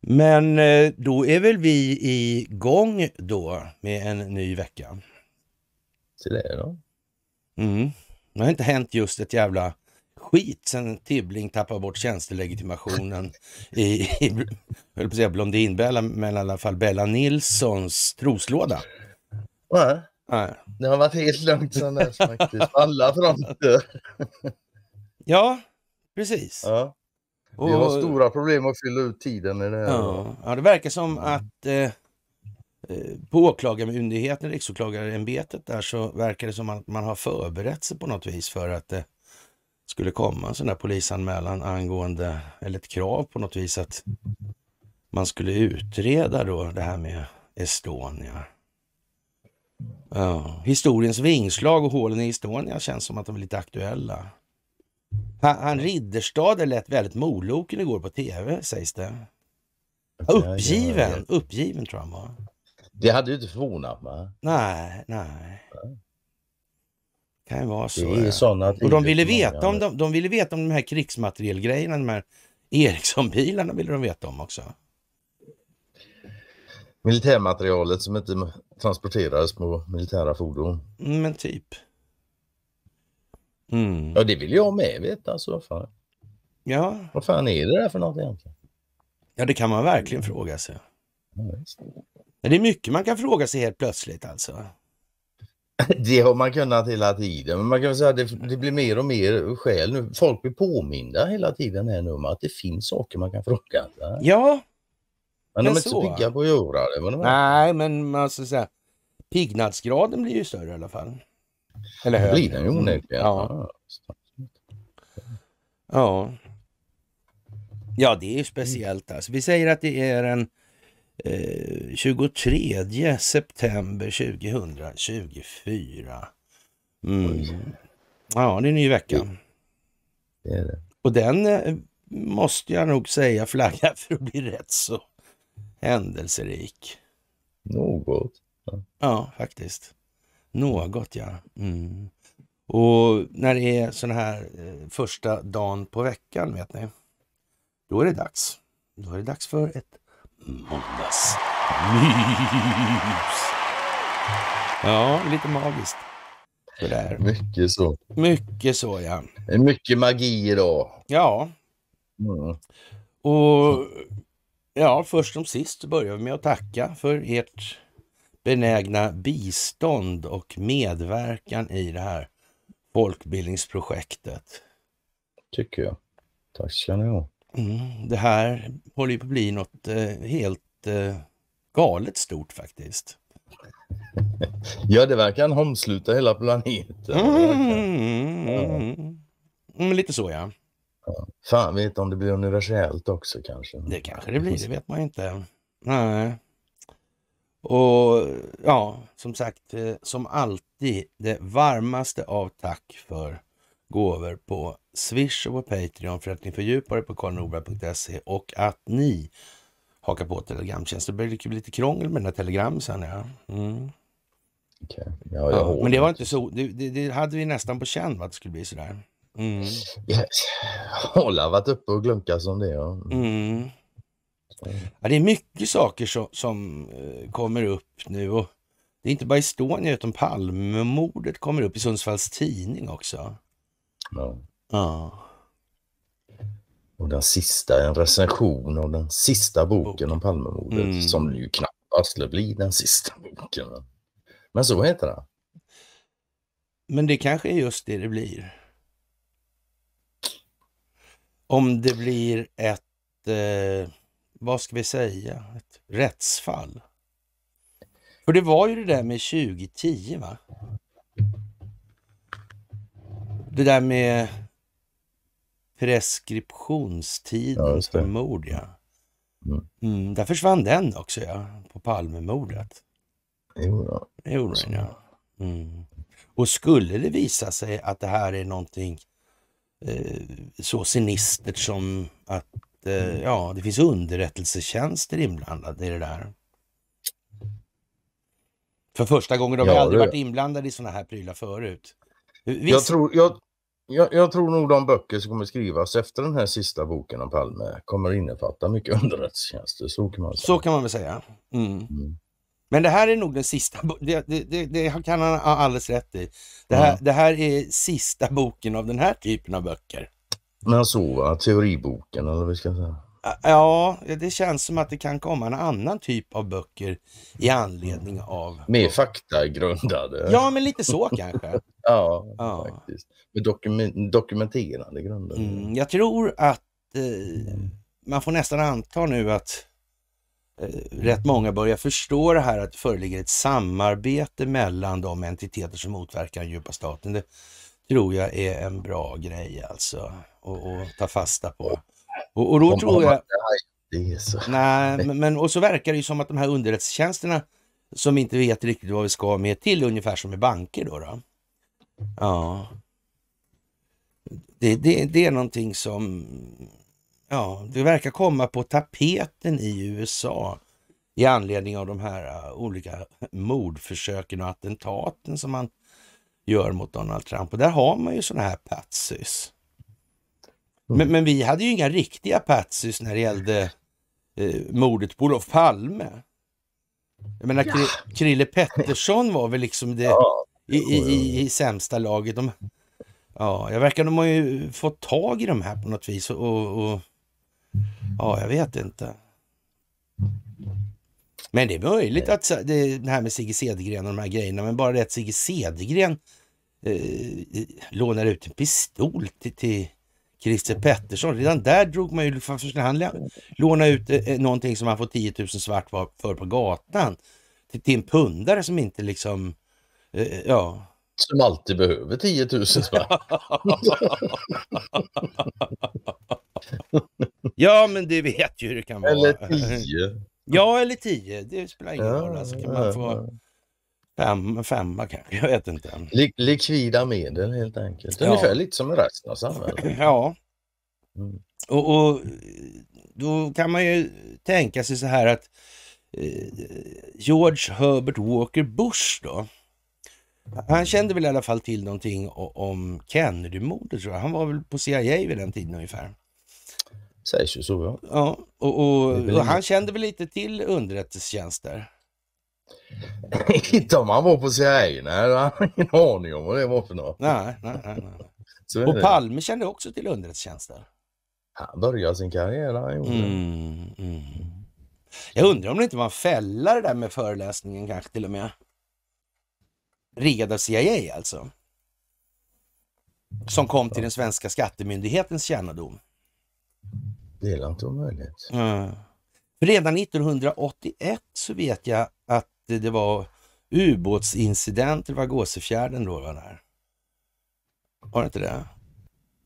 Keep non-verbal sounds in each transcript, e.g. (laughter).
Men eh, då är väl vi igång då med en ny vecka. Se det då. Mm. Det har inte hänt just ett jävla skit sen Tibbling tappade bort tjänstelegitimationen i, i jag på att säga Blondinbella, men i alla fall Bella Nilssons troslåda. Nej, Nej. Det har varit helt lugnt sedan dess faktiskt, alla fronter. ja, precis. Ja. Vi har stora problem att fylla ut tiden i det här. Ja, ja det verkar som ja. att eh, eh, på åklagarmyndigheten, riksåklagarämbetet där, så verkar det som att man har förberett sig på något vis för att det eh, skulle komma en sån där polisanmälan angående, eller ett krav på något vis att man skulle utreda då det här med Estonia. Ja. Historiens vingslag och hålen i Estonia känns som att de är lite aktuella. Han, han Ridderstad lätt väldigt moloken igår på tv sägs det. Ja, uppgiven, ja, ja, uppgiven tror jag han var. Det hade ju inte förvånat mig. Nej, nej. Det kan ju vara så. Det är sådana och de ville, veta om de, de ville veta om de här krigsmaterielgrejerna, de här Ericsson-bilarna ville de veta om också militärmaterialet som inte transporterades på militära fordon. Men typ. Mm. Ja, det vill jag med veta. Alltså, fan. Ja. Vad fan är det där för något egentligen? Ja, det kan man verkligen fråga sig. Ja, det är mycket man kan fråga sig helt plötsligt alltså. (laughs) Det har man kunnat hela tiden, men man kan säga att det, det, blir mer och mer skäl nu. Folk blir påminda hela tiden här nu om att det finns saker man kan fråga. Ja, men de är inte så pigga på att göra det. Nej, men man ska säga, pignadsgraden blir ju större i alla fall. Eller högre. blir den ju mm. onekligen. Ja. ja. Ja, det är ju speciellt. Alltså. Vi säger att det är den eh, 23 september 2024. Mm. Ja, det är en ny vecka. Det är det. Och den eh, måste jag nog säga flaggar för att bli rätt så händelserik. Något. Ja, ja faktiskt. Något, ja. Mm. Och när det är sån här eh, första dagen på veckan, vet ni, då är det dags. Då är det dags för ett måndagsmys. Ja, lite magiskt. Sådär. Mycket så. Mycket så, ja. Mycket magi idag. Ja. Mm. Och Ja, först som sist börjar vi med att tacka för ert benägna bistånd och medverkan i det här folkbildningsprojektet. Tycker jag. Tack ska ni ha. Mm, det här håller ju på att bli något eh, helt eh, galet stort faktiskt. (laughs) ja, det verkar omsluta hela planeten. Mm, mm, mm. ja. Mm, lite så ja. Fan vet om det blir universellt också kanske. Det kanske det blir, det vet man inte. Nej. Och ja, som sagt, eh, som alltid, det varmaste av tack för gåvor på Swish och på Patreon för att ni fördjupar er på karlnorberg.se och att ni hakar på telegramtjänsten. Det blir lite krångel med den här telegram sen. Mm. Ja. Mm. Okay. Ja, ja, men det var inte så, det, det, det hade vi nästan på känn att det skulle bli sådär. Mm. Jag varit uppe och glunkat som det. Ja. Mm. mm. Ja, det är mycket saker som, som eh, kommer upp nu. Och det är inte bara Estonia utan Palmemordet kommer upp i Sundsvalls tidning också. Ja. ja. Och den sista, en recension av den sista boken om Palmemordet mm. som ju knappast skulle bli den sista boken. Men så heter den. Men det kanske är just det det blir om det blir ett, eh, vad ska vi säga, ett rättsfall. För det var ju det där med 2010 va? Det där med preskriptionstiden ja, för mord ja. Mm. mm, där försvann den också ja, på Palmemordet. Det gjorde den ja. Mm. Och skulle det visa sig att det här är någonting Eh, så sinistert som att eh, mm. ja, det finns underrättelsetjänster inblandade i det där. För första gången, de har ja, aldrig det... varit inblandade i sådana här prylar förut. Visst... Jag, tror, jag, jag, jag, tror nog de böcker som kommer skrivas efter den här sista boken om Palme kommer innefatta mycket (laughs) underrättelsetjänster. Så kan man, säga. Så kan man väl säga. Mm. Mm. Men det här är nog den sista, det, det, det, det kan han ha alldeles rätt i. Det här, mm. det här är sista boken av den här typen av böcker. Men så teoriboken eller vad ska jag säga? Ja, det känns som att det kan komma en annan typ av böcker i anledning mm. av... Mer faktagrundade. Ja, men lite så kanske. (laughs) ja, ja, faktiskt. Med dokumen dokumenterande grunder. Mm, jag tror att eh, mm. man får nästan anta nu att Eh, rätt många börjar förstå det här att det föreligger ett samarbete mellan de entiteter som motverkar den djupa staten. Det tror jag är en bra grej alltså att ta fasta på. Och, och då Om tror jag... Nej, men och så verkar det ju som att de här underrättelsetjänsterna som inte vet riktigt vad vi ska med till, ungefär som i banker då. då. Ja. Det, det, det är någonting som Ja, det verkar komma på tapeten i USA i anledning av de här eh, olika mordförsöken och attentaten som man gör mot Donald Trump. Och där har man ju sådana här patsys. Mm. Men, men, vi hade ju inga riktiga patsys när det gällde eh, mordet på Olof Palme. Jag menar, ja. Krille Pettersson var väl liksom det i, i, i, i sämsta laget. De, ja, jag verkar de har ju fått tag i de här på något vis och, och Ja, jag vet inte. Men det är möjligt att det, det här med Sigge Cedergren och de här grejerna, men bara det att Sigge Cedergren eh, lånar ut en pistol till, till Christer Pettersson. Redan där drog man ju... Varför han låna ut eh, eh, någonting som han får 10 000 svart för på gatan till, till en pundare som inte liksom... Eh, eh ja, som alltid behöver 10 000 spänn. (laughs) ja, men du vet ju hur det kan vara. Eller 10. Ja, eller 10. Det spelar ingen roll. Ja, alltså, kan man få fem, femma kanske. Jag vet inte. Lik likvida medel helt enkelt. Ungefär lite som i resten av samhället. (laughs) ja. Mm. Och, och, då kan man ju tänka sig så här att eh, George Herbert Walker Bush då, han kände väl i alla fall till någonting om Kennedy-mordet tror jag. Han var väl på CIA vid den tiden ungefär. Sägs ju så ja. Ja, och, och, och han kände väl lite till underrättelsetjänster? (laughs) Inte om han var på CIA, nej. Jag har ingen aning om vad det var för något. Nej, nej, nej. nej. Och Palme kände också till underrättelsetjänster. Han började sin karriär han gjorde. Mm, mm. Jag undrar om det inte var en fälla det där med föreläsningen kanske till och med riggad av CIA alltså. Som kom till den svenska skattemyndighetens kännedom. Det är inte omöjligt. Mm. Redan 1981 så vet jag att det var ubåtsincidenter vid Gåsefjärden då. Var, där. var det inte det?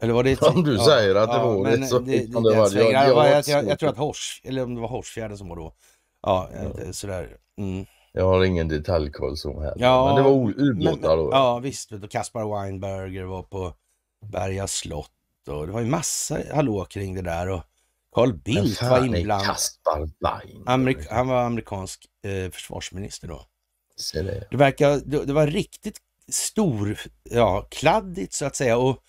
Eller var det ett... Om du säger att det ja, var det så det, det, det var jag, jag, jag, jag, tror att Hors, eller om det var Horsfjärden som var då. Ja, eh, sådär. Mm. Jag har ingen detaljkoll som heller, Ja, men det var ubåtar då. Ja visst, och Kaspar Weinberger var på Berga slott och det var ju massa hallå kring det där. Och Carl Bildt var inblandad. Kaspar Weinberger? Amerik han var amerikansk eh, försvarsminister då. Se det. Det, verkar, det, det, var riktigt stor, ja, kladdigt så att säga. Och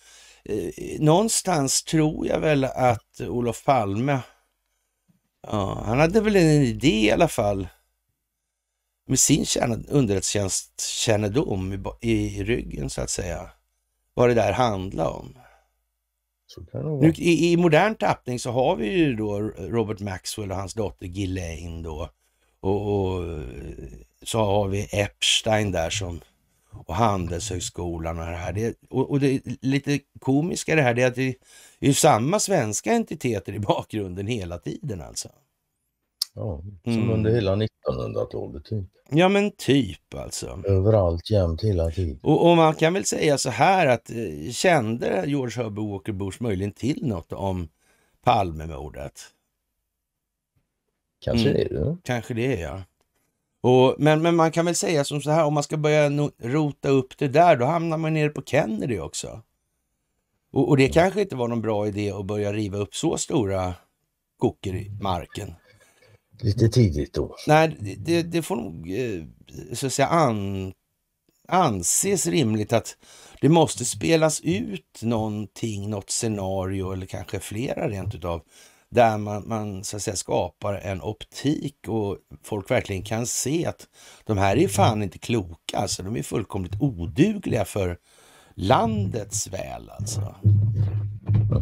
eh, någonstans tror jag väl att Olof Palme, ja, han hade väl en idé i alla fall med sin underrättelsetjänstkännedom i, i ryggen så att säga, vad det där handlar om. Nu, i, I modern tappning så har vi ju då Robert Maxwell och hans dotter Ghislaine då. Och, och, så har vi Epstein där som och Handelshögskolan och det här. Det, och, och det lite komiska det här det är att det är samma svenska entiteter i bakgrunden hela tiden alltså. Ja, som mm. under hela 1900-talet typ. Ja men typ alltså. Överallt, jämt, hela tiden. Och, och man kan väl säga så här att eh, kände George Herbert Walker Bush möjligen till något om Palmemordet? Kanske mm. det är det. Kanske det ja. Och, men, men man kan väl säga som så här, om man ska börja no rota upp det där, då hamnar man nere på Kennedy också. Och, och det mm. kanske inte var någon bra idé att börja riva upp så stora kokor i marken. Lite tidigt då? Nej, det, det får nog eh, så att säga an, anses rimligt att det måste spelas ut någonting, något scenario eller kanske flera rent utav där man, man så att säga skapar en optik och folk verkligen kan se att de här är mm. fan inte kloka, alltså de är fullkomligt odugliga för landets väl alltså.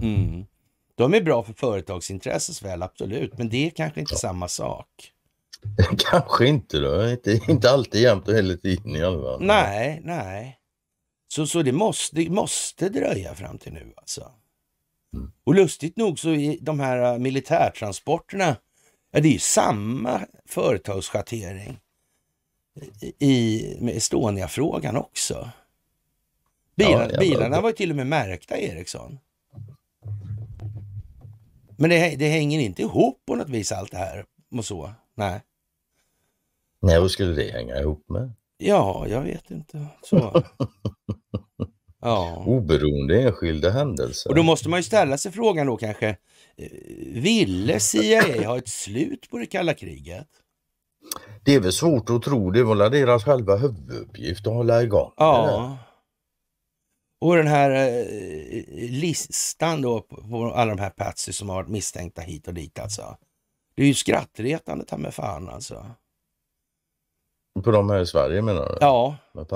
Mm. De är bra för företagsintressets väl, absolut, men det är kanske inte ja. samma sak. (laughs) Kanske inte då, inte, inte alltid jämt och hela tiden i alla fall. Nej, nej. Så, så det måste, måste dröja fram till nu alltså. Mm. Och lustigt nog så är de här äh, militärtransporterna, ja, det är ju samma företagsschattering i Estonia-frågan också. Bilar, ja, bilarna var ju till och med märkta Eriksson. Men det, det hänger inte ihop på något vis allt det här och så. Nej. Nej, vad skulle det hänga ihop med? Ja, jag vet inte. Så. (laughs) Ja. Oberoende enskilda händelser. Och då måste man ju ställa sig frågan då kanske, eh, ville CIA (laughs) ha ett slut på det kalla kriget? Det är väl svårt att tro, det var deras själva huvuduppgift att hålla igång. Ja, och den här eh, listan då på alla de här Patsy som har varit misstänkta hit och dit alltså. Det är ju skrattretande ta mig fan alltså. På de här i Sverige menar du? Ja. ja.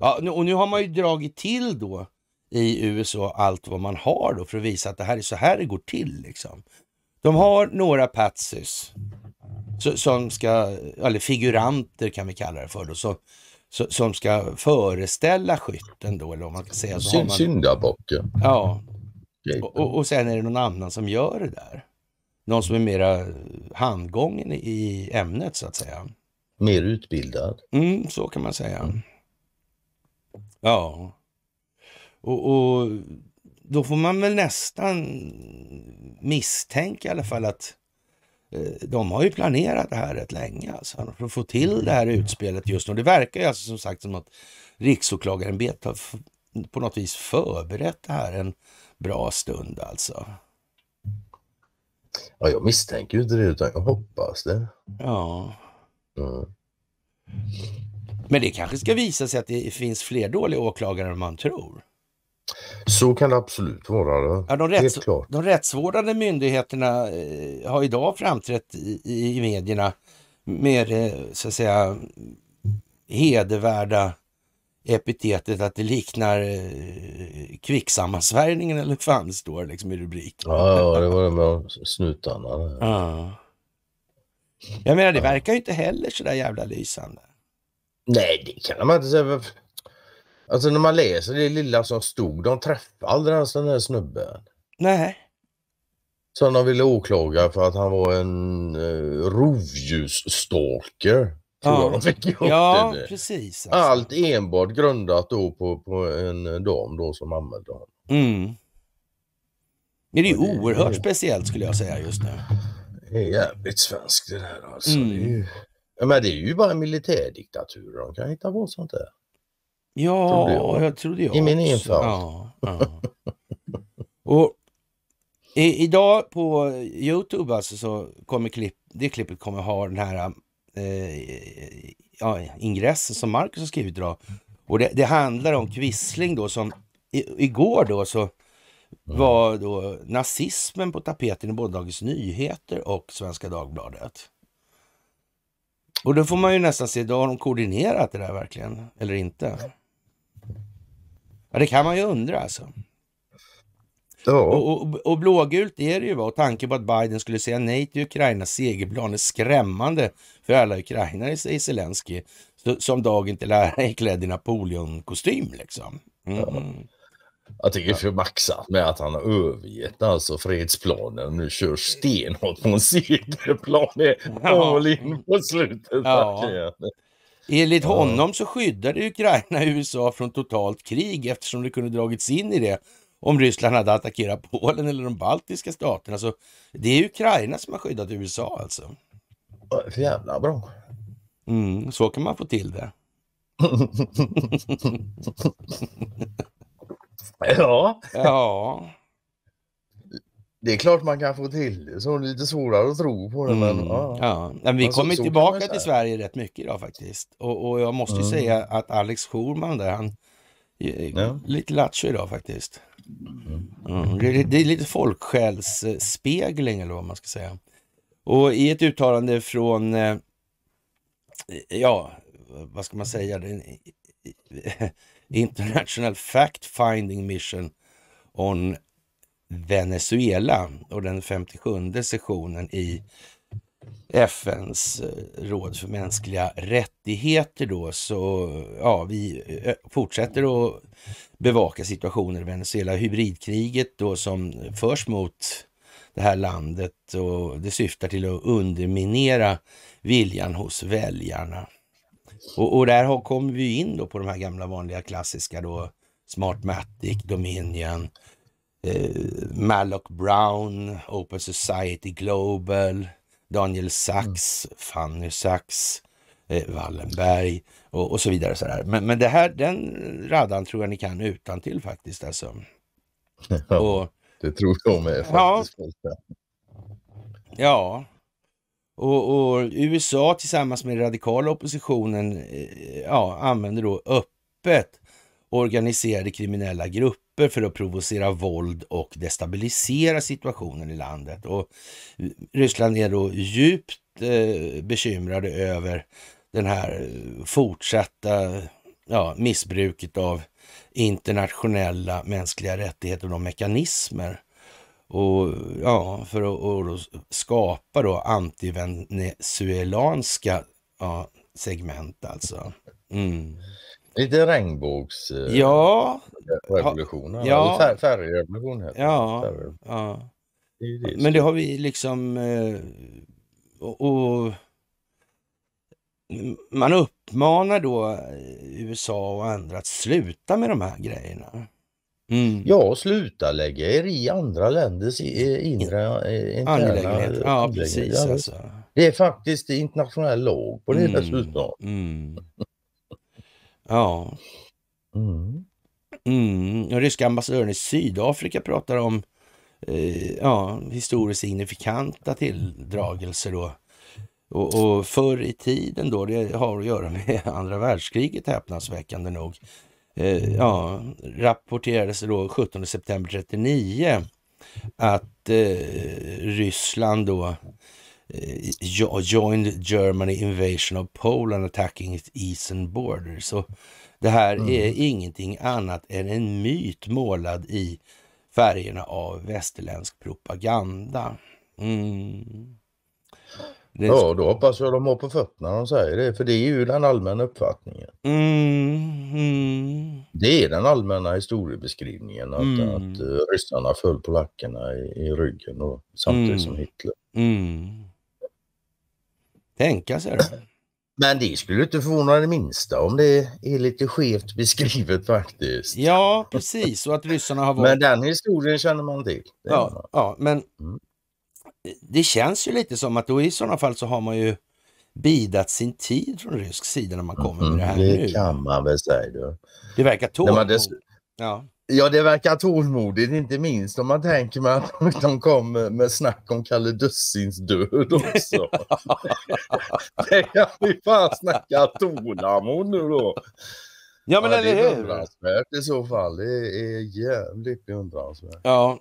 ja. Och nu har man ju dragit till då i USA allt vad man har då för att visa att det här är så här det går till liksom. De har några patsys som ska, eller figuranter kan vi kalla det för då, som som ska föreställa skytten då, eller om man ska säga man... Syndabocken. Ja. Och, och, sen är det någon annan som gör det där. Någon som är mera handgången i ämnet så att säga. Mer utbildad. Mm, så kan man säga. Mm. Ja. Och, och, då får man väl nästan misstänka i alla fall att Eh, de har ju planerat det här rätt länge alltså, för att få till det här utspelet just nu. Det verkar ju alltså som sagt som att riksåklagarämbetet har på något vis förberett det här en bra stund alltså. Ja, jag misstänker ju inte det utan jag hoppas det. Ja. Mm. Men det kanske ska visa sig att det finns fler dåliga åklagare än man tror. Så kan det absolut vara. Ja, de, rätts klart. de rättsvårdande myndigheterna eh, har idag framträtt i, i medierna med eh, så att säga hedervärda epitetet att det liknar eh, kvicksammansvärjningen eller fan det står liksom i rubriken. Ja, ja det var det med snutarna. Ja. Jag menar det verkar ju inte heller så där jävla lysande. Nej, det kan man inte säga. Alltså när man läser det lilla som stod, de träffade aldrig ens den här snubben. Nej. Som de ville åklaga för att han var en uh, rovdjursstalker. Ja, de fick ihop ja det. precis. Alltså. Allt enbart grundat då på, på en dam då som använde honom. Mm. Men det är oerhört speciellt skulle jag säga just nu. Det är jävligt svenskt det där alltså. Mm. Det är ju, men det är ju bara militärdiktaturer de kan hitta på sånt där. Ja, trodde jag trodde jag I min infall. Ja, ja. Och i, idag på Youtube alltså så kommer klipp, det klippet kommer ha den här eh, ja, ingressen som Marcus har skrivit idag. Och det, det handlar om Quisling då som i, igår då så mm. var då nazismen på tapeten i både Dagens Nyheter och Svenska Dagbladet. Och då får man ju nästan se, då har de koordinerat det där verkligen, eller inte? Ja, det kan man ju undra alltså. Ja. Och, och, och blågult är det ju och tanken på att Biden skulle säga nej till Ukrainas segerplan är skrämmande för alla ukrainare, säger Zelensky som dagen till ära är (laughs) klädd i Napoleon-kostym liksom. Mm. Ja. Jag tycker det är maxat med att han har övergett alltså fredsplanen nu kör stenhårt på en segerplan. All in på slutet. Ja. Enligt honom så skyddade Ukraina (laughs) USA från totalt krig eftersom det kunde dragits in i det om Ryssland hade attackerat Polen eller de baltiska staterna. Så det är Ukraina som har skyddat USA alltså. För jävla bra. Mm, så kan man få till det. (laughs) ja. Ja. Det är klart man kan få till det, så det är lite svårare att tro på det. Mm. Men, ja. ja. Men vi kommer så, tillbaka så till Sverige rätt mycket idag faktiskt. Och, och jag måste mm. säga att Alex Schulman där, han är eh, ja. lite lattjo idag faktiskt. Mm. mm det, det, är lite folksjälsspegling eller vad man ska säga. Och i ett uttalande från, eh, ja, vad ska man säga, (laughs) International Fact Finding Mission on Venezuela och den 57 sessionen i FNs eh, råd för mänskliga rättigheter då, så ja, vi eh, fortsätter att bevaka situationen i Venezuela. Hybridkriget då som förs mot det här landet och det syftar till att underminera viljan hos väljarna. Och, och där kommer vi in då på de här gamla vanliga klassiska då Smartmatic, Dominion, eh, Malloch Brown, Open Society Global, Daniel Sachs, mm. Fanny Sachs, eh, Wallenberg och, och, så vidare. Så där. Men, men det här, den raddan tror jag ni kan utan till faktiskt. Alltså. och, det tror jag med. Faktiskt. Ja, ja. Och, och, USA tillsammans med den radikala oppositionen eh, ja, använder då öppet organiserade kriminella grupper grupper för att provocera våld och destabilisera situationen i landet. Och Ryssland är då djupt eh, bekymrade över den här eh, fortsatta ja, missbruket av internationella mänskliga rättigheter och mekanismer och ja, för att, att skapa då antivenezuelanska ja, segment alltså. Mm. Lite regnbågs... Eh, ja. Revolutionen. Ja. Fär, färgrevolution heter ja. Färg. ja. Men det har vi liksom... Eh, och, och, Man uppmanar då eh, USA och andra att sluta med de här grejerna. Mm. Ja, sluta lägga er i andra länders inre eh, angelägenheter. Ja, precis. Alltså. Det är faktiskt internationell lag på det mm. dessutom. Mm. Ja. Mm. Mm. Ryska ambassadören i Sydafrika pratar om eh, ja, historiskt signifikanta tilldragelser då. Och, och förr i tiden då, det har att göra med (laughs) andra världskriget häpnadsväckande nog. Eh, ja, rapporterades då 17 september 39 att eh, Ryssland då Eh, joined Germany Invasion of Poland Attacking its Eastern Border. Så det här mm. är ingenting annat än en myt målad i färgerna av västerländsk propaganda. Mm. Det... Ja, då hoppas jag de har på fötterna när de säger det, för det är ju den allmänna uppfattningen. Mm, mm. Det är den allmänna historiebeskrivningen, att, mm. att, eh, ryssarna föll polackerna i, i ryggen och, samtidigt som mm. Hitler. Mm. Tänka sig Men det skulle inte förvåna det minsta om det är lite skevt beskrivet faktiskt. Ja, precis. Och att ryssarna har varit... Men den historien känner man till. Ja, ja, men mm. det känns ju lite som att då i sådana fall så har man ju bidat sin tid från rysk sida när man kommer med mm, det här det nu. Det kan man väl säga. Då. Det verkar tålamod. Ja. Ja, det verkar tålmodigt, inte minst om man tänker med att (laughs) de kom med snack om Kalle Dussins död också. (laughs) det kan vi fan snacka tålamod nu då. Ja, men ja, eller hur? Det är beundransvärt i så fall. Det är jävligt beundransvärt. Ja.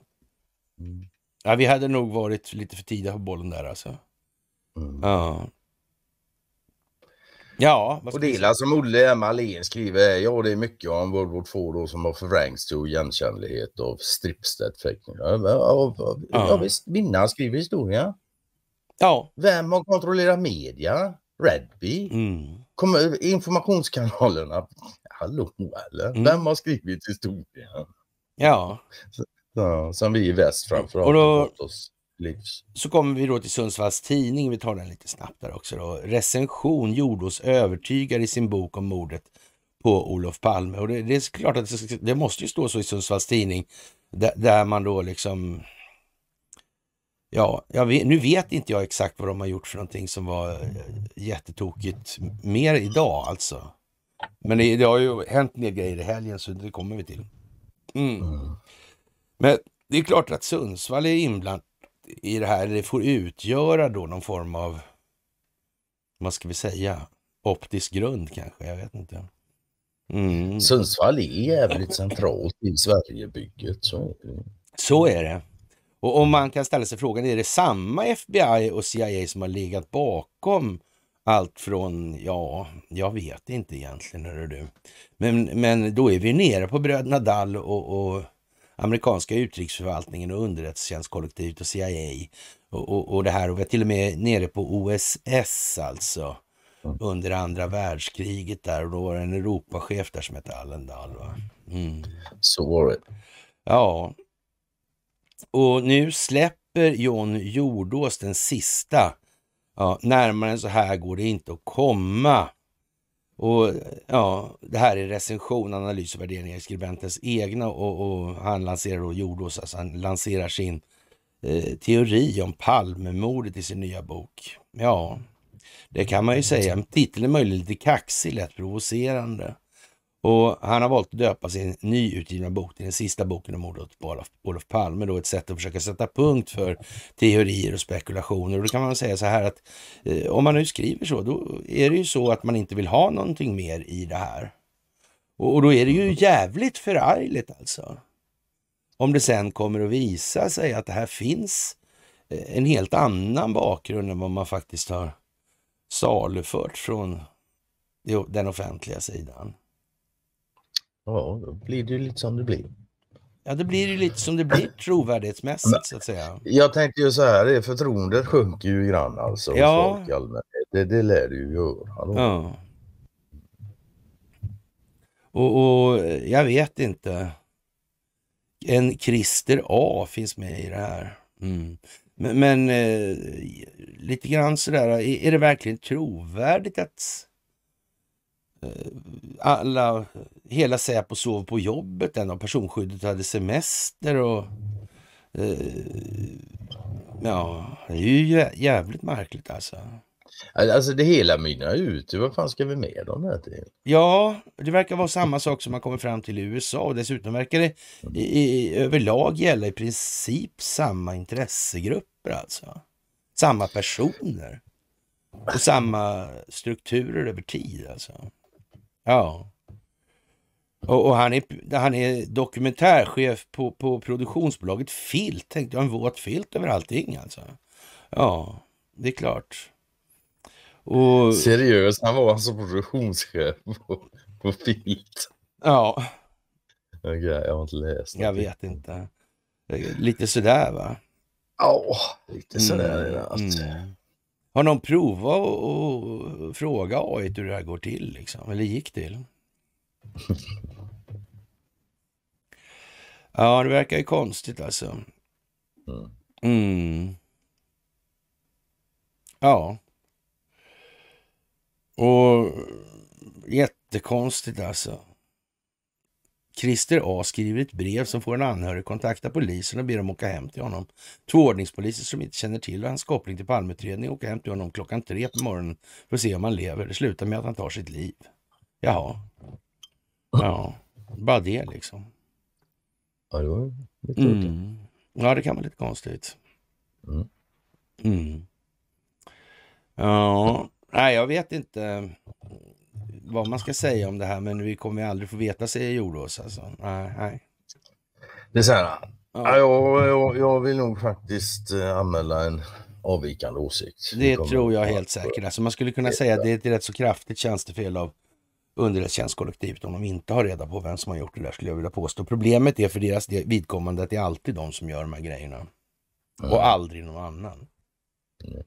Mm. ja, vi hade nog varit lite för tidiga på bollen där alltså. Mm. Ja. Ja, och det är som Olle M. Allén skriver, ja det är mycket om World War 2 då som har förvrängts till igenkännlighet av Stripstedt-fäktning. Ja, ja, vinnaren skriver historia. Ja. Vem har kontrollerat media? Redby? Mm. informationskanalerna? (laughs) Hallå eller? Mm. Vem har skrivit historien? Ja. Så, som vi i väst framförallt och då, oss. Livs. Så kommer vi då till Sundsvalls Tidning, vi tar den lite snabbt där också. Då. Recension Jordås övertygar i sin bok om mordet på Olof Palme. Och det, det är klart att det, måste ju stå så i Sundsvalls Tidning, där, där man då liksom... Ja, vet, nu vet inte jag exakt vad de har gjort för någonting som var eh, jättetokigt mer idag alltså. Men det, det har ju hänt en del grejer i helgen så det kommer vi till. Mm. mm. Men det är klart att Sundsvall är inblandat i det här, eller får utgöra då någon form av, vad ska vi säga, optisk grund kanske, jag vet inte. Mm. Sundsvall är jävligt centralt i Sverigebygget. Så. så är det. Och om man kan ställa sig frågan, är det samma FBI och CIA som har legat bakom allt från, ja, jag vet inte egentligen, hörru du. Men, men då är vi nere på bröderna Dall och, och amerikanska utrikesförvaltningen och underrättelsetjänstkollektivet och CIA och, och, och det här och var till och med nere på OSS alltså mm. under andra världskriget där och då var det en Europachef där som hette Allendal. Va? Mm. Så var det. Ja. Och nu släpper John Jordås den sista. Ja, närmare än så här går det inte att komma. Och ja, Det här är recension, analys och värderingar i skribentens egna och, och han lanserar då Jordås, alltså han lanserar sin eh, teori om Palmemordet i sin nya bok. Ja, det kan man ju säga. Titeln är möjligen lite kaxig, lätt provocerande. Och han har valt att döpa sin nyutgivna bok till den sista boken om mordet på Olof, Olof Palme, då ett sätt att försöka sätta punkt för teorier och spekulationer. Och då kan man säga så här att eh, om man nu skriver så, då är det ju så att man inte vill ha någonting mer i det här. Och, och då är det ju jävligt förargligt alltså. Om det sen kommer att visa sig att det här finns eh, en helt annan bakgrund än vad man faktiskt har salufört från den offentliga sidan. Ja, då blir det ju lite som det blir. Ja, det blir ju lite som det blir trovärdighetsmässigt så att säga. Jag tänkte ju så här, förtroendet sjunker ju grann alltså. Ja. Folk Det, det lär det ju göra. Då. Ja. Och, och, jag vet inte. En Christer A finns med i det här. Mm. Men, men eh, lite grann sådär, är, är det verkligen trovärdigt att Eh, alla, hela Säpo sov på jobbet, en av personskyddet hade semester och eh, ja, det är ju jävligt märkligt alltså. Alltså det hela mynnar ut Vad fan ska vi med dem här till? Ja, det verkar vara samma sak som man kommer fram till i USA och dessutom verkar det mm. i, i, överlag gälla i princip samma intressegrupper alltså. Samma personer och samma strukturer över tid alltså. Ja. Och, och, han, är, han är dokumentärchef på, på produktionsbolaget Filt. Tänkte jag, en våt filt över allting alltså. Ja, det är klart. Och... Seriöst, han var alltså produktionschef på, på Filt? Ja. Okay, jag har inte läst. Jag vet inte. Lite sådär va? Ja, oh, lite sådär mm. är det Mm. Har någon provat att fråga AI hur det här går till? Liksom? Eller gick till? (laughs) Ja, det verkar ju konstigt alltså. Mm. Ja. Och jättekonstigt alltså. Christer A skriver ett brev som får en anhörig kontakta polisen och ber dem åka hem till honom. Två ordningspoliser som inte känner till hans koppling till palmutredningen åker hem till honom klockan tre på morgonen för att se om han lever. Det slutar med att han tar sitt liv. Jaha. Ja, bara det liksom. Ja, det var lite mm. Ja, det kan vara lite konstigt. Mm. mm. Ja, nej, jag vet inte vad man ska säga om det här, men vi kommer aldrig få veta, säger Jordås. Alltså. Nej, nej. Det är så här. Ja. Jag, jag, jag vill nog faktiskt eh, anmäla en avvikande åsikt. Det tror jag helt säkert. Alltså man skulle kunna säga att det är ett rätt så kraftigt tjänstefel av underrättelsetjänstkollektivet om de inte har reda på vem som har gjort det där skulle jag vilja påstå. Problemet är för deras vidkommande att det är alltid de som gör de här grejerna. Mm. Och aldrig någon annan. Mm.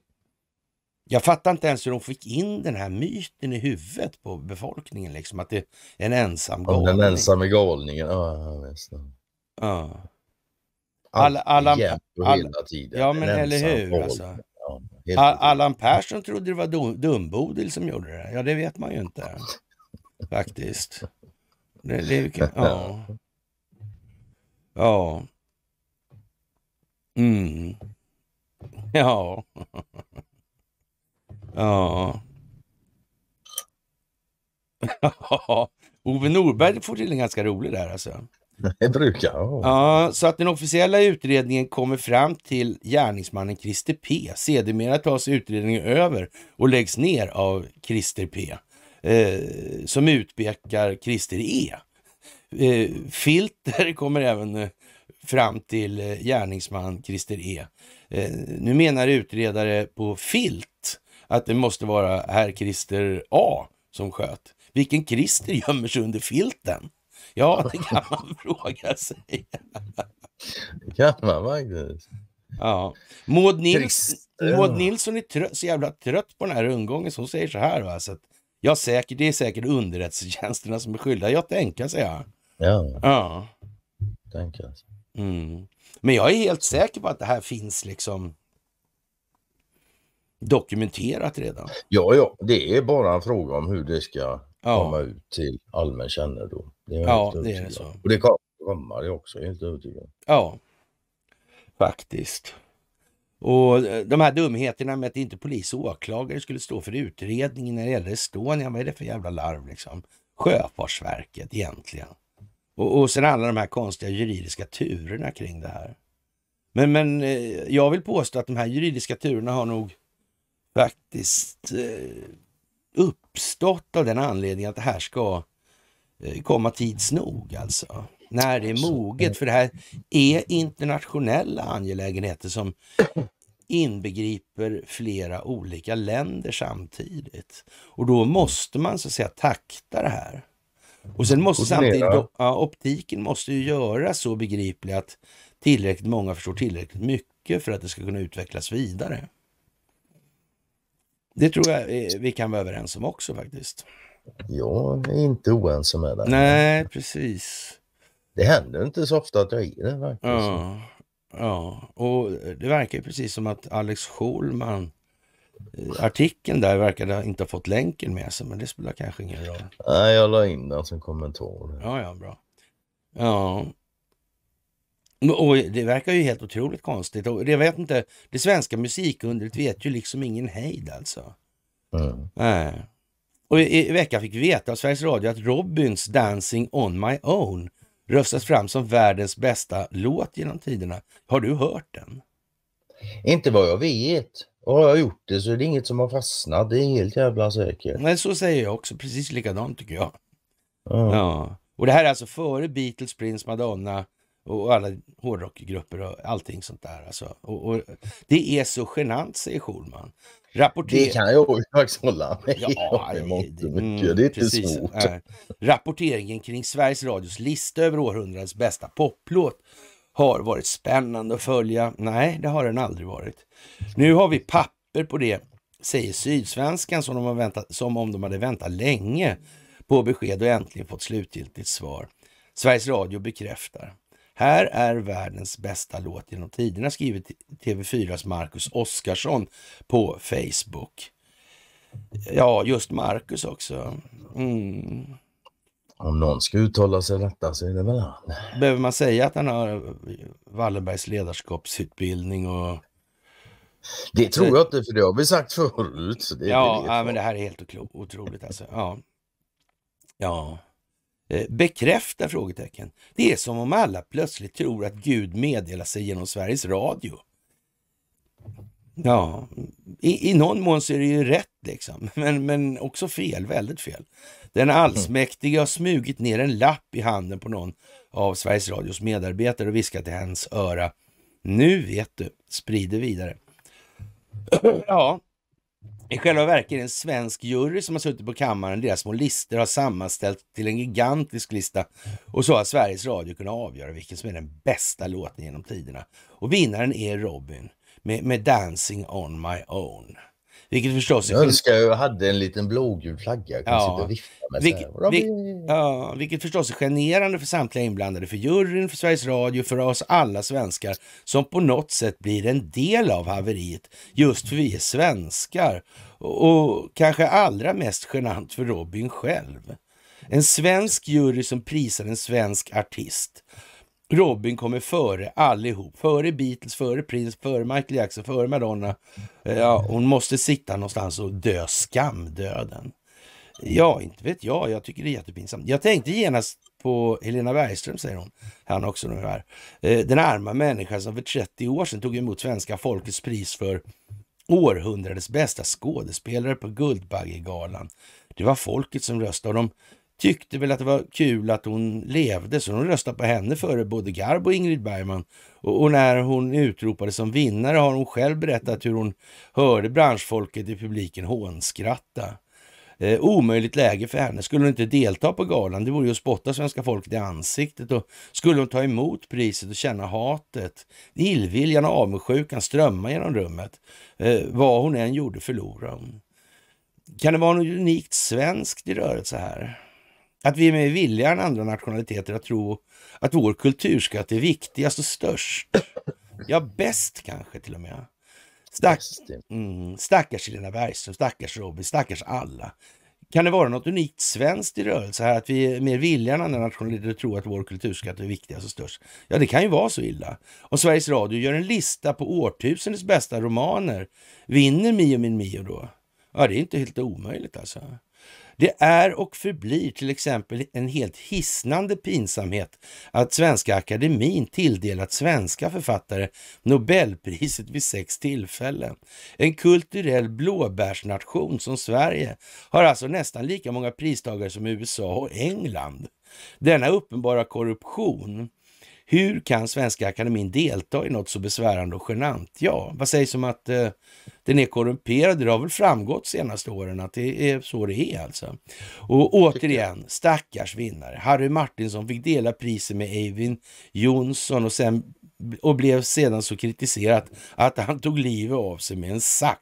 Jag fattar inte ens hur de fick in den här myten i huvudet på befolkningen, liksom att det är en ensam galning. Den ensamme galningen, ja. Visst. ja. All, Allan, All, ja, men eller hur. Alltså. Ja, All, Allan Persson trodde det var Dumbodil som gjorde det. Ja, det vet man ju inte. Faktiskt. Det, det, ja. Ja. Mm. Ja. Ja. (laughs) Ove Norberg får till en ganska rolig där alltså. Det brukar oh. Ja, så att den officiella utredningen kommer fram till gärningsmannen Christer P. Sedermera tas utredningen över och läggs ner av Christer P. Eh, som utpekar Christer E. Eh, filter kommer även eh, fram till eh, gärningsman Christer E. Eh, nu menar utredare på Filt att det måste vara herr Christer A som sköt. Vilken Christer gömmer sig under filten? Ja, det kan (laughs) man fråga sig. Det kan man faktiskt. Ja. Maud, Nils Maud Nilsson är så jävla trött på den här rundgången så hon säger så här. Va? att, ja, säkert, det är säkert underrättelsetjänsterna som är skyldiga. Jag tänker, säger jag. Ja. ja. Tänkas. Mm. Men jag är helt säker på att det här finns liksom dokumenterat redan. Ja, ja, det är bara en fråga om hur det ska ja. komma ut till allmän kännedom. ja, det är så. Och det kommer det också, helt övertygad Ja, faktiskt. Och eh, de här dumheterna med att inte polis och åklagare skulle stå för utredningen när det gäller Estonia, vad är det för jävla larv liksom? Sjöfartsverket egentligen. Och, och sen alla de här konstiga juridiska turerna kring det här. Men, men eh, jag vill påstå att de här juridiska turerna har nog faktiskt eh, uppstått av den anledningen att det här ska eh, komma tids nog alltså. När det är moget, eh. för det här är internationella angelägenheter som (clears throat) inbegriper flera olika länder samtidigt. Och då måste man så att säga takta det här. Och sen måste samtidigt, ja, optiken måste ju göra så begriplig att tillräckligt många förstår tillräckligt mycket för att det ska kunna utvecklas vidare. Det tror jag eh, vi kan vara överens om också faktiskt. Jag är inte oense med det. Nej, precis. Det händer inte så ofta att jag är det faktiskt. Ja, ja, och det verkar precis som att Alex Schulman eh, Artikeln där verkade inte ha fått länken med sig, men det spelar kanske ingen roll. Nej, jag la in den som kommentar. Ja, ja, bra. Ja, och Det verkar ju helt otroligt konstigt. Och jag vet inte, det svenska musikundret vet ju liksom ingen hejd alltså. Mm. Äh. Och i, i, veckan fick vi veta av Sveriges Radio att Robins Dancing on my own röstas fram som världens bästa låt genom tiderna. Har du hört den? Inte vad jag vet. Och har jag gjort det så är det inget som har fastnat. Det är helt jävla säkert. Nej, så säger jag också. Precis likadant tycker jag. Mm. Ja. Och det här är alltså före Beatles, Prince, Madonna, och alla hårdrockgrupper och allting sånt där. Alltså. Och, och, det är så genant, säger Schulman. Rapporter... Det kan jag faktiskt hålla med ja, om i mångt Det är inte precis, svårt. Äh, rapporteringen kring Sveriges Radios lista över århundradets bästa poplåt har varit spännande att följa. Nej, det har den aldrig varit. Nu har vi papper på det, säger Sydsvenskan, som, de har väntat, som om de hade väntat länge på besked och äntligen fått slutgiltigt svar. Sveriges Radio bekräftar. Här är världens bästa låt genom tiderna, skriver TV4s Marcus Oskarsson på Facebook. Ja, just Marcus också. Mm. Om någon ska uttala sig detta så är det väl han. Behöver man säga att han har Wallenbergs ledarskapsutbildning och... Det tror jag inte, för det har vi sagt förut. Så det ja, ja men det här är helt otroligt alltså. Ja. Ja. Eh, bekräftar? frågetecken. Det är som om alla plötsligt tror att Gud meddelar sig genom Sveriges Radio. Ja, i, i någon mån så är det ju rätt liksom, (laughs) men, men också fel, väldigt fel. Den allsmäktige har smugit ner en lapp i handen på någon av Sveriges Radios medarbetare och viskat i hans öra. Nu vet du, sprid det vidare. (clears throat) ja, i själva verket är det en svensk jury som har suttit på kammaren. Deras små listor har sammanställts till en gigantisk lista och så har Sveriges Radio kunnat avgöra vilken som är den bästa låten genom tiderna. Och vinnaren är Robin med, med Dancing on my own. Vilket förstås... Jag önskar jag hade en liten blågul flagga jag kunde ja. sitta och vifta med. Vilket, vil, ja, vilket förstås är generande för samtliga inblandade, för juryn, för Sveriges Radio, för oss alla svenskar som på något sätt blir en del av haveriet just för vi är svenskar. Och, och kanske allra mest genant för Robin själv. En svensk jury som prisar en svensk artist Robin kommer före allihop. Före Beatles, före Prince, före Michael Jackson, före Madonna. Eh, ja, hon måste sitta någonstans och dö skamdöden. Ja, inte vet jag. Jag tycker det är jättepinsamt. Jag tänkte genast på Helena Bergström, säger hon. Han också nu här. Eh, den arma människan som för 30 år sedan tog emot svenska folkets pris för århundradets bästa skådespelare på Guldbaggegalan. Det var folket som röstade och de tyckte väl att det var kul att hon levde så de röstade på henne före både Garbo och Ingrid Bergman. Och, och, när hon utropades som vinnare har hon själv berättat hur hon hörde branschfolket i publiken hånskratta. Eh, omöjligt läge för henne. Skulle hon inte delta på galan, det vore ju att spotta svenska folket i ansiktet och skulle hon ta emot priset och känna hatet, illviljan och avundsjukan strömma genom rummet. Eh, vad hon än gjorde förlorade hon. Kan det vara något unikt svenskt i rörelse här? Att vi är mer villiga än andra nationaliteter att tro att vår kulturskatt är viktigast och störst. Ja, bäst kanske till och med. Stack, mm, stackars Helena Bergström, stackars Robin, stackars alla. Kan det vara något unikt svenskt i rörelse här att vi är mer villiga än andra nationaliteter att tro att vår kulturskatt är viktigast och störst? Ja, det kan ju vara så illa. Och Sveriges Radio gör en lista på årtusendets bästa romaner. Vinner Mio min Mio då? Ja, det är inte helt omöjligt alltså. Det är och förblir till exempel en helt hisnande pinsamhet att Svenska Akademin tilldelat svenska författare Nobelpriset vid sex tillfällen. En kulturell blåbärsnation som Sverige har alltså nästan lika många pristagare som USA och England. Denna uppenbara korruption hur kan Svenska Akademin delta i något så besvärande och genant? Ja, vad sägs om att eh, den är korrumperad? Det har väl framgått de senaste åren att det är så det är alltså. Och återigen, stackars vinnare. Harry Martinsson fick dela priset med Eivind Jonsson och sen och blev sedan så kritiserad att han tog livet av sig med en sax.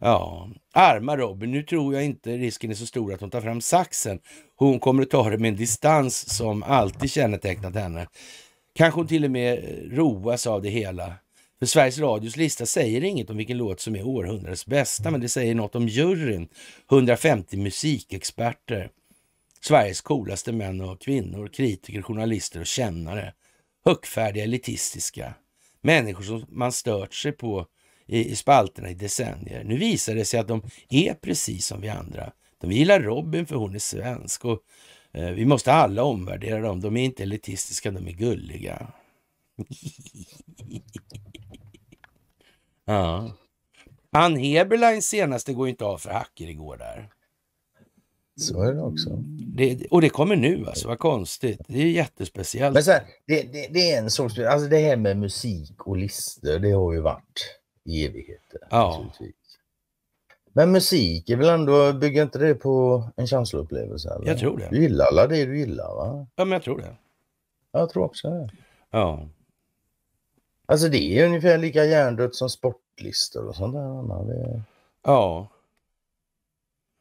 Ja, arma Robin. Nu tror jag inte risken är så stor att hon tar fram saxen hon kommer att ta det med en distans som alltid kännetecknat henne. Kanske hon till och med roas av det hela. För Sveriges Radios lista säger inget om vilken låt som är århundradets bästa, men det säger något om juryn. 150 musikexperter, Sveriges coolaste män och kvinnor, kritiker, journalister och kännare. Högfärdiga, elitistiska. Människor som man stört sig på i, i spalterna i decennier. Nu visar det sig att de är precis som vi andra. De gillar Robin för hon är svensk och eh, vi måste alla omvärdera dem. De är inte elitistiska, de är gulliga. (laughs) ja. Ann Heberleins senaste går inte av för hacker igår där. Så är det också. Det, och det kommer nu alltså, vad konstigt. Det är jättespeciellt. Men så här, det, det, det, är en sorts, alltså det här med musik och listor, det har ju varit i evigheter. Ja. Naturligtvis. Men musik är väl ändå, bygger inte det på en känsloupplevelse? Eller? Jag tror det. Du gillar alla det du gillar va? Ja men jag tror det. Jag tror också det. Ja. Alltså det är ungefär lika hjärndött som sportlistor och sånt där Anna. Det... Ja.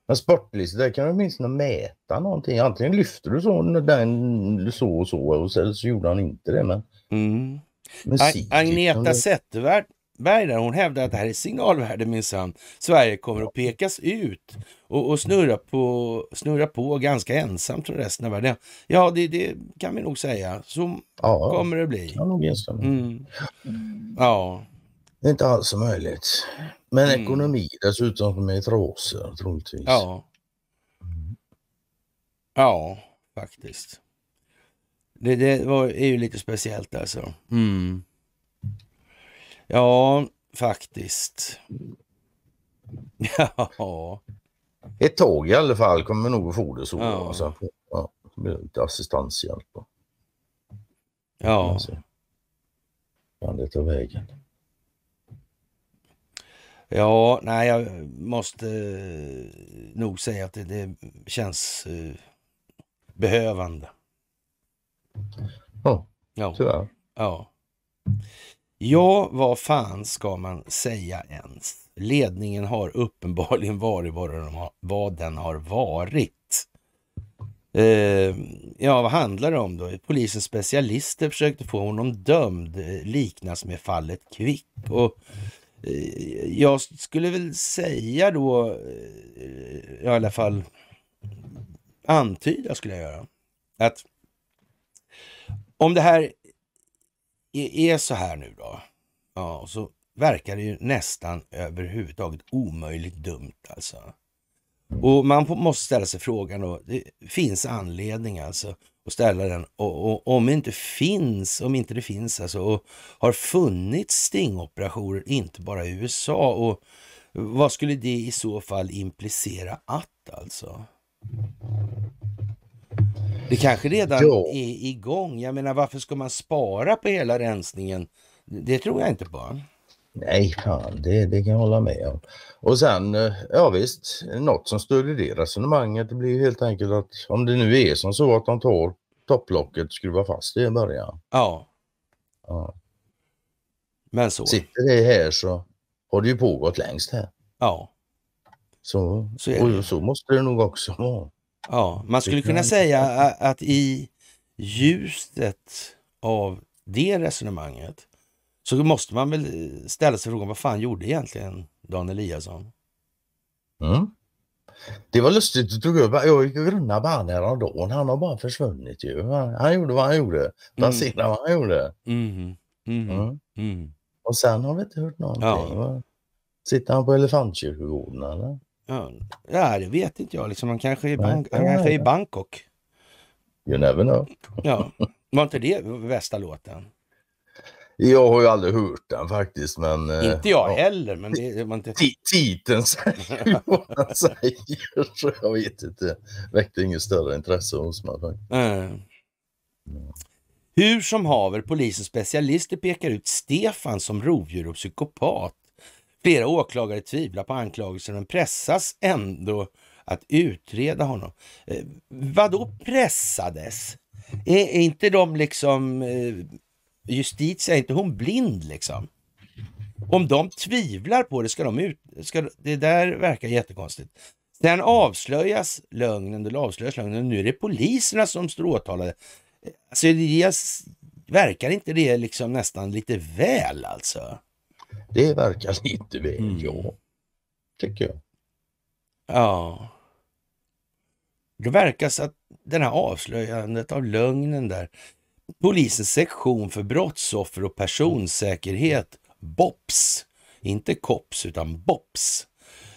Men sportlistor, där kan du åtminstone mäta någonting. Antingen lyfter du så, den, så och så, eller så, gjorde han inte det. Men... Mm. Musik, Agneta liksom, Zetterberg Berg där, hon hävdar att det här är signalvärde minsann. Sverige kommer att pekas ut och, och, snurra, på, snurra på ganska ensamt från resten av världen. Ja, det, det kan vi nog säga. Så ja, kommer det bli. nog mm. mm. Ja. Det är inte alls möjligt. Men mm. ekonomi dessutom som är i trasor troligtvis. Ja. Mm. Ja, faktiskt. Det, det var, är ju lite speciellt alltså. Mm. Ja, faktiskt. (laughs) Ja. Ett tag i alla fall kommer nog att få det så. Ja. Och alltså. ja, lite assistanshjälp. Då. Ja. Alltså, det tar vägen. Ja, nej, jag måste eh, nog säga att det, det känns eh, behövande. Ja, ja, tyvärr. Ja. Ja, vad fan ska man säga ens? Ledningen har uppenbarligen varit vad den har, vad den har varit. Eh, ja, vad handlar det om då? Polisens specialister försökte få honom dömd, eh, liknas med fallet Kvick. Och eh, jag skulle väl säga då, eh, i alla fall antyda skulle jag göra, att om det här är så här nu då, ja, och så verkar det ju nästan överhuvudtaget omöjligt dumt alltså. Och man måste ställa sig frågan då, det finns anledning alltså att ställa den och, och om det inte finns, om inte det finns alltså och har funnits stingoperationer inte bara i USA och vad skulle det i så fall implicera att alltså? Det kanske redan ja. är igång. Jag menar varför ska man spara på hela rensningen? Det tror jag inte på. Nej, fan, det, det kan jag hålla med om. Och sen, eh, ja visst, något som stödjer det resonemanget det blir helt enkelt att om det nu är som så att de tar topplocket, skruvar fast det i början. Ja. ja. Men så. Sitter det här så har det ju pågått längst här. Ja. Så, så, och så måste det nog också vara. Ja, man skulle kunna säga att i ljuset av det resonemanget så måste man väl ställa sig frågan vad fan gjorde egentligen Dan Eliasson? Mm. Det var lustigt du tog upp, jag gick och grunnade på han häromdagen. Han har bara försvunnit ju. Han gjorde vad han gjorde. Placerade mm. vad han gjorde. Mm-hmm. Mm-hmm. Mm. Mm. Och sen har vi inte hört någonting. Ja. Sitter han på Elefantkyrkogården eller? Ja, det vet inte jag. Liksom, han kanske är, han kanske är i Bangkok. You never know. ja. Var inte det bästa låten? Jag har ju aldrig hört den faktiskt. Men, eh, inte jag ja. heller. Men det, man inte... Titeln säger ju vad den säger. (laughs) Så jag vet inte. Det Väckte inget större intresse hos mig. Mm. Hur som haver, polisens specialister pekar ut Stefan som rovdjur och psykopat. Flera åklagare tvivlar på anklagelserna men pressas ändå att utreda honom. Eh, vadå pressades? Är, är, inte de liksom... Eh, justitia, är inte hon blind liksom? Om de tvivlar på det, ska de ut... Ska, det där verkar jättekonstigt. Sen avslöjas lögnen, eller avslöjas lögnen, nu är det poliserna som står åtalade. Alltså det verkar inte det liksom nästan lite väl alltså? Det verkar (laughs) lite väl, mm. ja. Tycker jag. Ja. Det verkar så att den här avslöjandet av lögnen där. Polisens sektion för brottsoffer och personsäkerhet, BOPS, inte COPS utan BOPS,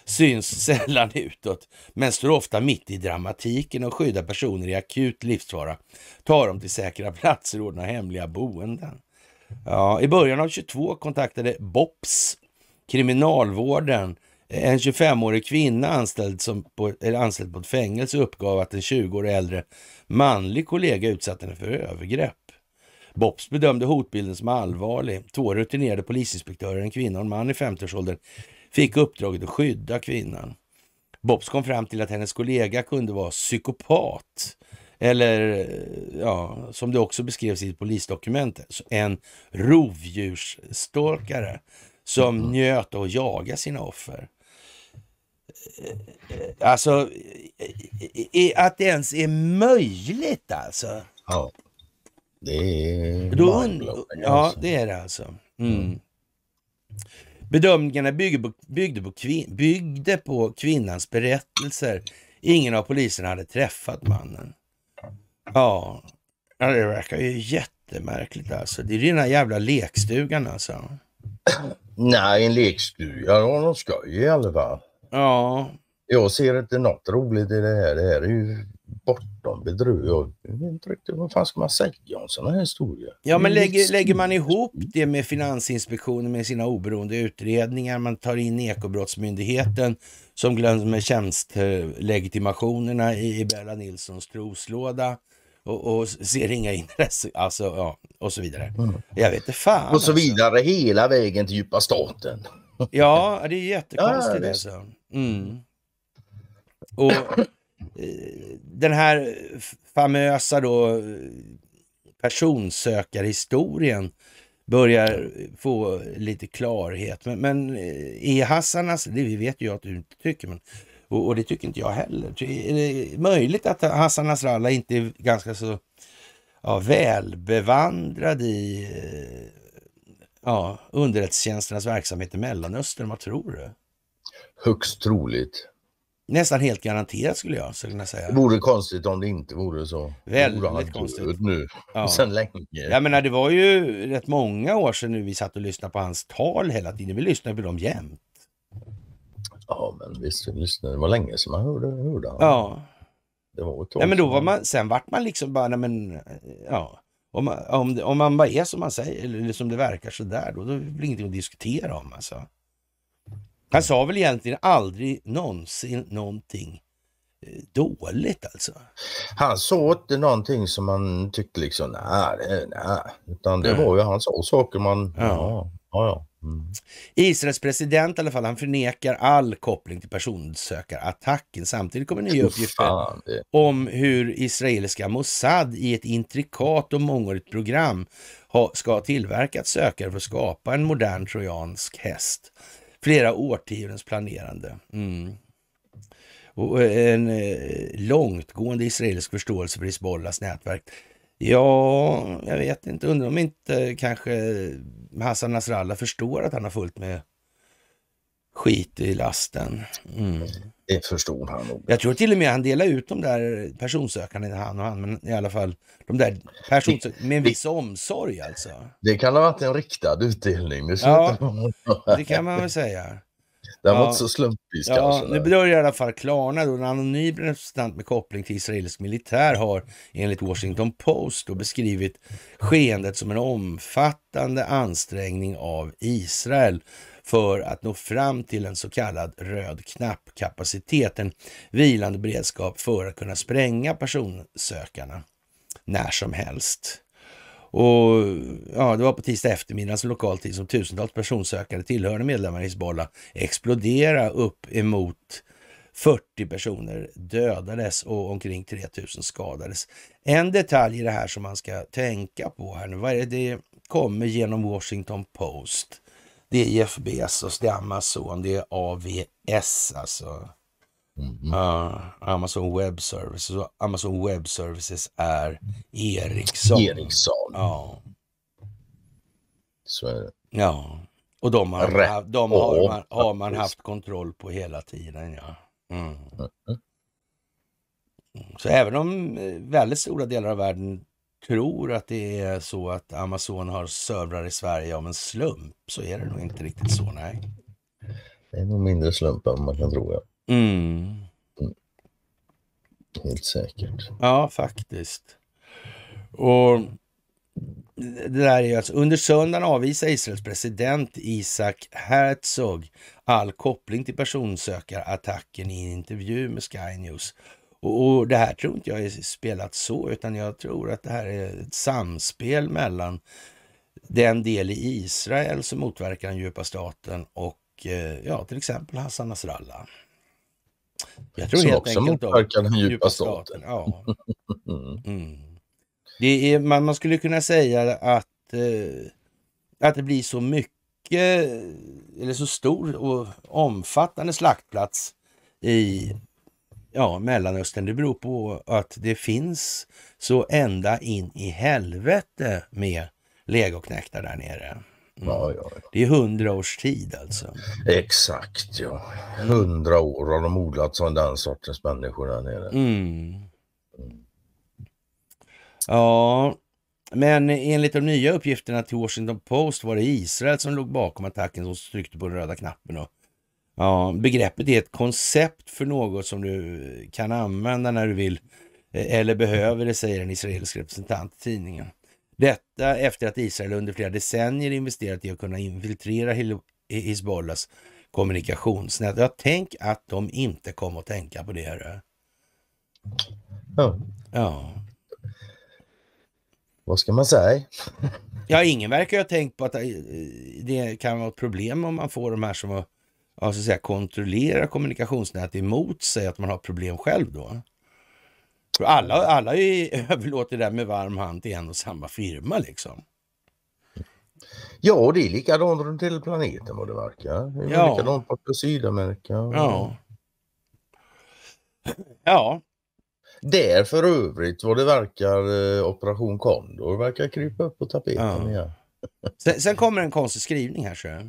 syns mm. sällan (laughs) utåt men står ofta mitt i dramatiken och skyddar personer i akut livsfara, tar dem till säkra (laughs) platser och ordnar hemliga boenden. Ja, I början av 22 kontaktade BOPS kriminalvården en 25-årig kvinna anställd, som på, eller anställd på ett fängelse uppgav att en 20 år äldre manlig kollega utsatt henne för övergrepp. BOPS bedömde hotbilden som allvarlig. Två rutinerade polisinspektörer, en kvinna och en man i 50-årsåldern, fick uppdraget att skydda kvinnan. BOPS kom fram till att hennes kollega kunde vara psykopat eller ja, som det också beskrevs i polisdokumentet, en rovdjursstorkare som mm. njöt och jaga sina offer. Eh, eh, alltså, att det ens är möjligt alltså. Ja, det är Då, Ja, alltså. det är det alltså. Mm. mm. Bedömningarna byggde på, byggde, på, byggde på kvinnans berättelser. Ingen av poliserna hade träffat mannen. Ja, det verkar ju jättemärkligt alltså. Det är ju den här jävla lekstugan alltså. Nej, en lekstuga, det var de skoj i alla fall. Ja. Jag ser inte något roligt i det här. Det här är ju bortom bedrövligt. Jag vet inte riktigt vad fan ska man säga om sådana här historier. Ja, men lägger, lägger man ihop det med Finansinspektionen med sina oberoende utredningar, man tar in Ekobrottsmyndigheten som glömmer tjänstlegitimationerna i Bella Nilssons troslåda och, och ser inga intresse, (laughs) alltså, alltså ja, och så vidare. Jag vet inte fan. Och så alltså. vidare alltså. hela vägen till djupa staten. (laughs) Ja, det är jättekonstigt ja, alltså. Mm. Och eh, den här famösa då personsökarhistorien börjar få lite klarhet. Men, men är eh, Hassan det vi vet ju att du inte tycker, men och, och det tycker inte jag heller. Är det möjligt att Hassan Nasrallah inte är ganska så ja, välbevandrad i eh, ja, underrättelsetjänsternas verksamhet i Mellanöstern? Vad tror du? Högst troligt. Nästan helt garanterat skulle jag kunna säga. Det vore konstigt om det inte vore så. Väldigt konstigt. nu, ja. (laughs) sen länge. Jag menar, det var ju rätt många år sedan nu vi satt och lyssnade på hans tal hela tiden. Vi lyssnade på dem jämt. Ja, men visst, lyssnade. det var länge sedan man hörde, hörde han. Ja. Det var ett tag ja, men då var man, sen vart man liksom bara, nej, men ja. Om man, om, det, om man bara är som man säger, eller som det verkar sådär, då, då blir det ingenting att diskutera om alltså. Han sa väl egentligen aldrig någonsin någonting eh, dåligt alltså. Han sa inte någonting som man tyckte liksom, nej, nej, utan det mm. var ju, han sa saker man, ja, ja, ja. ja. Mm. Israels president i alla fall, han förnekar all koppling till personsökarattacken. Samtidigt kommer nya uppgifter om hur israeliska Mossad i ett intrikat och mångårigt program ska ha tillverkat sökare för att skapa en modern trojansk häst. Flera årtiondens planerande. Mm. Och eh, en eh, långtgående israelisk förståelse för Hizbollahs nätverk Ja, jag vet inte. Undrar om inte kanske Hassan Nasrallah förstår att han har fullt med skit i lasten. Mm. Det förstod han nog. Jag tror till och med han delar ut de där personsökarna, han och han, men i alla fall de där personsökarna med en viss omsorg alltså. Det kan ha varit en riktad utdelning. Det, ja, det kan man väl säga. Den ja. var inte så slumpvis ja, kanske. Det i alla fall Klarna då. En anonym representant med koppling till israelisk militär har enligt Washington Post då beskrivit skeendet som en omfattande ansträngning av Israel för att nå fram till en så kallad röd knapp-kapacitet, en vilande beredskap för att kunna spränga personsökarna när som helst. Och ja, det var på tisdag eftermiddag som alltså lokal tid som tusentals personsökande tillhörande medlemmar i Hizbollah explodera upp emot 40 personer dödades och omkring 3000 skadades. En detalj i det här som man ska tänka på här nu, det kommer genom Washington Post. Det är Jeff Bezos, det är Amazon, det är AVS alltså. Mm. Uh, Amazon Web Services. Och Amazon Web Services är Ericsson. Ericsson. Ja. Så är det. Ja. Och de, har, Rätt de har, man, har man haft kontroll på hela tiden. ja. Mm. mm. Så även om eh, väldigt stora delar av världen tror att det är så att Amazon har servrar i Sverige av en slump så är det nog inte riktigt så, nej. Det är nog mindre slump än man kan tro, ja. Mm. mm. Helt säkert. Ja, faktiskt. Och det där är ju alltså, under söndagen avvisar Israels president Isaac Herzog all koppling till personsökarattacken i en intervju med Sky News. Och, och, det här tror inte jag är spelat så, utan jag tror att det här är ett samspel mellan den del i Israel som motverkar den djupa staten och eh, ja, till exempel Hassan Nasrallah. Jag tror som helt också motverkar den djupa staten. Ja. (laughs) Mm. Det är, man, man, skulle kunna säga att, eh, att det blir så mycket, eller så stor och omfattande slaktplats i ja, Mellanöstern. Det beror på att det finns så ända in i helvete med legoknäktar där nere. Mm. Ja, ja, ja. Det är hundra års tid alltså. Exakt ja. Hundra år har de odlat som den sortens människor där nere. Mm. Ja, men enligt de nya uppgifterna till Washington Post var det Israel som låg bakom attacken som tryckte på den röda knappen. Och, ja, begreppet är ett koncept för något som du kan använda när du vill eh, eller behöver det, säger en israelisk representant i tidningen. Detta efter att Israel under flera decennier investerat i att kunna infiltrera Hizbollahs kommunikationsnät. Jag tänk att de inte kom att tänka på det. Här. Eh. Ja. ja. Vad ska man säga? ja, ingen verkar ha tänkt på att eh, det kan vara ett problem om man får de här som har, alltså, så att säga, kontrollera kommunikationsnät emot sig, att man har problem själv då. Alla, alla (laughs) överlåter det där med varm hand till en och samma firma liksom. Ja, och det är likadant runt hela planeten vad det verkar. Det är ja. likadant på Sydamerika. Ja. Ja. Där för övrigt vad det verkar eh, Operation Kondor verkar krypa upp på tapeten ja. igen. (laughs) sen, sen, kommer en konstig skrivning här. Så.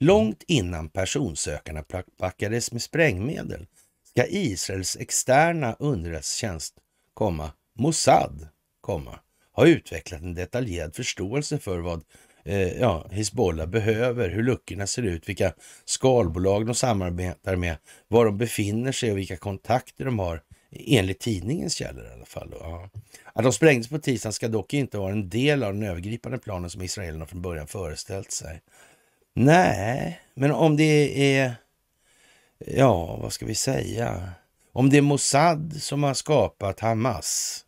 Långt innan personsökarna packades med sprängmedel ska Israels externa underrättelsetjänst, komma? Mossad, komma, ha utvecklat en detaljerad förståelse för vad eh, ja, Hizbollah behöver, hur luckorna ser ut, vilka skalbolag de samarbetar med, var de befinner sig och vilka kontakter de har, enligt tidningens källor i alla fall. Ja. Att de sprängdes på tisdagen ska dock inte vara en del av den övergripande planen som israelerna från början föreställt sig. Nej, men om det är ja, vad ska vi säga? Om det är Mossad som har skapat Hamas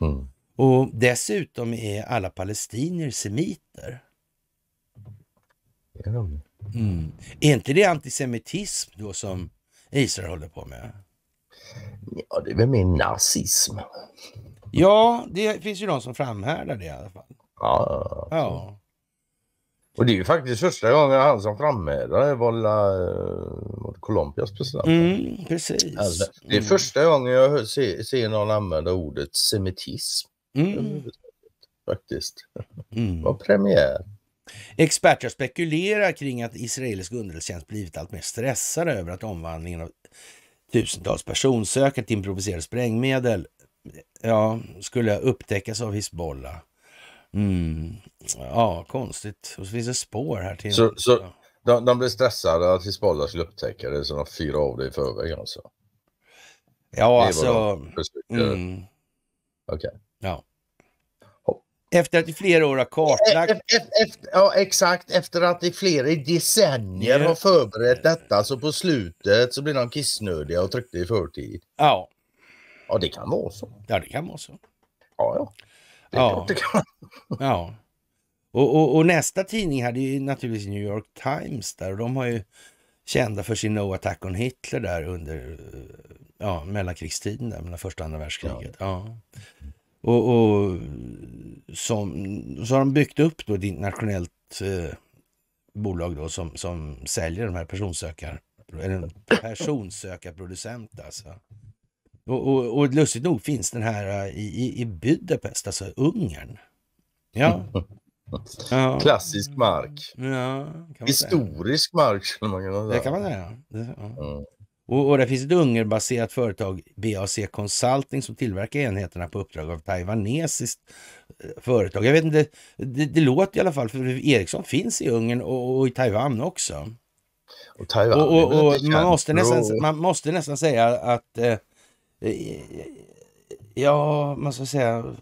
mm. och dessutom är alla palestinier semiter. Mm. Mm. Är inte det antisemitism då som Israel håller på med? Ja, det är väl mer nazism. Ja, det finns ju de som framhärdar det i alla fall. Ja. ja. Och det är ju faktiskt första gången han som framhärdare eh, var Colombias president. Mm, precis. Alltså, det är mm. första gången jag ser, ser någon använda ordet semitism. Mm. Faktiskt. Mm. var premiär. Experter spekulerar kring att israelisk underrättelsetjänst blivit allt mer stressade över att omvandlingen av tusentals personsökare till improviserade sprängmedel ja, skulle upptäckas av Hizbollah. Mm. Ja, konstigt. Och så finns det spår här till. Så, så de, de blev stressade att Hizbollah skulle upptäcka det, så de fyrade av det i förväg alltså? Ja, alltså... Mm. Okej. Okay. Ja. Efter att i flera år har kartlagt... Efter, efter, ja, exakt. Efter att i flera decennier har förberett detta så på slutet så blir de kissnödiga och tryckte i förtid. Ja. Ja, det kan vara så. Ja, det kan vara så. Ja, ja ja. ja. Och, och, och, nästa tidning hade ju naturligtvis New York Times där och de har ju kända för sin No Attack on Hitler där under ja, mellankrigstiden, där, mellan första och andra världskriget. Ja. ja. Och, och som, så har de byggt upp då ett internationellt eh, bolag då som, som säljer de här personsökar, eller (clears throat) personsökarproducent alltså. Och, och, och lustigt nog finns den här äh, i, i, i Budapest, alltså Ungern. Ja. (laughs) ja. Klassisk mark. Ja, Historisk säga. mark skulle man kunna säga. Det kan man säga. Ja. Och, och det finns ett ungerbaserat företag, BAC Consulting, som tillverkar enheterna på uppdrag av taiwanesiskt äh, företag. Jag vet inte, det, det låter i alla fall, för Ericsson finns i Ungern och, och i Taiwan också. Och Taiwan, och, och, och man, måste nästan, man måste nästan säga att eh, Eh, ja, man ska säga...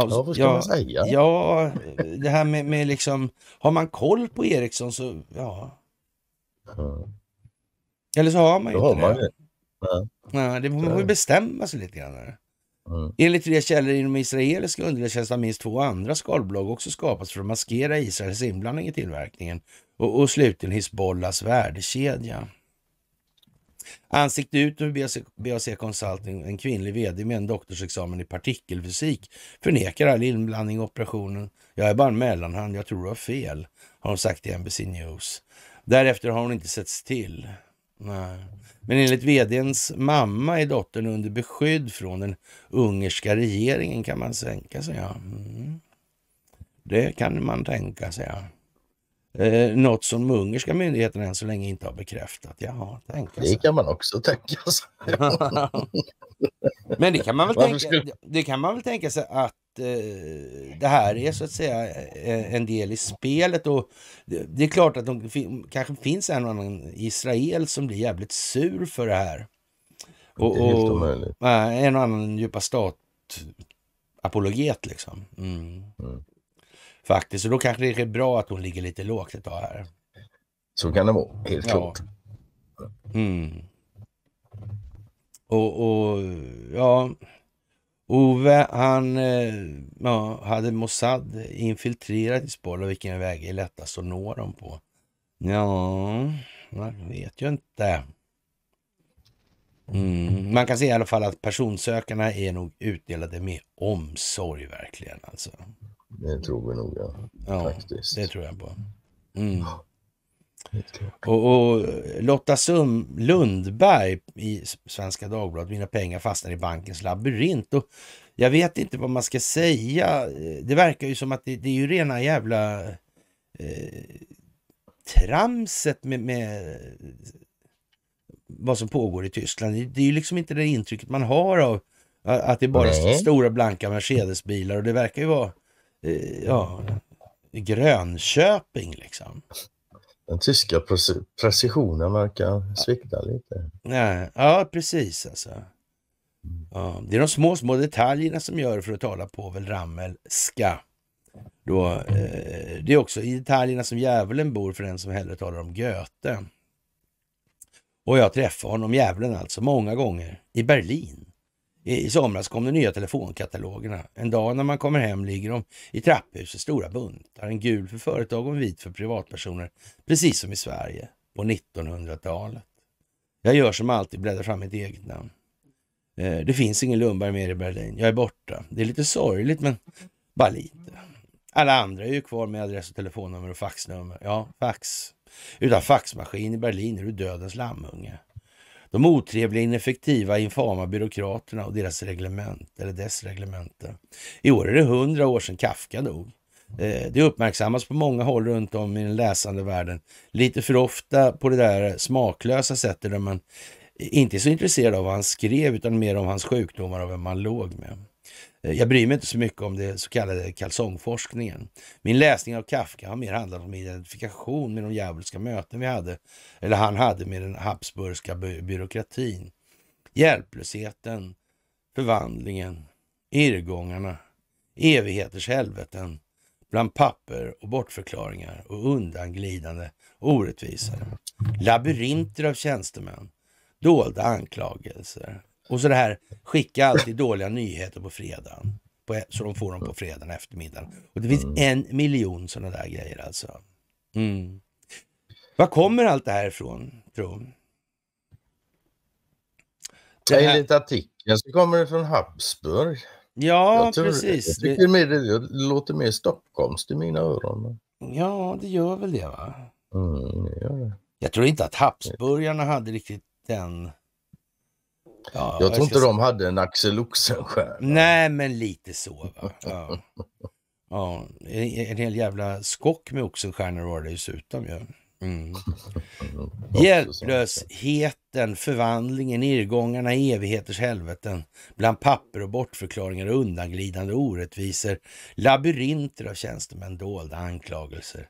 Ja, vad ska ja, man säga? Ja, det här med, med liksom... Har man koll på Ericsson så, ja. Mm. Eller så har man ju Då inte har man det. Man Nej. det får ju bestämma sig lite grann. Mm. Enligt tre källor inom israeliska underrättelsetjänsten har minst två andra skalbolag också skapats för att maskera Israels inblandning i tillverkningen och, och slutligen Hizbollahs värdekedja. Ansikte ut med BAC Consulting, en kvinnlig vd med en doktorsexamen i partikelfysik, förnekar all inblandning i operationen. Jag är bara en mellanhand, jag tror du har fel, har hon sagt i NBC News. Därefter har hon inte setts till. Nej. Men enligt vdns mamma är dottern under beskydd från den ungerska regeringen kan man tänka sig. Ja. Mm. Det kan man tänka sig. Ja. Eh, något som ungerska myndigheterna än så länge inte har bekräftat. Jaha, tänka sig. Det kan man också tänka sig. (laughs) Men det kan man väl, tänka, skulle... det kan man väl tänka sig att eh, det här är så att säga eh, en del i spelet och det, det är klart att det kanske finns en och annan israel som blir jävligt sur för det här. Och, det och, äh, en och annan djupa stat apologet liksom. Mm. Mm. Faktiskt, och då kanske det är bra att hon ligger lite lågt ett tag här. Så kan det vara, helt ja. klart. Mm. Och, och, ja, Ove han eh, ja, hade Mossad infiltrerat i och vilken väg är lättast att nå dem på? Ja, man vet ju inte. Mm. Man kan se i alla fall att personsökarna är nog utdelade med omsorg verkligen alltså. Det tror vi nog, ja. ja Faktiskt. Det tror jag på. Mm. Och, och, Lotta Sum Lundberg i Svenska Dagbladet, mina pengar fastnar i bankens labyrint. Och jag vet inte vad man ska säga. Det verkar ju som att det, det är ju rena jävla eh, tramset med, med, vad som pågår i Tyskland. Det, det är ju liksom inte det intrycket man har av att det är bara är stora blanka Mercedesbilar och det verkar ju vara ja, Grönköping liksom. Den tyska precisionen verkar svikta lite. Nej, ja, precis alltså. Ja, det är de små, små detaljerna som gör, det för att tala på väl rammelska. Då, eh, det är också i detaljerna som djävulen bor för den som hellre talar om Göte. Och jag träffade honom, djävulen alltså, många gånger i Berlin. I somras kom de nya telefonkatalogerna. En dag när man kommer hem ligger de i trapphuset, stora buntar. En gul för företag och en vit för privatpersoner. Precis som i Sverige på 1900-talet. Jag gör som alltid, bläddrar fram mitt eget namn. Eh, det finns ingen Lundberg mer i Berlin. Jag är borta. Det är lite sorgligt, men bara lite. Alla andra är ju kvar med adress och telefonnummer och faxnummer. Ja, fax. Utan faxmaskin i Berlin är du dödens lammunge. De otrevliga, ineffektiva, infama byråkraterna och deras reglement, eller dess reglemente. I år är det hundra år sedan Kafka dog. Eh, det uppmärksammas på många håll runt om i den läsande världen. Lite för ofta på det där smaklösa sättet där man inte är så intresserad av vad han skrev utan mer om hans sjukdomar och vem man låg med. Eh, jag bryr mig inte så mycket om det så kallade kalsongforskningen. Min läsning av Kafka har mer handlat om identifikation med de djävulska möten vi hade, eller han hade med den habsburgska by byråkratin. Hjälplösheten, förvandlingen, irrgångarna, evigheters helveten bland papper och bortförklaringar och undanglidande orättvisor. Labyrinter av tjänstemän, dolda anklagelser, och så det här, skicka alltid dåliga nyheter på fredagen. På, e- så de får dem på fredagen eftermiddagen. Och det finns mm. en miljon sådana där grejer alltså. Mm. Var kommer allt det här ifrån, tro? Det här... Enligt artikeln så kommer det från Habsburg. Ja, jag tror, precis. Jag tycker mer, det låter mer stockholmskt i mina öron. Ja, det gör väl det va? Mm, det gör det. Jag tror inte att Habsburgarna hade riktigt den Ja, jag, jag tror inte de hade en Axel Oxenstierna. Nej, men lite så. Va? (laughs) Ja. ja. en, hel jävla skock med Oxenstierna var det dessutom Ja. Mm. (laughs) Hjälplösheten, förvandlingen, irrgångarna, evigheters helveten bland papper och bortförklaringar och undanglidande orättvisor, labyrinter av tjänstemän, dolda anklagelser.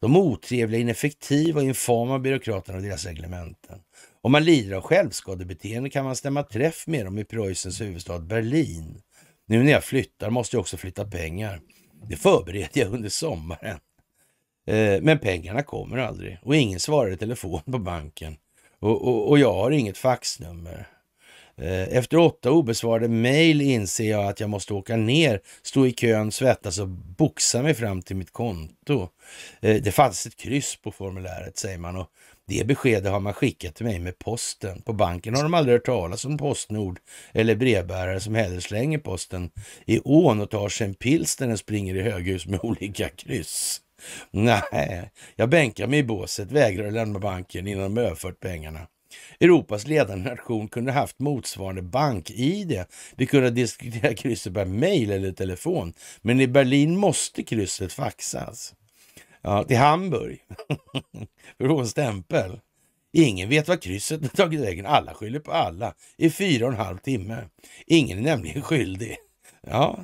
De otrevliga, ineffektiva och infama byråkraterna och deras reglementen. Om man lider av självskadebeteende kan man stämma träff med dem i Preussens huvudstad Berlin. Nu när jag flyttar måste jag också flytta pengar. Det förbereder jag under sommaren. Eh, men pengarna kommer aldrig och ingen svarar i telefon på banken. Och, och, och jag har inget faxnummer. Eh, efter åtta obesvarade mejl inser jag att jag måste åka ner, stå i kön, svettas och boxa mig fram till mitt konto. Eh, det fanns ett kryss på formuläret säger man och det beskedet har man skickat till mig med posten. På banken har de aldrig hört talas om Postnord eller brevbärare som hellre slänger posten i ån och tar sig en pils när den springer i höghus med (laughs) olika kryss. Nej, jag bänkar mig i båset, vägrar lämna banken innan de överfört pengarna. Europas ledande nation kunde haft motsvarande bank-id. Vi kunde diskutera krysset per mejl eller telefon, men i Berlin måste krysset faxas. Ja, till Hamburg. (laughs) För att få en stämpel. Ingen vet vad krysset har tagit vägen. Alla skyller på alla i fyra och en halv timme. Ingen är nämligen skyldig. Ja,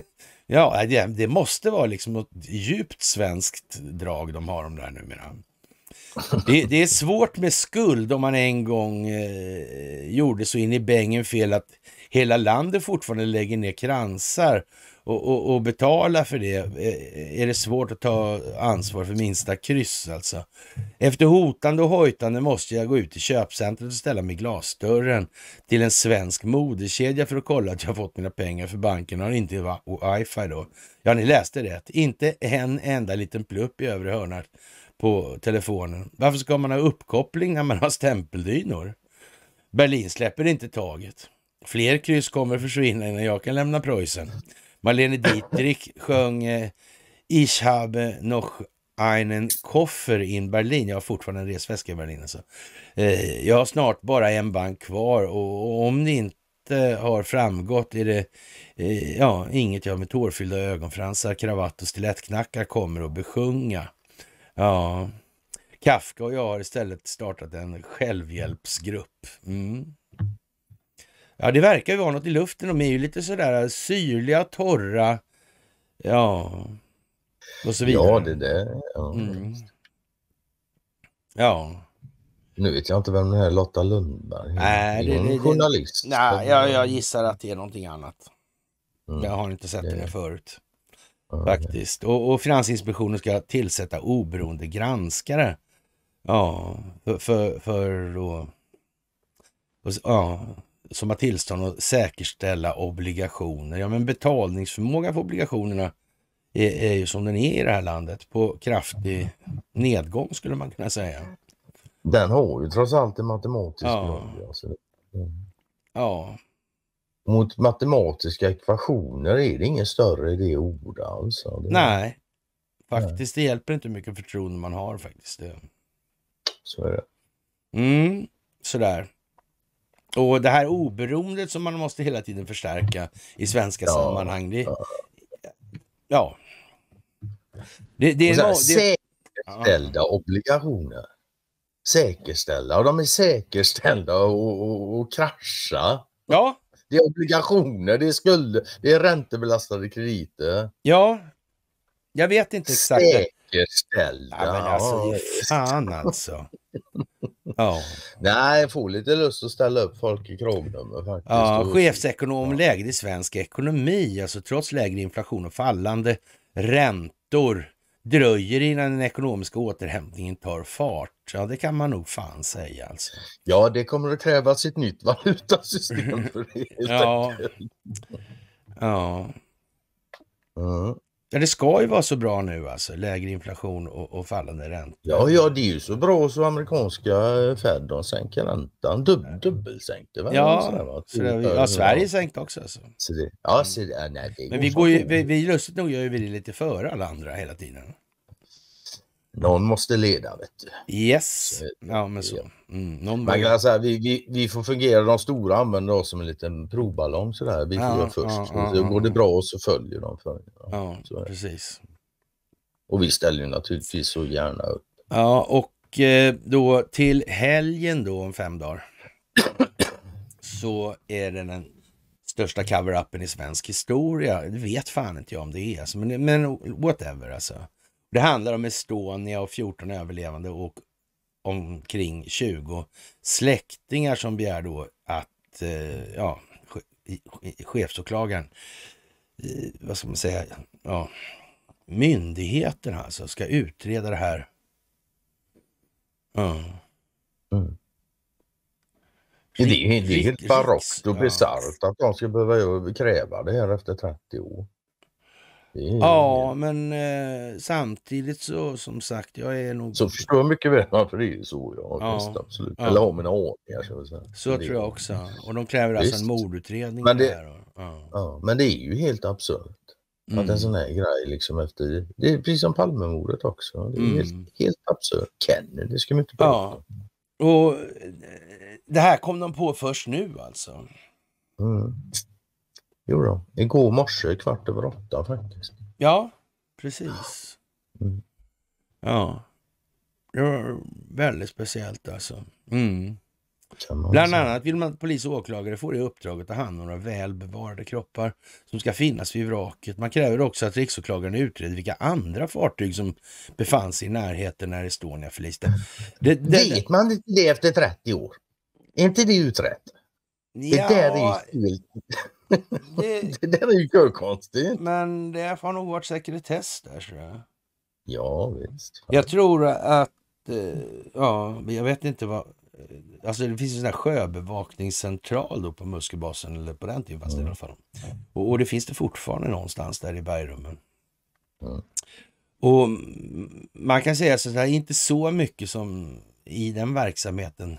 (laughs) ja det måste vara liksom något djupt svenskt drag de har de där numera. Det, det är svårt med skuld om man en gång eh, gjorde så in i bängen fel att hela landet fortfarande lägger ner kransar och, och, och, betala för det eh, är det svårt att ta ansvar för minsta kryss alltså. Efter hotande och hojtande måste jag gå ut i köpcentret och ställa mig i glasdörren till en svensk modekedja för att kolla att jag fått mina pengar för banken har inte wifi då. Ja, ni läste rätt. Inte en enda liten plupp i övre hörnet på telefonen. Varför ska man ha uppkoppling när man har stämpeldynor? Berlin släpper inte taget. Fler kryss kommer försvinna innan jag kan lämna Preussen. Marlene Dietrich sjöng eh, Ich habe noch einen koffer in Berlin. Jag har fortfarande en resväska i Berlin. Alltså. Eh, jag har snart bara en bank kvar och, och om det inte har framgått är det eh, ja, inget jag med tårfyllda ögonfransar, kravatt och stilettknackar kommer att besjunga. Ja, Kafka och jag har istället startat en självhjälpsgrupp. Mm. Ja, det verkar ju vara något i luften. De är ju lite sådär syrliga, torra, ja, och så vidare. Ja, det där. Ja. Mm. ja. Nu vet jag inte vem det här Lotta Lundberg Nej, det, är. Hon det, det, journalist? Nej, jag, jag, gissar att det är någonting annat. Mm. Jag har inte sett det. den förut. Faktiskt. Och, och, Finansinspektionen ska tillsätta oberoende granskare. Ja, för, för, för då... Och, ja, som har tillstånd att säkerställa obligationer. Ja, men betalningsförmågan för obligationerna är, är, ju som den är i det här landet, på kraftig nedgång skulle man kunna säga. Den har ju trots allt en matematisk ja. grund. Alltså. Mm. Ja. Mot matematiska ekvationer är det ingen större idé att orda alltså. Det... Nej, faktiskt. Nej. Det hjälper inte hur mycket förtroende man har faktiskt. Det. Så är det. Mm, sådär. Och det här oberoendet som man måste hela tiden förstärka i svenska ja, sammanhang. Det, ja. ja. Det, det är här, no, det, säkerställda ja. obligationer. Säkerställda. Och de är säkerställda och, och, och krascha. Ja. Det är obligationer, det är skulder, det är räntebelastade krediter. Ja, jag vet inte exakt. Säker. Återställda. Ja, men alltså, fan alltså. Ja. Nej, jag får lite lust att ställa upp folk i krognummer Faktiskt. Ja, chefsekonom ja. läget i svensk ekonomi, alltså trots lägre inflation och fallande räntor, dröjer innan den ekonomiska återhämtningen tar fart. Ja, det kan man nog fan säga alltså. Ja, det kommer att krävas ett nytt (laughs) valutasystem för det. helt ja. ja. Mm. Ja, det ska ju vara så bra nu alltså, lägre inflation och, och fallande räntor. Ja, ja, det är ju så bra så amerikanska Fed de sänker räntan. Dub, dubbelsänkte väl? Ja, va? Typ ja, Sverige sänkte också. Alltså. Så det, ja, så nej, det Men vi går ju, vi, vi, lustigt nog gör vi det lite före alla andra hela tiden. Någon måste leda, vet du. Yes. Ja, men så. Mm, någon Man kan vi, vi, vi får fungera, de stora använder oss som en liten provballong sådär. Vi får ja, vara först. Ja, så går det bra så följer de. Följer de. Ja, så. precis. Och vi ställer ju naturligtvis så gärna upp. Ja, och eh, då till helgen då om fem dagar (clears throat) så är det den största cover-upen i svensk historia. Det vet fan inte jag om det är, alltså, men, men whatever alltså. Det handlar om Estonia och 14 överlevande och omkring 20 släktingar som begär då att eh, ja, chefsåklagaren, vad ska man säga, ja, myndigheterna alltså ska utreda det här. Ja. Mm. Det är, det är helt barockt och ja. bisarrt att de ska behöva kräva det här efter 30 år. Mm. Ja, men eh, samtidigt så som sagt, jag är nog... Så förstår jag mycket väl varför det är så. Ja, ja. Visst, absolut. Ja. Eller har mina aningar. Så, så, så tror jag också. Och de kräver visst. alltså en mordutredning. Men det, och, ja. ja. men det är ju helt absurt. Mm. Att en mm. sån här grej liksom efter... Det är precis som Palmemordet också. Det är mm. helt, helt absurt. Kennedy ska man inte prata om. Ja. Och eh, det här kom de på först nu alltså. Mm. Jo då. igår morse kvart över åtta faktiskt. Ja, precis. Mm. Ja. Det var väldigt speciellt alltså. Mm. Bland annat vill man att polis och åklagare får i uppdrag att ta hand om några välbevarade kroppar som ska finnas vid vraket. Man kräver också att riksåklagaren utreder vilka andra fartyg som befann sig i närheten när Estonia förliste. Det, det, Vet man inte det efter 30 år? Är inte det utrett? Ja, det där är ju det, (laughs) det där är ju konstigt. Men det har nog varit sekretess där. Så. Ja, visst. Jag tror att, eh, ja, jag vet inte vad... Eh, alltså det finns en sån där sjöbevakningscentral då på Muskelbasen, eller på den tiden fanns mm. i alla fall. Och, och, det finns det fortfarande någonstans där i bergrummen. Mm. Och man kan säga så här, inte så mycket som i den verksamheten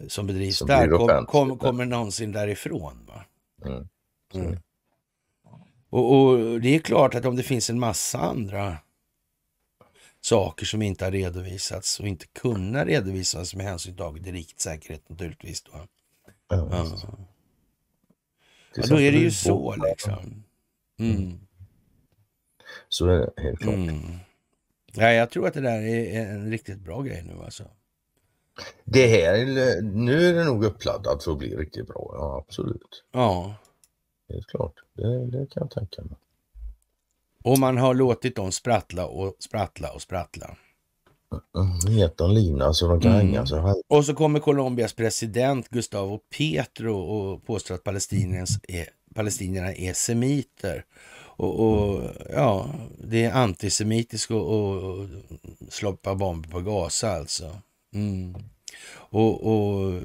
eh, som bedrivs som där kom, kom, kommer någonsin därifrån. Va? Mm. Mm. Och, och, det är klart att om det finns en massa andra saker som inte har redovisats och inte kunna redovisas med hänsyn taget till rikets säkerhet naturligtvis. Då. Ja, ja. ja då är det ju så liksom. Mm. mm. Så är det helt klart. Ja, jag tror att det där är en riktigt bra grej nu alltså. Det här, nu är det nog uppladdat för att bli riktigt bra, ja absolut. Ja. Det är klart, det, det kan jag tänka mig. Och man har låtit dem sprattla och sprattla och sprattla. Mm, gett dem lina så de kan mm. hänga sig Och så kommer Colombias president Gustavo Petro och påstår att är, palestinierna är semiter. Och, och ja, det är antisemitiskt att slå bomber på Gaza alltså. Mm. Och, och,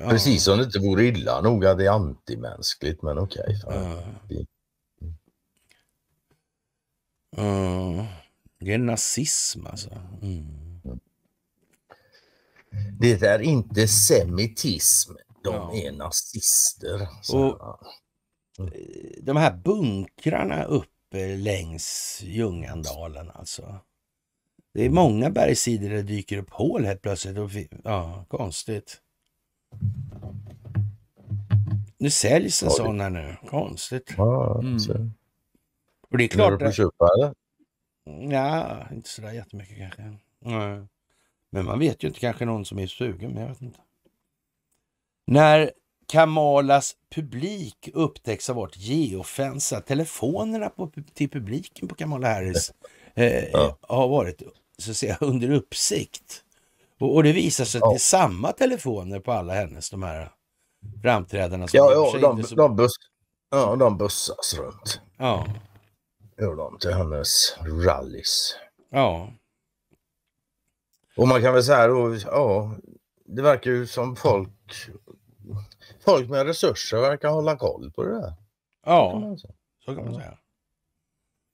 ja. Precis som det inte vore illa nog att det är antimänskligt, men okej. Okay, Uh, mm. det är nazism alltså. Mm. Det är inte semitism, de ja. är nazister. Alltså. Och, de här bunkrarna uppe eh, längs Ljungandalen alltså. Det är många bergssidor där det dyker upp hål helt plötsligt. Och, ja, konstigt. Nu säljs en ja, här nu. Konstigt. Ja, mm. Och det är klart... Vill du köpa eller? Ja, inte sådär jättemycket kanske. Nej. Men man vet ju inte, kanske någon som är sugen. Men jag vet inte. När Kamalas publik upptäcks av varit geofensa. Telefonerna på, till publiken på Kamala Harris (laughs) eh, ja. har varit så att säga, (laughs) under uppsikt. Och, och det visar sig ja. att det är samma telefoner på alla hennes, de här framträdandena. Ja, ja, de, så... de, bus... ja, de bussas runt. Ja. Gör de till hennes rallys. Ja. Och man kan väl säga då, ja, det verkar ju som folk, folk med resurser verkar hålla koll på det där. Ja, så kan man säga.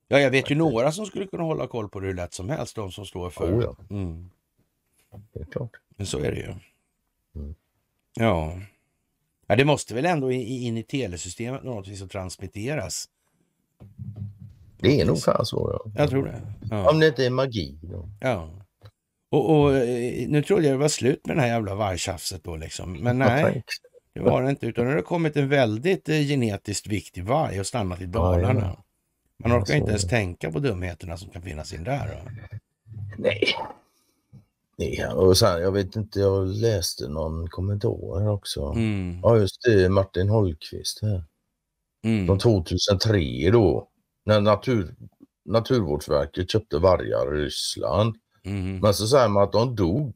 Ja, jag vet ju några som skulle kunna hålla koll på det hur lätt som helst, de som står för... Oh, ja. Mm. Det är klart. Men så är det ju. Mm. Ja. ja. Det måste väl ändå in i telesystemet någonting som transmitteras? Det är nog fan så. Ja. Jag tror det. Ja. Om det inte är magi. Då. Ja. Och, och, eh, nu trodde jag det var slut med det här jävla vargtjafset då liksom. Men nej, det var det inte. Utan nu har det kommit en väldigt eh, genetiskt viktig varg och stannat i Dalarna. Man orkar inte alltså- ens tänka på dumheterna som kan finnas in där. Nej. Nej, och sen, jag vet inte, jag läste någon kommentar här också. Mm. Ja, just det, Martin Holmqvist här. Mm. Från 2003 då, när natur, Naturvårdsverket köpte vargar i Ryssland. Mm. Men så säger man att de dog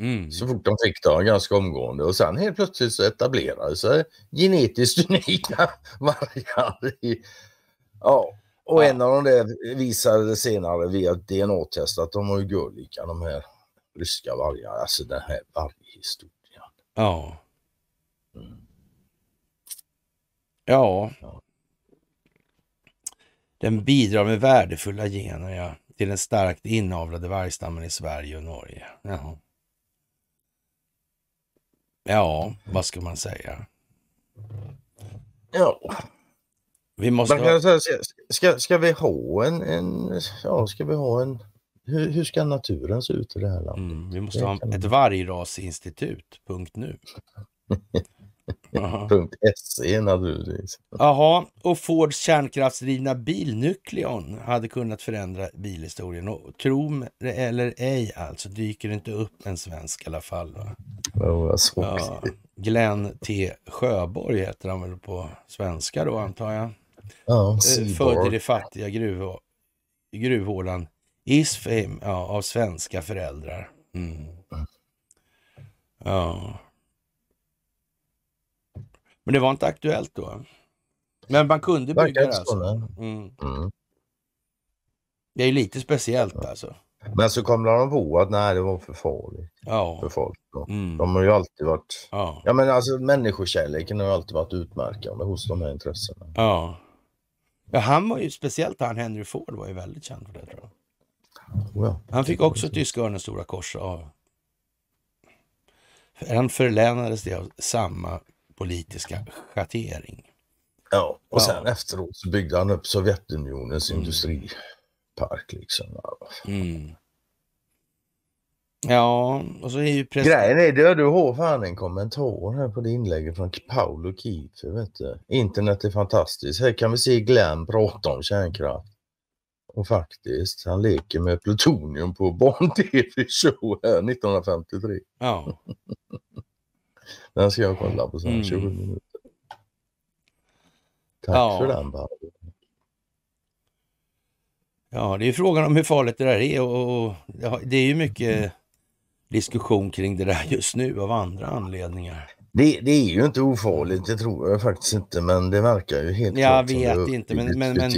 mm. så fort de fick dem ganska omgående och sen helt plötsligt så etablerade sig genetiskt unika (laughs) vargar. I, ja, och ja. en av de där visade senare via DNA-test att de var ju gullika de här ryska vargarna. Alltså den här varghistorien. Ja. Mm. ja. Ja. Den bidrar med värdefulla gener ja, till den starkt inavlade vargstammen i Sverige och Norge. Ja. ja, vad ska man säga? Ja, vi måste ha... ska, ska vi ha en, en, ja, ska vi ha en, hur, hur ska naturen se ut i det här landet? Mm, vi måste ha ett vargrasinstitut, punkt nu. (laughs) Punkt .se naturligtvis. Jaha, och Fords kärnkraftsdrivna bil Nukleon hade kunnat förändra bilhistorien. Och tro det eller ej, alltså dyker det inte upp en svensk i alla fall. Va? Oh, jag såg ja. Glenn T Sjöborg heter han väl på svenska då antar jag. Eh, född i det fattiga gruv, gruvhålan Isfame ja, av svenska föräldrar. Mm. Ja. Men det var inte aktuellt då. Men man kunde bygga det alltså. Mm. Mm. Det är ju lite speciellt alltså. Men så kom de på att nej, det var för farligt ja. för folk. Mm. De har ju alltid varit... Ja. ja men alltså människokärleken har ju alltid varit utmärkande hos de här intressena. Ja. Ja, han var ju speciellt han Henry Ford var ju väldigt känd för det tror jag. han fick också Tyska Örnens Stora Kors av... Han förlänades det av samma politiska schattering. Ja, och sen ja. efteråt så byggde han upp Sovjetunionens mm. industripark liksom. Mm. Ja, och så är ju pressen... Grejen är det, du har fan en kommentar här på det inlägget från Paolo Kiefer, vet du. Internet är fantastiskt. Här kan vi se Glenn prata om kärnkraft. Och faktiskt, han leker med plutonium på barn-tv-show här 1953. Ja. den ska jag kolla på sen, mm. 20 minuter. Tack ja. för den, Paolo. Ja, det är frågan om hur farligt det där är och, och det är ju mycket diskussion kring det där just nu av andra anledningar. Det, det är ju inte ofarligt, det tror jag faktiskt inte, men det verkar ju helt Jag klart vet inte, men, men, men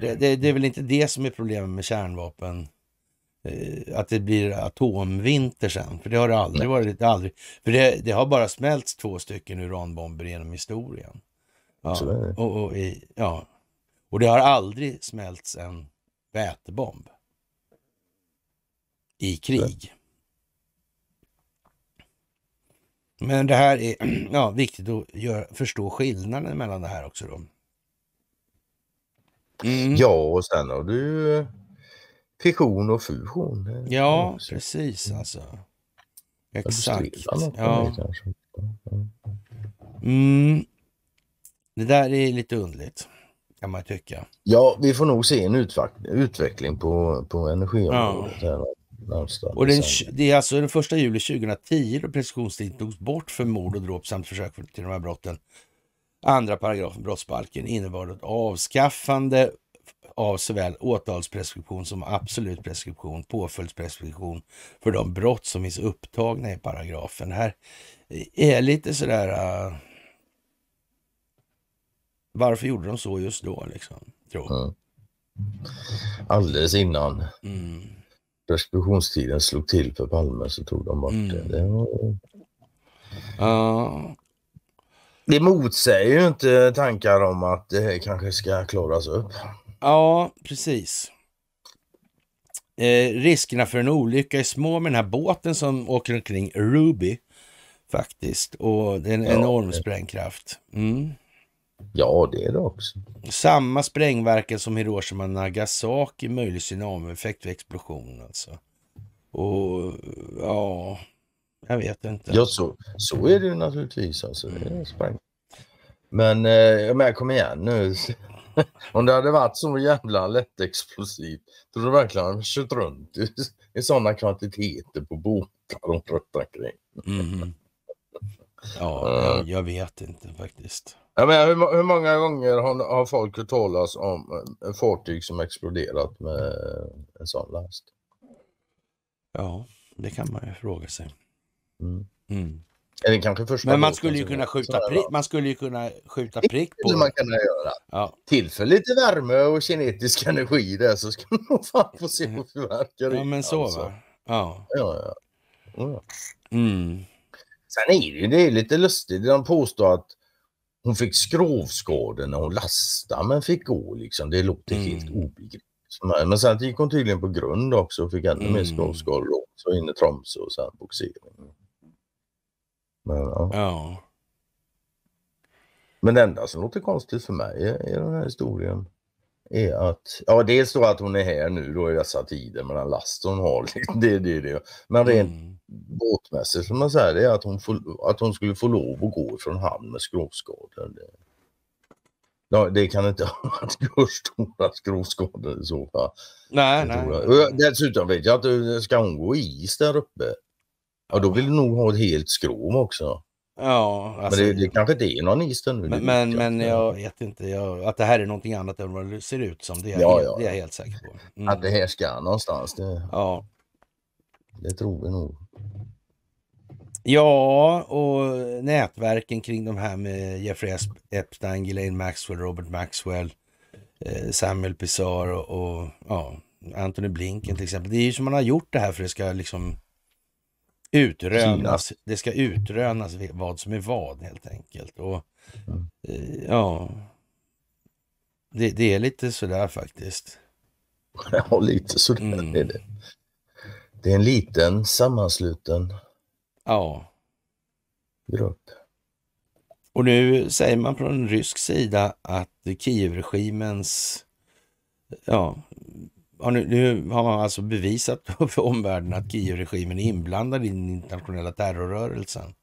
det, det, det, är väl inte det som är problemet med kärnvapen? Eh, att det blir atomvinter sen, för det har det aldrig Nej. varit. Aldrig, för det, det, har bara smälts två stycken uranbomber genom historien. Ja, och, och, i, ja. och det har aldrig smälts en vätebomb i krig. Men det här är (clears throat) ja, viktigt att göra, förstå skillnaden mellan det här också. Då. Mm. Ja, och sen har du fission och fusion. Ja, också. precis mm. alltså. Exakt. Ja. Mm. Det där är lite underligt kan man tycka. Ja, vi får nog se en utveckling på, på energiområdet. Ja. Och den, liksom. det är alltså den första juli 2010 då preskriptionstiden togs bort för mord och dråp samt försök till de här brotten. Andra paragrafen brottsbalken innebar ett avskaffande av såväl åtalspreskription som absolut preskription, påföljdspreskription för de brott som finns upptagna i paragrafen. Det här är lite sådär... Uh, varför gjorde de så just då? Liksom, tror. Mm. Alldeles innan. Mm preskriptionstiden slog till för Palme så tog de bort mm. det. det var... uh... Det motsäger ju inte tankar om att det här kanske ska klaras upp. Ja, precis. Eh, riskerna för en olycka är små med den här båten som åker omkring, Ruby, faktiskt. Och det är en ja, enorm det. sprängkraft. Mm. Ja, det är det också. Samma sprängverkan som Hiroshima och Nagasaki, möjlig tsunamieffekt vid explosion alltså. Och ja, jag vet inte. Ja, så, så är det ju naturligtvis. Alltså. Det är mm. sprängt. Men, eh, men kom igen nu. (laughs) Om det hade varit så jävla lättexplosivt, tror du verkligen att de kört runt i, i sådana kvantiteter på båtar och runt omkring? Mm. Ja, jag, (laughs) eh. jag vet inte faktiskt. Jag menar, hur, hur många gånger har, har folk hört talas om fartyg som exploderat med en sån last? Ja, det kan man ju fråga sig. Mm. Mm. Eller kanske första Men man skulle, ju kunna skjuta prick, man skulle ju kunna skjuta prick på... Det man kan göra. Ja. Till lite värme och kinetisk energi där så ska man (laughs) nog fan få se hur det verkar. Ja men så alltså. va. Ja. ja, ja. Mm. Sen är det ju det är lite lustigt. De påstår att hon fick skrovskador när hon lastade men fick gå. Liksom. Det låter mm. helt obegripligt. Men sen gick hon tydligen på grund också och fick ännu mm. mer skrovskador. Så in i Tromsö och sen boxering. Men, ja. ja. men det enda som låter konstigt för mig är den här historien är att, ja dels då att hon är här nu då i dessa tider med den last hon har. (laughs) Det, det, det. Men rent mm. båtmässigt som man säger, det är att hon, får, att hon skulle få lov att gå från hamn med skrovskador. Det, ja, det kan inte (laughs) ha varit för stora skrovskador i så fall. Nej, nej. Jag. Dessutom vet jag att eh, ska hon gå i is där uppe, ja då vill du nog ha ett helt skrov också. Ja, alltså, men det, det kanske inte är någon is där nu. Men, men, jag vet inte, jag, att det här är någonting annat än vad det ser ut som, det är, ja, ja. Det är jag helt säker på. Mm. Att det här ska någonstans, det, ja. det tror vi nog. Ja, och nätverken kring de här med Jeffrey Epstein, Ghislaine Maxwell, Robert Maxwell, eh, Samuel Pissar och, och ja, Anthony Blinken till exempel. Det är ju som man har gjort det här för det ska liksom utrönas, det ska utrönas vad som är vad helt enkelt. Och ja, eh, det, det är lite sådär faktiskt. (laughs) Ja, lite sådär mm. är det. Det är en liten sammansluten ja. grupp. Och nu säger man från rysk sida att Kievregimens ja, har nu, nu, har man alltså bevisat (laughs) för omvärlden att Kiev-regimen är inblandad i den internationella terrorrörelsen.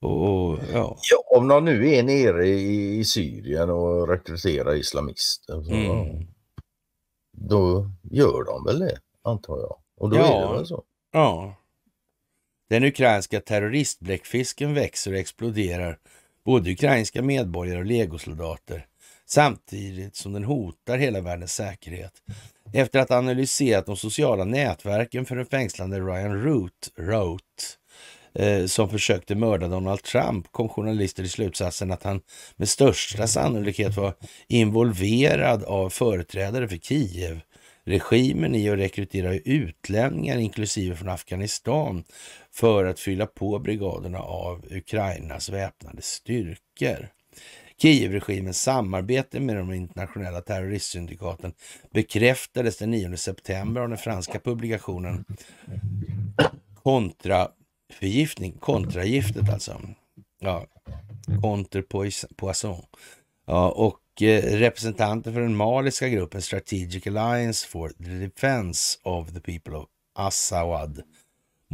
Och, och, ja. ja. om de nu är nere i, i Syrien och rekryterar islamister, så, mm. då gör de väl det, antar jag. Och då ja. är det väl så. Ja. Den ukrainska terroristbläckfisken växer och exploderar. Både ukrainska medborgare och legosoldater samtidigt som den hotar hela världens säkerhet. Efter att ha analyserat de sociala nätverken för den fängslande Ryan Root, Root eh, som försökte mörda Donald Trump kom journalister i slutsatsen att han med största sannolikhet var involverad av företrädare för Kiev regimen i att rekrytera utlänningar inklusive från Afghanistan för att fylla på brigaderna av Ukrainas väpnade styrkor. Kievregimens samarbete med de internationella terroristsyndikaten bekräftades den 9 september av den franska publikationen Kontraförgiftning, kontragiftet alltså. Ja, Counterpoison. Ja, och eh, representanter för den maliska gruppen Strategic Alliance for the Defense of the People of Assawad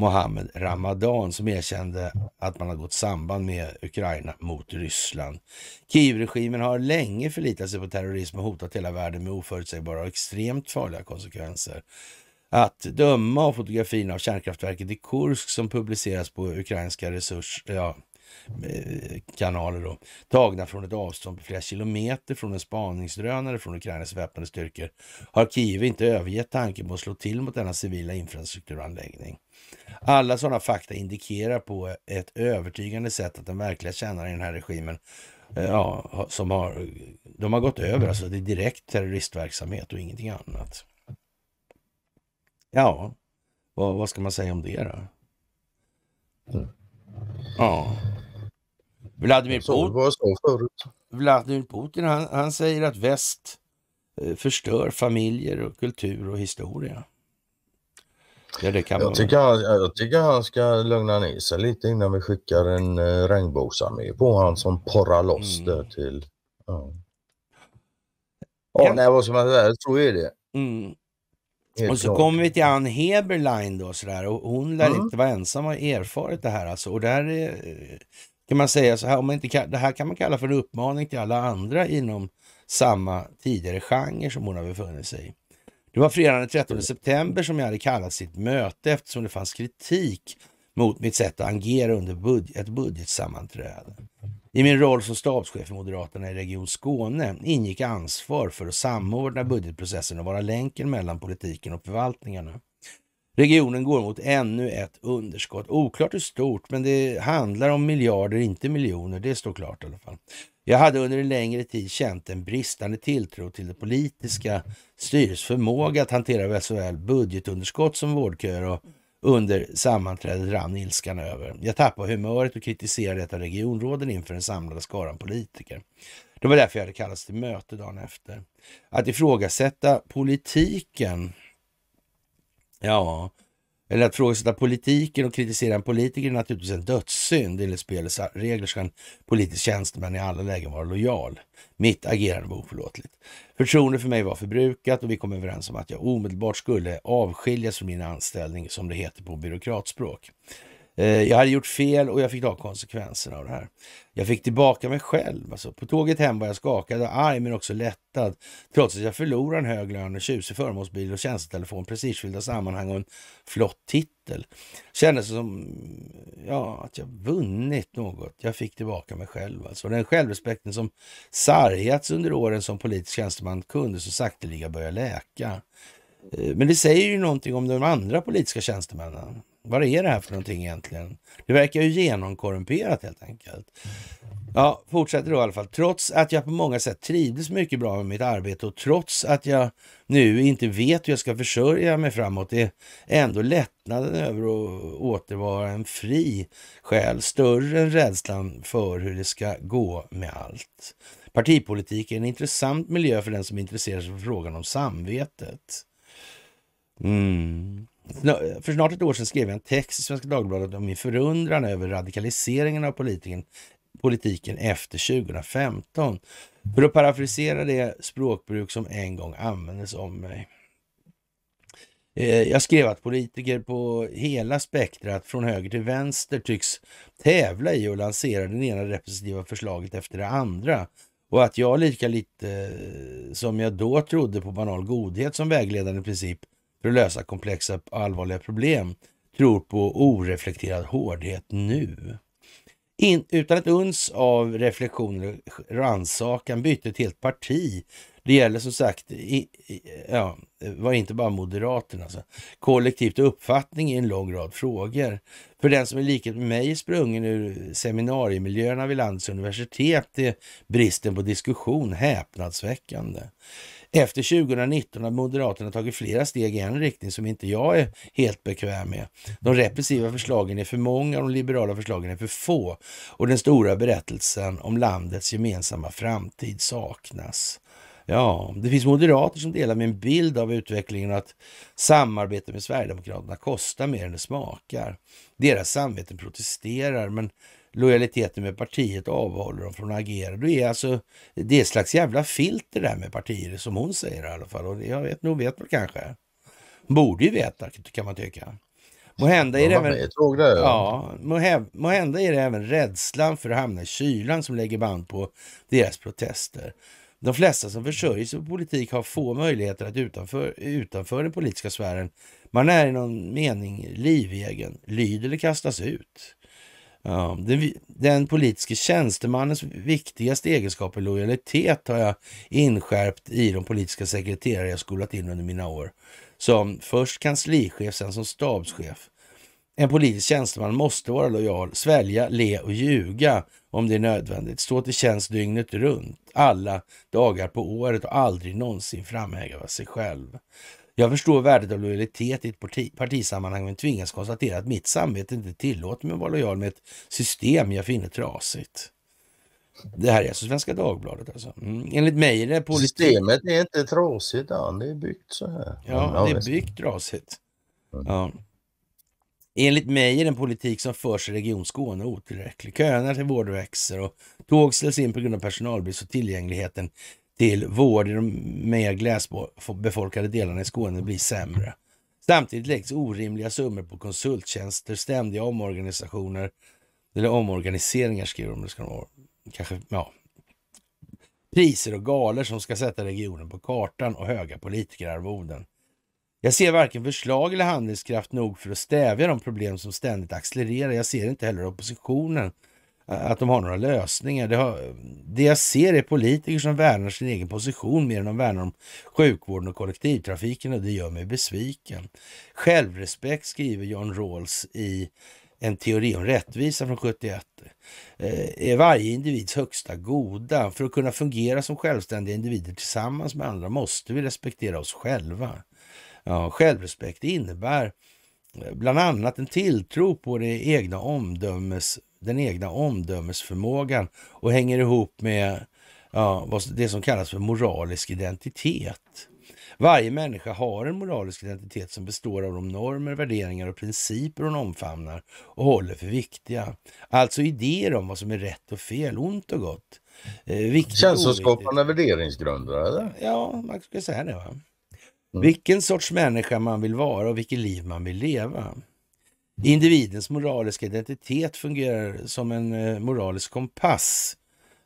Mohammed Ramadan som erkände att man har gått samband med Ukraina mot Ryssland. Kievregimen har länge förlitat sig på terrorism och hotat hela världen med oförutsägbara och extremt farliga konsekvenser. Att döma av fotografin av kärnkraftverket i Kursk som publiceras på ukrainska resurs, ja, eh, kanaler då, tagna från ett avstånd på flera kilometer från en spaningsdrönare från Ukrainas väpnade styrkor har Kiev inte övergett tanken på att slå till mot denna civila infrastrukturanläggning. Alla sådana fakta indikerar på ett övertygande sätt att den verkliga tjänaren i den här regimen, eh, ja, som har, de har gått över, alltså det är direkt terroristverksamhet och ingenting annat. Ja, vad, vad ska man säga om det då? Ja. Vladimir Putin, Vladimir Putin han, han säger att väst eh, förstör familjer och kultur och historia. Ja, det kan jag, tycker han, jag tycker han ska lugna ner sig lite innan vi skickar en eh, regnbågsarmé på honom som porrar loss mm. det till... Ja. Oh, ja. Nej, vad ska man säga? Så är det. Mm. Och så kommer vi till Ann Heberlein då sådär och hon lär mm. inte vara ensam och erfarit det här alltså. Och där eh, kan man säga så här, om man inte kan, det här kan man kalla för en uppmaning till alla andra inom samma tidigare genre som hon har befunnit sig i. Det var fredagen den 13 september som jag hade kallat sitt möte eftersom det fanns kritik mot mitt sätt att agera under ett budgetsammanträde. I min roll som stabschef för Moderaterna i Region Skåne ingick ansvar för att samordna budgetprocessen och vara länken mellan politiken och förvaltningarna. Regionen går mot ännu ett underskott. Oklart hur stort, men det handlar om miljarder, inte miljoner. Det står klart i alla fall. Jag hade under en längre tid känt en bristande tilltro till det politiska styrets förmåga att hantera såväl budgetunderskott som vårdköer och under sammanträdet rann ilskan över. Jag tappade humöret och kritiserade ett av regionråden inför den samlade skaran politiker. Det var därför jag hade kallats till möte dagen efter. Att ifrågasätta politiken, ja, eller att frågasätta politiken och kritisera en politiker är naturligtvis en dödssynd. Enligt spelets regler ska en politisk tjänsteman i alla lägen vara lojal. Mitt agerande var oförlåtligt. Förtroendet för mig var förbrukat och vi kom överens om att jag omedelbart skulle avskiljas från min anställning, som det heter på byråkratspråk. Eh, jag hade gjort fel och jag fick ta konsekvenserna av det här. Jag fick tillbaka mig själv. Alltså, på tåget hem var jag skakad och arg men också lättad. Trots att jag förlorade en hög lön, en tjusig förmånsbil och tjänstetelefon, prestigefyllda sammanhang och en flott titel. Kändes som ja, att jag vunnit något. Jag fick tillbaka mig själv. Alltså. Den självrespekten som sargats under åren som politisk tjänsteman kunde så sakteliga börja läka. Eh, men det säger ju någonting om de andra politiska tjänstemännen vad är det här för någonting egentligen? Det verkar ju genomkorrumperat helt enkelt. Ja, fortsätter då i alla fall. Trots att jag på många sätt trivdes mycket bra med mitt arbete och trots att jag nu inte vet hur jag ska försörja mig framåt är ändå lättnaden över att återvara en fri själ större än rädslan för hur det ska gå med allt. Partipolitik är en intressant miljö för den som intresserar sig för frågan om samvetet. Mm. För snart ett år sedan skrev jag en text i Svenska Dagbladet om min förundran över radikaliseringen av politiken, politiken efter 2015. För att parafrasera det språkbruk som en gång användes om mig. Eh, jag skrev att politiker på hela spektrat från höger till vänster tycks tävla i och lansera det ena representativa förslaget efter det andra och att jag lika lite eh, som jag då trodde på banal godhet som vägledande princip för att lösa komplexa allvarliga problem tror på oreflekterad hårdhet nu. In, utan ett uns av reflektion eller rannsakan bytte ett helt parti. Det gäller som sagt, i, i, ja, var inte bara Moderaterna, alltså. kollektivt uppfattning i en lång rad frågor. För den som i likhet med mig är sprungen ur seminariemiljöerna vid landets universitet är bristen på diskussion häpnadsväckande efter 2019 har Moderaterna tagit flera steg i en riktning som inte jag är helt bekväm med. De repressiva förslagen är för många och de liberala förslagen är för få och den stora berättelsen om landets gemensamma framtid saknas. Ja, det finns moderater som delar min bild av utvecklingen att samarbete med Sverigedemokraterna kostar mer än det smakar. Deras samveten protesterar, men lojaliteten med partiet avhåller dem från att agera. Det är alltså det är ett slags jävla filter där med partier, som hon säger i alla fall. Och jag vet nog, vet väl kanske. Borde ju veta, kan man tycka. Måhända är, det även, det, ja, måhända är det även rädslan för att hamna i kylan som lägger band på deras protester. De flesta som försörjer sig på politik har få möjligheter att utanför, utanför den politiska sfären. Man är i någon mening livegen, lyder eller kastas ut. Den, den politiska tjänstemannens viktigaste egenskap är lojalitet har jag inskärpt i de politiska sekreterare jag skolat in under mina år. Som först kanslichef, sen som stabschef. En politisk tjänsteman måste vara lojal, svälja, le och ljuga om det är nödvändigt. Stå till tjänst dygnet runt, alla dagar på året och aldrig någonsin framhäva sig själv. Jag förstår värdet av lojalitet i ett parti, partisammanhang men tvingas konstatera att mitt samvete inte tillåter mig att vara lojal med ett system jag finner trasigt. Det här är alltså Svenska Dagbladet alltså. Mm. Enligt mig är det politik... Systemet är inte trasigt, Dan. det är byggt så här. Ja, det är byggt trasigt. Mm. Ja. Enligt mig är den politik som förs i Region Skåne otillräcklig. Köerna till vård växer och tåg ställs in på grund av personalbrist och tillgängligheten till vård i de mer glesbefolkade delarna i Skåne blir sämre. Samtidigt läggs orimliga summor på konsulttjänster, ständiga omorganisationer, eller omorganiseringar skriver de, det ska vara. Kanske, ja. Priser och galer som ska sätta regionen på kartan och höga politikerarvoden. Jag ser varken förslag eller handlingskraft nog för att stävja de problem som ständigt accelererar. Jag ser inte heller oppositionen att de har några lösningar. Det, har, det, jag ser är politiker som värnar sin egen position mer än de värnar om sjukvården och kollektivtrafiken och det gör mig besviken. Självrespekt skriver John Rawls i en teori om rättvisa från 71 eh, är varje individs högsta goda. För att kunna fungera som självständiga individer tillsammans med andra måste vi respektera oss själva. Ja, självrespekt innebär eh, bland annat en tilltro på det egna omdömes den egna omdömesförmågan och hänger ihop med ja, det som kallas för moralisk identitet. Varje människa har en moralisk identitet som består av de normer, värderingar och principer hon omfamnar och håller för viktiga. Alltså idéer om vad som är rätt och fel, ont och gott. Eh, Känsloskapande värderingsgrunder, eller? Ja, man skulle säga det. Va? Mm. Vilken sorts människa man vill vara och vilket liv man vill leva. Individens moraliska identitet fungerar som en eh, moralisk kompass.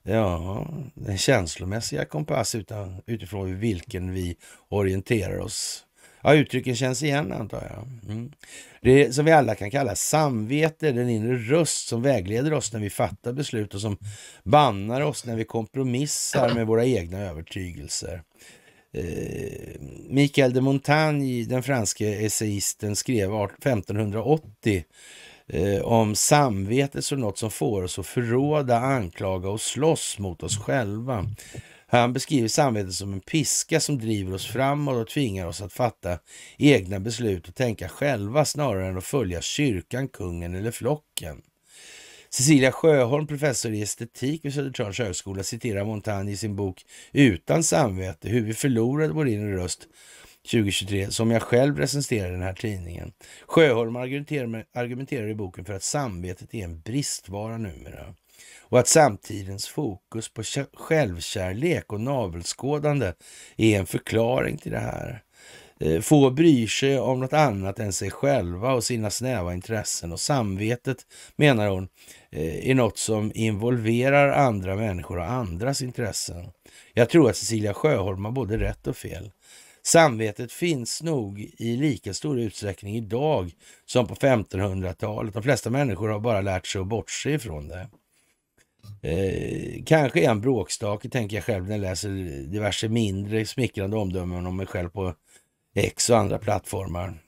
Ja, den känslomässiga kompass utan, utifrån vilken vi orienterar oss. Ja, uttrycken känns igen antar jag. Mm. Det som vi alla kan kalla samvete, den inre röst som vägleder oss när vi fattar beslut och som bannar oss när vi kompromissar med våra egna övertygelser eh, Mikael de Montaigne, den franske essayisten, skrev 1580 eh, om samvetet som något som får oss att förråda, anklaga och slåss mot oss själva. Han beskriver samvetet som en piska som driver oss framåt och tvingar oss att fatta egna beslut och tänka själva snarare än att följa kyrkan, kungen eller flocken. Cecilia Sjöholm, professor i estetik vid Södertörns högskola, citerar Montagne i sin bok Utan samvete, hur vi förlorade vår inre röst 2023, som jag själv recenserar i den här tidningen. Sjöholm argumenterar, argumenterar i boken för att samvetet är en bristvara numera och att samtidens fokus på självkärlek och navelskådande är en förklaring till det här. Eh, få bryr sig om något annat än sig själva och sina snäva intressen och samvetet, menar hon, eh, är något som involverar andra människor och andras intressen. Jag tror att Cecilia Sjöholm har både rätt och fel. Samvetet finns nog i lika stor utsträckning idag som på 1500-talet. De flesta människor har bara lärt sig att bortse ifrån det. Eh, kanske är en bråkstake, tänker jag själv när jag läser diverse mindre smickrande omdömen om mig själv på X och andra plattformar.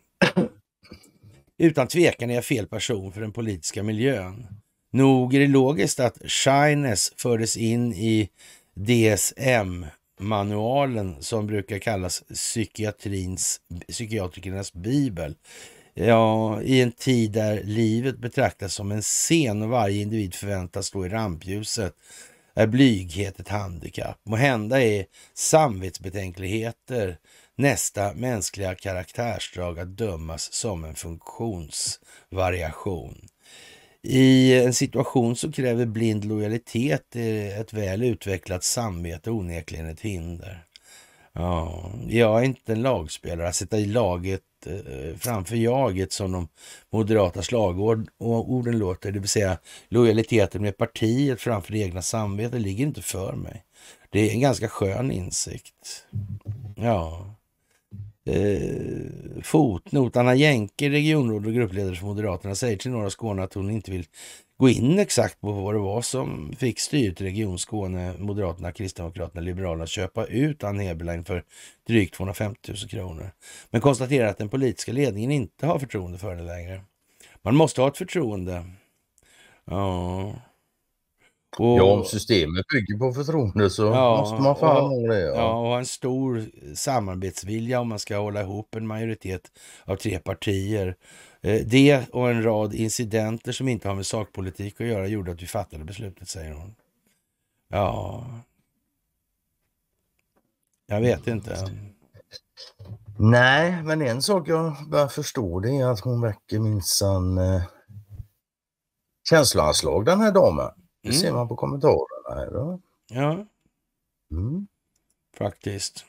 Utan tvekan är jag fel person för den politiska miljön. Nog är det logiskt att shyness fördes in i DSM-manualen som brukar kallas psykiatrins, psykiatrikernas bibel. Ja, i en tid där livet betraktas som en scen och varje individ förväntas stå i rampljuset är blyghet ett handikapp. Må hända är samvetsbetänkligheter nästa mänskliga karaktärsdrag att dömas som en funktionsvariation. I en situation som kräver blind lojalitet är eh, ett väl utvecklat samvete onekligen ett hinder. Ja, jag är inte en lagspelare. Att sätta i laget eh, framför jaget som de moderata slagorden låter, det vill säga lojaliteten med partiet framför det egna samvetet, ligger inte för mig. Det är en ganska skön insikt. Ja, eh, fotnot. Anna Jänke, regionråd och gruppledare för Moderaterna, säger till Norra Skåne att hon inte vill gå in exakt på vad det var som fick styret Region Skåne, Moderaterna, Kristdemokraterna, Liberalerna att köpa ut Ann Heberlein för drygt 250 000 kronor. Men konstaterar att den politiska ledningen inte har förtroende för henne längre. Man måste ha ett förtroende. Ja... Och, ja, om systemet bygger på förtroende så ja, måste man fan ha det. Ja. ja, och en stor samarbetsvilja om man ska hålla ihop en majoritet av tre partier. Eh, det och en rad incidenter som inte har med sakpolitik att göra gjorde att vi fattade beslutet, säger hon. Ja... Jag vet mm. inte. Nej, men en sak jag börjar förstå det är att hon väcker minsann eh, känsloanslag den här damen. Det ser mm. man på kommentarerna. Här, då. Ja, mm. faktiskt.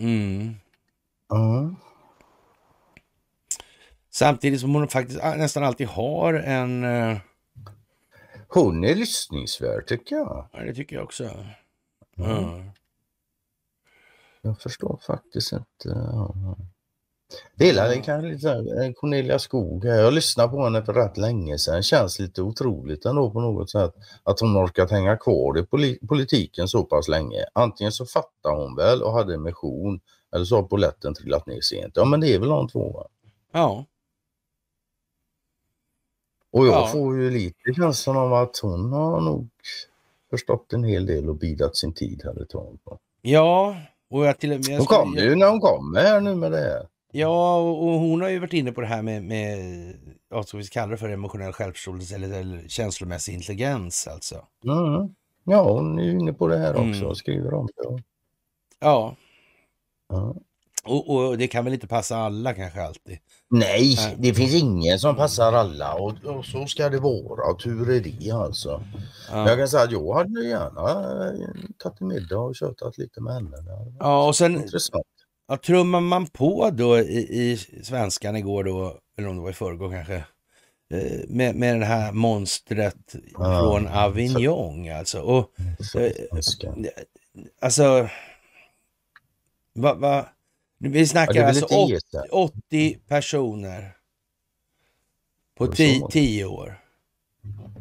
Mm. Ja. Samtidigt som hon faktiskt nästan alltid har en... Uh... Hon är lyssningsvärd tycker jag. Ja, det tycker jag också. Mm. Jag förstår faktiskt inte. Delar det kanske lite såhär, eh, Cornelia Skog Jag lyssnade på henne för rätt länge sedan. känns lite otroligt ändå på något sätt att hon orkat hänga kvar i politiken så pass länge. Antingen så fattade hon väl och hade en mission eller så har polletten trillat ner sent. Ja men det är väl de två va? Ja. Och jag ja. får ju lite känslan av att hon har nog förstått en hel del och bidat sin tid här ett tag. Ja, och jag till och med... Hon kommer ju när hon kommer här nu med det här. Ja, och hon har ju varit inne på det här med, med ska vi kalla det för emotionell självförståelse eller, eller känslomässig intelligens alltså. Mm. Ja, hon är ju inne på det här också och mm. skriver om det. Ja. ja. Och, och, det kan väl inte passa alla kanske alltid? Nej, det finns ingen som passar alla och, och, så ska det vara. Tur är det alltså. Ja. Jag kan säga att jag hade gärna tagit en middag och tjötat lite med henne. Ja, och sen, intressant. Ja, trummar man på då i, i svenskan igår då, eller om det var i förrgår kanske, eh, med, med det här monstret ja, från Avignon så, alltså. Och, eh, alltså, va, va, vi snackar ja, alltså 80, 80, personer på 10 år.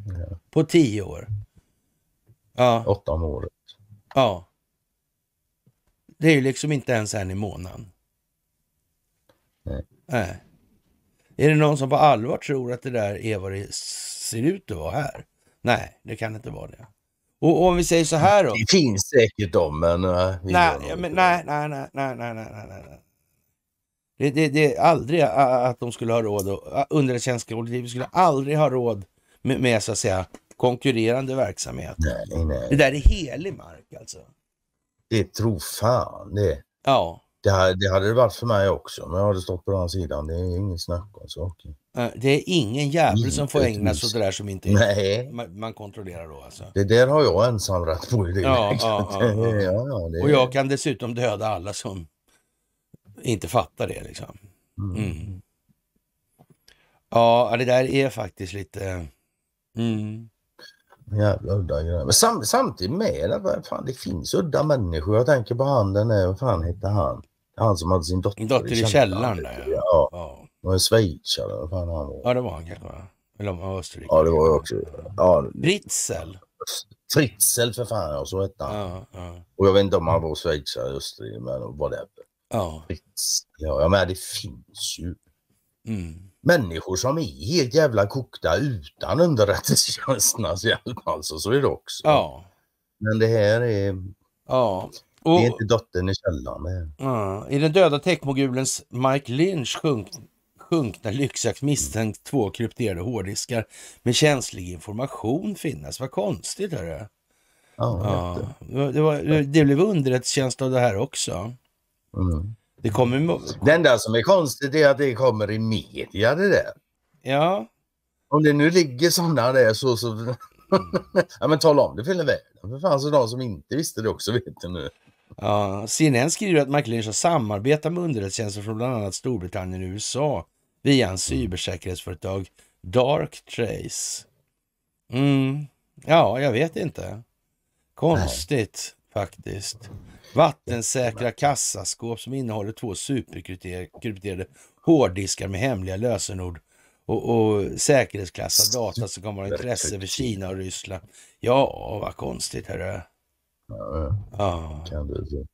Ja. På 10 år. Ja. Åtta om året. Ja. Det är ju liksom inte ens en i månaden. Nej. Nej. Är det någon som på allvar tror att det där är vad det ser ut att vara här? Nej, det kan inte vara det. Och, om vi säger så här då. Det finns säkert de, men... Äh, nej, nej, nej, nej, nej, nej, nej, nej, nej. Det, det, det är aldrig att de skulle ha råd, underrättelsetjänstkollektivet skulle aldrig ha råd med, med så att säga konkurrerande verksamhet. Nej, nej. Det där är helig mark alltså. Det tror fan det. Ja. Det, här, det hade det varit för mig också, om jag hade stått på den sidan. Det är ingen snack om saker. Eh, det är ingen jävel som får ägna sig åt det där som inte Nej. Man, man, kontrollerar då alltså. Det där har jag ensam rätt på i det ja, ja, (laughs) ja, ja. ja det Och jag kan dessutom döda alla som inte fattar det liksom. Mm. Mm. Ja, det där är faktiskt lite... Mm. Jävla udda grejer. Men sam, samtidigt med det, fan, det finns udda människor. Jag tänker på han den där, vad fan hette han? Han som hade sin dotter, dotter i källaren. Där, ja. ja. ja. Och en schweizare, vad fan han var. Ja, det var han kanske. Eller om Österrike. Ja, det var jag också. Ja. Britzel. Fritzel för fan, ja. så hette han. Ja, ja. Och jag vet inte om han var schweizare i österrike, men vad det whatever. Ja. Fritzel. Ja, men det finns ju. Mm människor som är helt jävla kokta utan underrättelsetjänsternas hjälp alltså, så är det också. Ja. Men det här är... Ja. Och, det är inte dottern i källaren. Ja. I den döda techmogulens Mike Lynch sjunk, sjunkna lyxjakt misstänkt två krypterade hårddiskar med känslig information finnas. Vad konstigt är det. Ja, ja. Det, var, det blev underrättelsetjänst av det här också. Mm. Det kommer... Den där som är konstigt är att det kommer i media det där. Ja. Om det nu ligger sådana där så... så... (laughs) ja men tala om det för hela världen. För fan så de som inte visste det också vet det nu. Ja, CNN skriver att Michael har samarbetat med underrättelsetjänster från bland annat Storbritannien och USA via en cybersäkerhetsföretag Dark Trace. Mm. Ja, jag vet inte. Konstigt Nej. faktiskt. Vattensäkra kassaskåp som innehåller två superkrypterade hårddiskar med hemliga lösenord och, och säkerhetsklassad data som kommer ha intresse för Kina och Ryssland. Ja, vad konstigt hörru. Ja, Kan du se.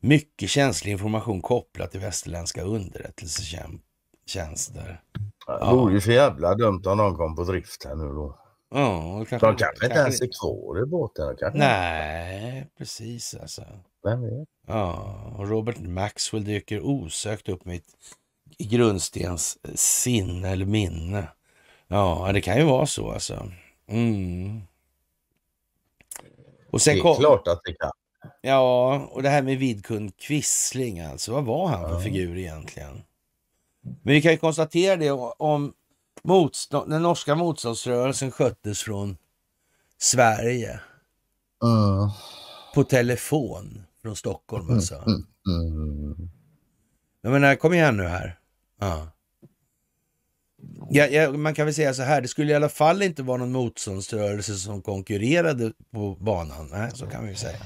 Mycket känslig information kopplat till västerländska underrättelsetjänster. Ja. Det vore ju så jävla dumt om någon kom på drift här nu då. Ja, kanske de kanske inte ens är kvar i båten. Nej, inte. precis alltså. Vem vet? Ja, och Robert Maxwell dyker osökt upp mitt grundstens eh, sinne eller minne. Ja, det kan ju vara så alltså. Mm. Och sen det är kom... klart att det kan. Ja, och det här med vidkund Quisling alltså. Vad var han för ja. figur egentligen? Men vi kan ju konstatera det om motstånd, den norska motståndsrörelsen sköttes från Sverige. Mm. På telefon från Stockholm mm, alltså. Mm. Mm. Jag menar, kom igen nu här. Ja. Ja, ja, man kan väl säga så här, det skulle i alla fall inte vara någon motståndsrörelse som konkurrerade på banan. Nej, så kan vi säga.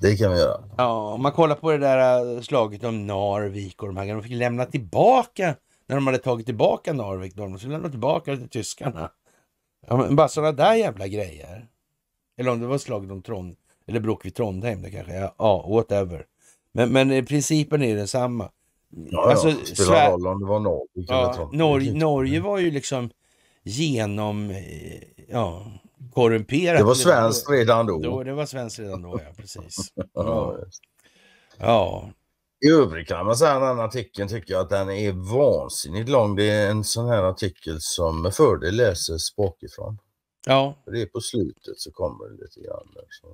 Det kan vi göra. Ja, om man kollar på det där äh, slaget om Narvik och de här, de fick lämna tillbaka när de hade tagit tillbaka Narvik, de skulle lämna tillbaka det till tyskarna. Ja, men bara sådana där jävla grejer. Eller om det var slaget om Trond, eller bråk vid Trondheim, det kanske, ja, whatever. Men, men principen är densamma. Ja, alltså, ja, spelar roll om det var Norge ja, Norge, Norge var ju liksom genom, eh, ja, korrumperat. Det var svenskt redan då. då. Det var svenskt redan då, ja, precis. (laughs) ja. ja. I övrigt kan man säga den artikeln tycker jag att den är vansinnigt lång. Det är en sån här artikel som med fördel läses bakifrån. Ja. För det är på slutet så kommer det lite grann. Liksom.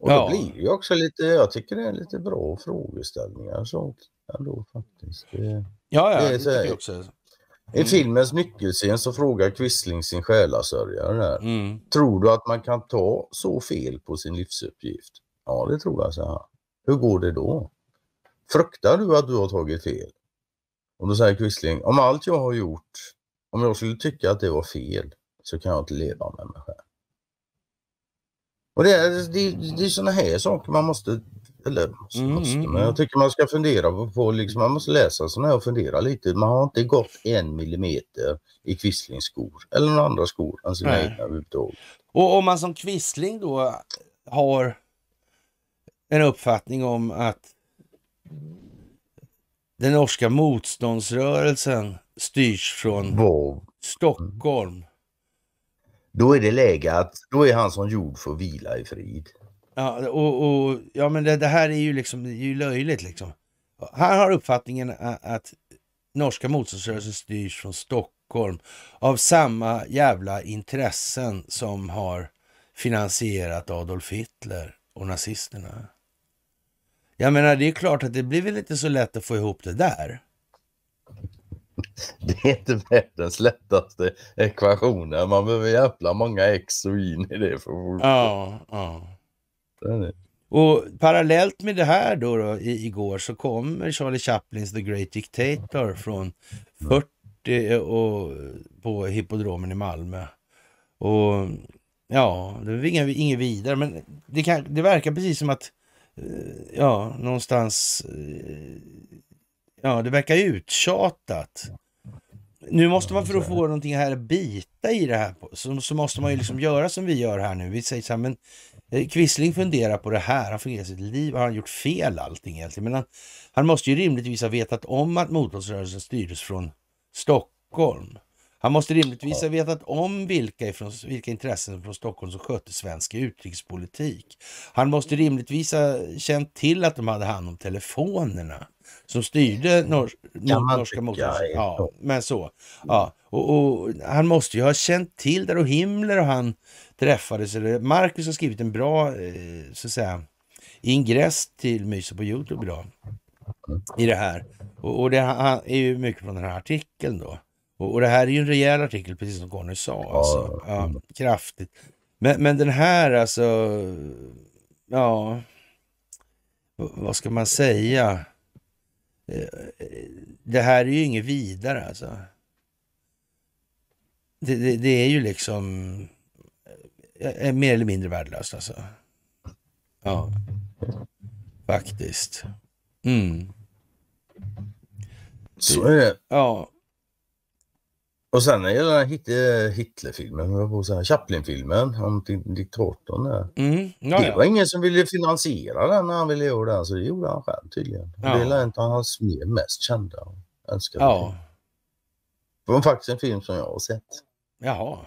Och ja. det blir ju också lite, jag tycker det är lite bra frågeställningar så ändå faktiskt. Det, ja, ja, det, är, det tycker jag också. Mm. I filmens nyckelscen så frågar Quisling sin själasörjare mm. Tror du att man kan ta så fel på sin livsuppgift? Ja, det tror jag, så här. Hur går det då? Fruktar du att du har tagit fel? Och då säger Quisling, om allt jag har gjort, om jag skulle tycka att det var fel, så kan jag inte leva med mig själv. Och det är, det, det är sådana här saker man måste, eller måste, mm, måste men mm, jag mm. tycker man ska fundera på, på liksom, man måste läsa sådana här och fundera lite. Man har inte gått en millimeter i Quislings skor eller några andra skor än sina egna överhuvudtaget. Och om man som Quisling då har en uppfattning om att den norska motståndsrörelsen styrs från Wow. Stockholm. Då är det läge att, då är han som jord att vila i frid. Ja, och, och ja, men det, det här är ju liksom, det är ju löjligt liksom. Han har uppfattningen att norska motståndsrörelsen styrs från Stockholm av samma jävla intressen som har finansierat Adolf Hitler och nazisterna. Jag menar, det är klart att det blir väl inte så lätt att få ihop det där. (laughs) Det är inte världens lättaste ekvationer. Man behöver jävla många x och Y i det för Ja, ja. Och parallellt med det här då, då i, igår så kommer Charlie Chaplins The Great Dictator från 40 och, på hippodromen i Malmö. Och ja, det är inget, inget vidare, men det, kan, det verkar precis som att Eh, ja, någonstans... Eh, ja, det verkar uttjatat. Nu måste man för att få någonting här att bita i det här så, så måste man ju liksom göra som vi gör här nu. Vi säger så här, men eh, Quisling funderar på det här, han funderar sitt liv, har han gjort fel allting egentligen? Men han, han måste ju rimligtvis ha vetat om att motståndsrörelsen styrdes från Stockholm. Han måste rimligtvis ha vetat om vilka, ifrån, vilka intressen från Stockholm som skötte svensk utrikespolitik. Han måste rimligtvis ha känt till att de hade hand om telefonerna som styrde mm. nor nor norska motståndsrörelsen. Ja, men så. Mm. Ja. Och, och, han måste ju ha känt till där och Himmler och han träffades. Marcus har skrivit en bra eh, så att säga, ingress till Myso på Youtube idag i det här. Och, och det är ju mycket från den här artikeln då. Och, och det här är ju en rejäl artikel, precis som Conny sa. Ja. Alltså. Ja, kraftigt. Men, men den här alltså, ja, vad ska man säga? Eh, det här är ju inget vidare alltså. Det, det, det är ju liksom är eh, eh, mer eller mindre värdelöst alltså. Ja, faktiskt. Mm. Så är det. Ja, och sen är det den hit, Hitlerfilmen, säga, Chaplin-filmen om diktatorn där. Mm. Ja, det var ingen som ville finansiera den när han ville göra den, så det gjorde han själv tydligen. Ja. Det är en av hans mest kända och önskade ja. Det var faktiskt en film som jag har sett. Jaha.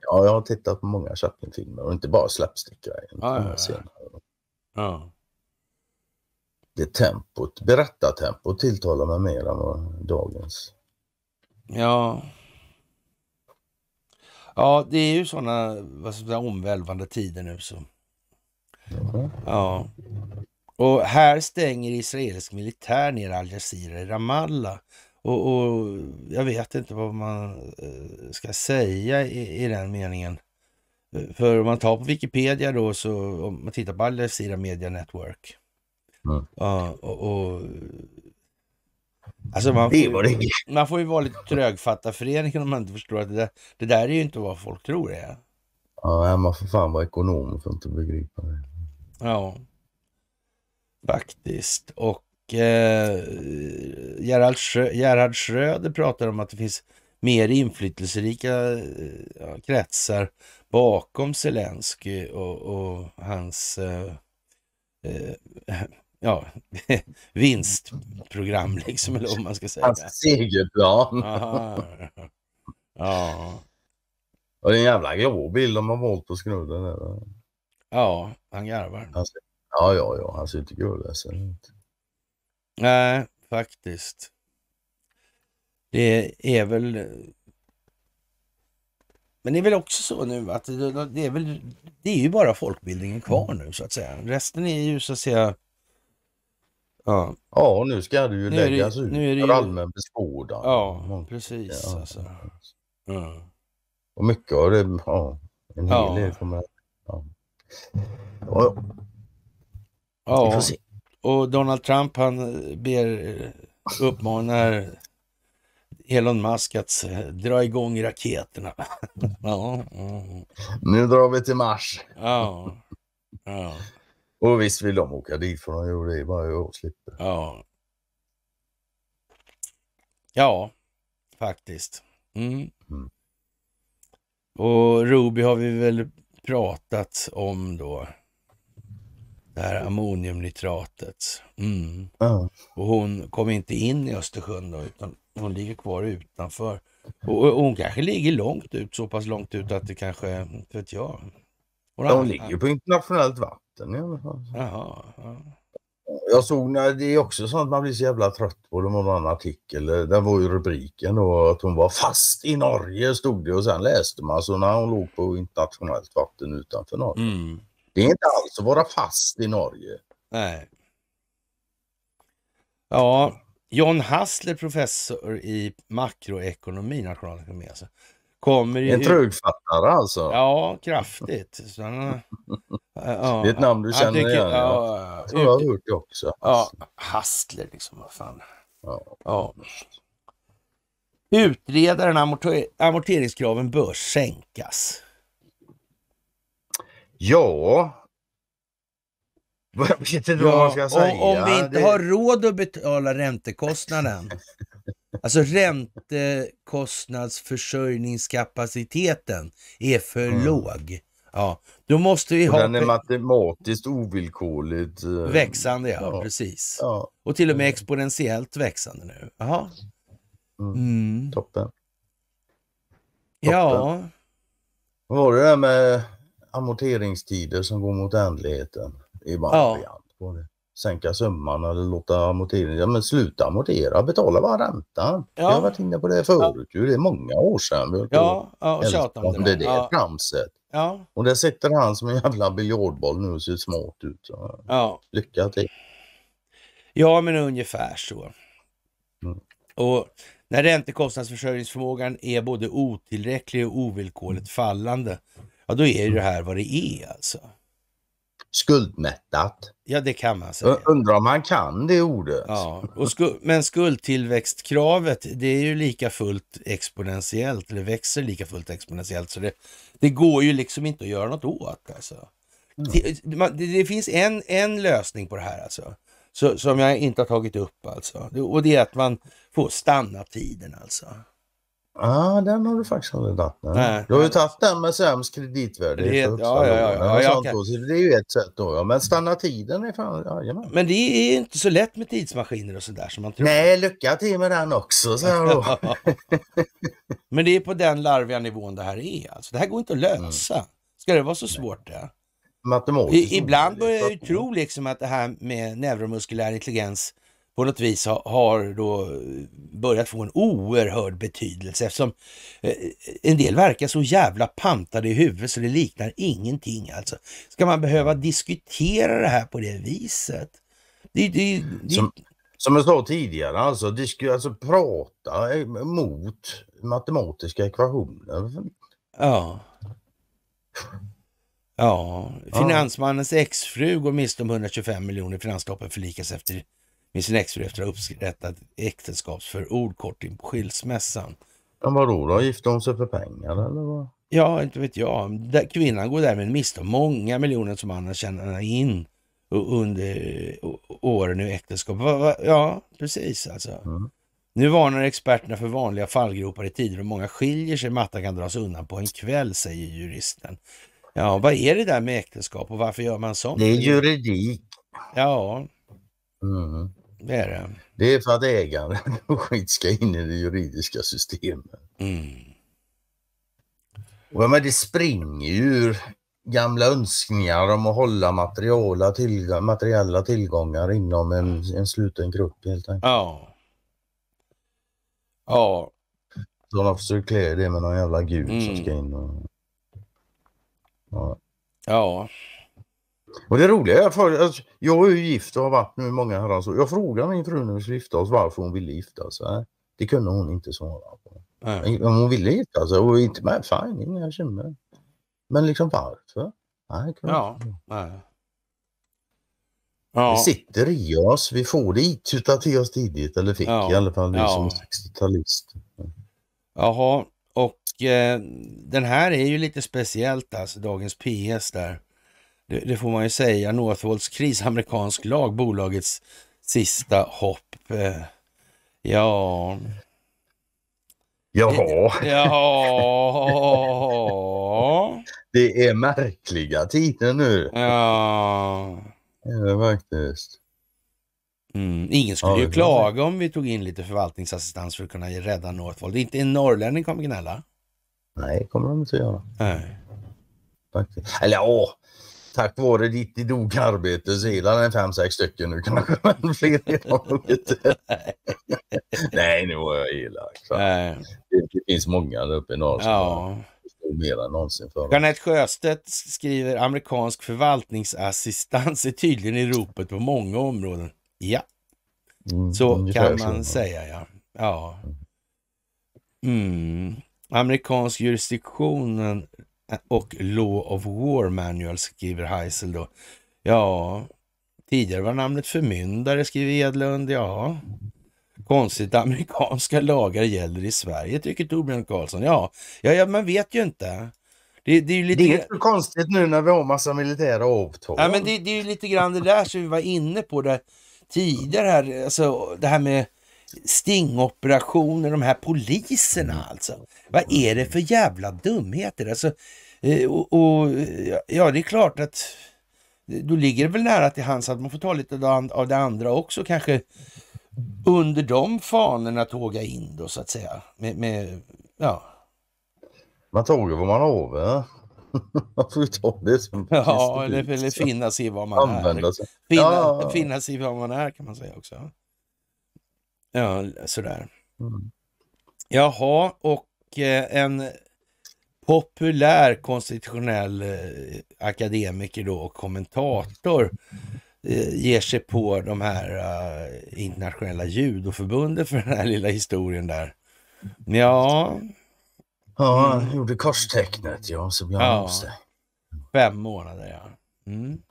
Ja, jag har tittat på många Chaplin-filmer och inte bara slapstick-grejen. Ja, ja, ja. Det tempot, berättartempot tilltalar mig mer än vad dagens. Ja. Ja, det är ju sådana vad ska säga, omvälvande tider nu. Så. Ja. Och här stänger israelisk militär ner al Jazeera i Ramallah. Och, och jag vet inte vad man eh, ska säga i, i den meningen. För om man tar på Wikipedia då, så om man tittar på Al Jazeera Media Network. Mm. Ja, och, och Alltså man, får, ju, man får ju vara lite trögfattarförening om man inte förstår att det där, det där är ju inte vad folk tror det är. Ja, man får fan vara ekonom för att inte begripa det. Ja, faktiskt. Och eh, Gerhard, Schröder pratar om att det finns mer inflytelserika eh, ja, kretsar bakom Zelensky och, och hans eh, eh, ja, (laughs) vinstprogram liksom, eller vad man ska säga. Hans segerplan. Aha. Ja. Och det är en jävla grå bild de har valt på snudden. Eller? Ja, han garvar. Han ser, ja, ja, ja, han ser inte gulledsen ut. Nej, faktiskt. Det är väl... Men det är väl också så nu att det är väl... Det är ju bara folkbildningen kvar nu så att säga. Resten är ju så att säga Ja. ja, nu ska det ju nu läggas det, ut nu är det för allmän beskådan. Ja, precis. Ja. Alltså. Mm. Och mycket av det, ja, en hel del kommer... Ja. Ja, ja. ja. och Donald Trump han ber, eh, uppmanar Elon Musk att eh, dra igång raketerna. (laughs) ja. Nu drar vi till Mars. Ja. ja. Och visst vill de åka dit för de gjorde det varje år slipper. Ja. Ja, faktiskt. Mm. Mm. Och Ruby har vi väl pratat om då. Det här ammoniumnitratet. Mm. Ja. Och hon kom inte in i Östersjön då, utan hon ligger kvar utanför. Och, och hon kanske ligger långt ut, så pass långt ut att det kanske, vet jag. Hon, ja, hon ligger på internationellt vatten liten i alla fall. Jaha, ja. Jag såg, det är också sånt man blir så jävla trött på. Det var någon artikel, den var ju rubriken då, att hon var fast i Norge stod det och sen läste man så när hon låg på internationellt vatten utanför Norge. Mm. Det är inte alls att vara fast i Norge. Nej. Ja, John Hassler professor i makroekonomi, nationalekonomi alltså. Kommer i... En trögfattare alltså? Ja, kraftigt. Så, eh, ja, det är ett namn du känner tycker, igen? Ja, jag har hört det också. Ja, Hastler liksom, vad fan. Ja. ja. Utredaren amorter amorteringskraven bör sänkas. Ja, jag vet inte ja, vad man ska säga. Om vi inte det... har råd att betala räntekostnaden (laughs) Alltså räntekostnadsförsörjningskapaciteten är för mm. låg. Ja, då måste vi och ha... Den är matematiskt ovillkorligt... Eh, växande, ja, ja. precis. Ja. Och till och med mm. exponentiellt växande nu. Jaha. Mm. Toppen. Mm. Toppen. Ja. Vad var det där med amorteringstider som går mot ändligheten? Det är bara ja. det sänka summan eller låta amorteringen, ja men sluta amortera, betala bara räntan. Ja. Jag har varit inne på det förut ju, det är många år sedan. Vi ja, och tjata om det. Det är ja. tramset. Ja. Och där sitter han som en jävla biljardboll nu och ser smart ut. Så. Ja. Lycka till. Ja, men ungefär så. Mm. Och när räntekostnadsförsörjningsförmågan är både otillräcklig och ovillkorligt fallande, ja då är ju det här vad det är alltså skuldmättat. Ja, det kan man säga. Undrar om han kan det ordet. Ja, och sku men skuldtillväxtkravet, det är ju lika fullt exponentiellt, eller växer lika fullt exponentiellt, så det, det går ju liksom inte att göra något åt. Alltså. Mm. Det, man, det, det, finns en, en lösning på det här alltså, så, som jag inte har tagit upp alltså, och det är att man får stanna tiden alltså ah, den har du faktiskt aldrig tagit. Nej. Du har ju tagit den med sämst kreditvärdighet. ja, ja, ja, ja, ja, kan... det är ju ett sätt då. Ja. Men stanna tiden är fan... Jajamän. Men det är inte så lätt med tidsmaskiner och sådär som man tror. Nej, lycka till med den också. Så då. (laughs) Men det är på den larviga nivån det här är. Alltså, det här går inte att mm. lösa. Ska det vara så svårt det? Matematiskt. ibland börjar jag ju mm. tro liksom att det här med neuromuskulär intelligens på något vis har då börjat få en oerhörd betydelse eftersom eh, en del verkar så jävla pantade i huvudet så det liknar ingenting alltså. Ska man behöva diskutera det här på det viset? Det, det, det... Som, som jag sa tidigare, alltså, disku, alltså prata eh, mot matematiska ekvationer. Ja. Ja, finansmannens exfru går miste om 125 miljoner. Finansskapen förlikas efter med sin exfru efter att ha upprättat äktenskapsförord kort in på skilsmässan. Men vadå då? Gifte hon sig för pengar eller vad? Ja, inte vet jag. Kvinnan går därmed miste om många miljoner som han har tjänat in under åren i äktenskap. Ja, precis alltså. Mm. Nu varnar experterna för vanliga fallgropar i tider då många skiljer sig. Mattan kan dras undan på en kväll, säger juristen. Ja, vad är det där med äktenskap och varför gör man sånt? Det är juridik. Ja. Mm. Det är det. Det är för att ägaren (laughs) och skit ska in i det juridiska systemet. Mm. Och men det springer ju ur gamla önskningar om att hålla materiella, tillg materiella tillgångar inom en, en sluten grupp helt enkelt. Ja. Ja. de har försökt klä det med någon jävla gud mm. som ska in och... Ja. ja. Och det roliga är att alltså, jag är ju gift och har varit nu många herrans alltså. Jag frågade min fru när vi skulle gifta oss varför hon ville gifta sig. Det kunde hon inte svara på. Om hon ville gifta sig och inte med, fine, inga bekymmer. Men liksom varför? Nej, det kunde ja. Inte. Nej. Ja. Det sitter i oss, vi får det itutat till oss tidigt, eller fick ja. i alla fall vi ja. som 60-talist. Jaha, och eh, den här är ju lite speciellt alltså, dagens PS där det, det, får man ju säga, Northvolts kris, amerikansk lag, bolagets sista hopp. Eh, ja... Jaha. Ja. Det är märkliga tider nu. Ja. Det är det faktiskt. Mm. Ingen skulle ja, ju klaga om vi tog in lite förvaltningsassistans för att kunna rädda Northvolt. Inte en norrlänning kommer gnälla. Nej, kommer de inte att göra. Nej. Faktiskt. Eller åh, tack vare ditt idoga arbete så är det fem, sex stycken nu kanske. (laughs) Men fler är (laughs) Nej, nu var jag elak. Nej. Det, finns många där uppe i norr. Ja. Mer än någonsin förut. Jeanette Sjöstedt skriver amerikansk förvaltningsassistans är tydligen i ropet på många områden. Ja, mm, så kan man så. säga ja. ja. Mm. mm. Amerikansk jurisdiktionen och Law of War Manual, skriver Heisel då. Ja, tidigare var namnet förmyndare, skriver Edlund. Ja, konstigt amerikanska lagar gäller i Sverige, tycker Torbjörn Karlsson. Ja, ja, ja man vet ju inte. Det, det, är ju lite... det är inte konstigt nu när vi har massa militära avtal. Ja, men det, det är ju lite grann det där som vi var inne på där tidigare här, alltså det här med stingoperationer, de här poliserna mm. alltså. Vad är det för jävla dumheter? Alltså, eh, och, och ja, det är klart att då ligger det väl nära till hands att man får ta lite av det andra också. Kanske under de fanorna tåga in då så att säga. Med, med ja. Man tågar vad man har. (laughs) Man får ju ta det som Ja, eller, eller finna sig i vad man Använda är. Sig. Finna, ja. finna sig i vad man är kan man säga också. Ja, sådär. Mm. Jaha, och eh, en populär konstitutionell eh, akademiker då och kommentator eh, ger sig på de här internationella judoförbunden för den här lilla historien där. Ja. Ja, han gjorde korstecknet ja, så blev han ja. Fem månader ja. Mm.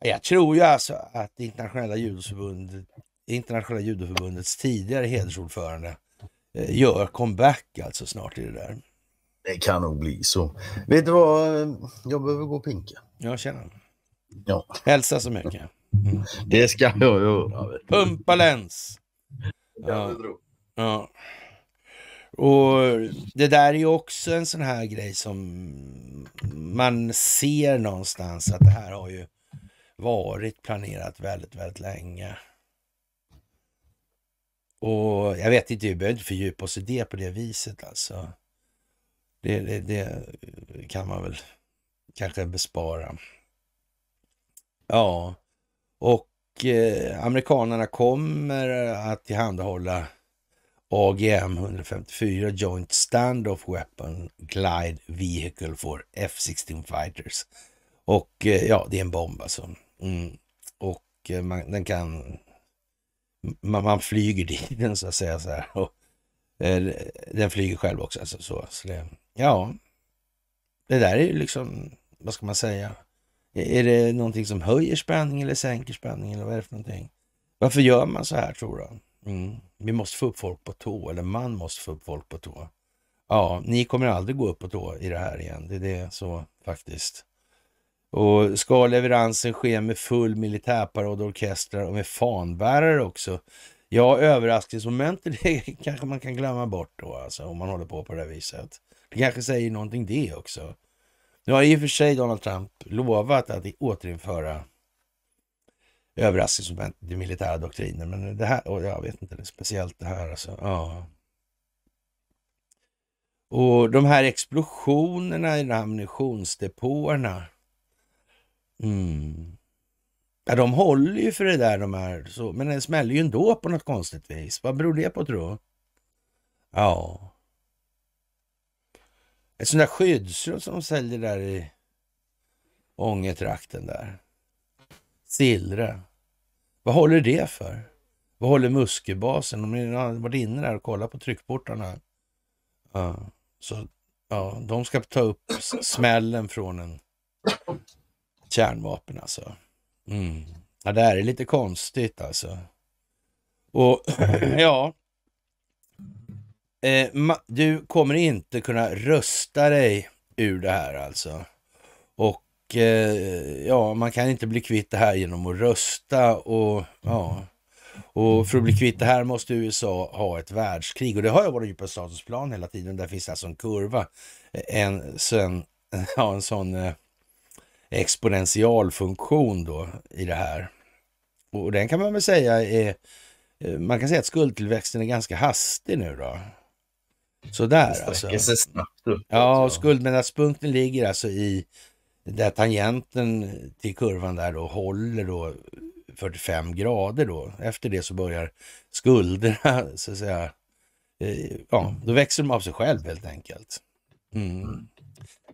Jag tror ju alltså att internationella judoförbundet internationella judoförbundets tidigare hedersordförande, eh, gör comeback alltså snart i det där. Det kan nog bli så. Vet du vad, eh, jag behöver gå och pinka. Ja, tjena. Ja. Hälsa så mycket. Mm. Det ska jag göra. Pumpa läns! Ja. ja. Och det där är ju också en sån här grej som man ser någonstans att det här har ju varit planerat väldigt, väldigt länge. Och jag vet inte, vi behöver inte fördjupa oss i det på det viset alltså. Det, det, det, kan man väl kanske bespara. Ja, och eh, amerikanerna kommer att tillhandahålla AGM 154 Joint Standoff Weapon Glide Vehicle for F16 Fighters. Och eh, ja, det är en bomb alltså. Mm. Och eh, man, den kan man, man flyger dit den (laughs) så att säga. Så här. Och, eh, den flyger själv också. Alltså, så. så det, ja, det där är ju liksom, vad ska man säga? Är det någonting som höjer spänning eller sänker spänning eller vad är det för någonting? Varför gör man så här tror du? Mm. Vi måste få upp folk på tå, eller man måste få upp folk på tå. Ja, ni kommer aldrig gå upp på tå i det här igen. Det är det så faktiskt. Och ska leveransen ske med full militärparad orkestrar och med fanbärare också? Ja, överraskningsmomentet (laughs) det kanske man kan glömma bort då alltså, om man håller på på det här viset. Det kanske säger någonting det också. Nu har i och för sig Donald Trump lovat att återinföra överraskningsmoment i militära doktriner, men det här, och jag vet inte, det speciellt det här alltså. Ja. Och de här explosionerna i de här ammunitionsdepåerna Mm. Ja, de håller ju för det där de här, så, men den smäller ju ändå på något konstigt vis. Vad beror det på tror Ja. Ett sånt där skyddsrum som de säljer där i Ångetrakten där. Silre. Vad håller det för? Vad håller muskelbasen? Om ni har varit inne där och kollat på tryckportarna. Ja, så ja, de ska ta upp smällen från en Kärnvapen alltså. Mm. Ja, det här är lite konstigt alltså. Och (clears throat) ja, eh, du kommer inte kunna rösta dig ur det här alltså. Och eh, ja, man kan inte bli kvitt det här genom att rösta och ja. Och för att bli kvitt det här måste USA ha ett världskrig och det har jag varit på statens plan hela tiden. Där finns alltså en kurva. Eh, en, sen, (laughs) ja, en sån eh, exponentialfunktion då i det här. Och den kan man väl säga är, eh, man kan säga att skuldtillväxten är ganska hastig nu då. Sådär alltså. sig snabbt upp. Ja, och skuldmedelspunkten ligger alltså i där tangenten till kurvan där då håller då 45 grader då. Efter det så börjar skulderna så att säga, eh, ja, då växer de av sig själv helt enkelt. Mm. mm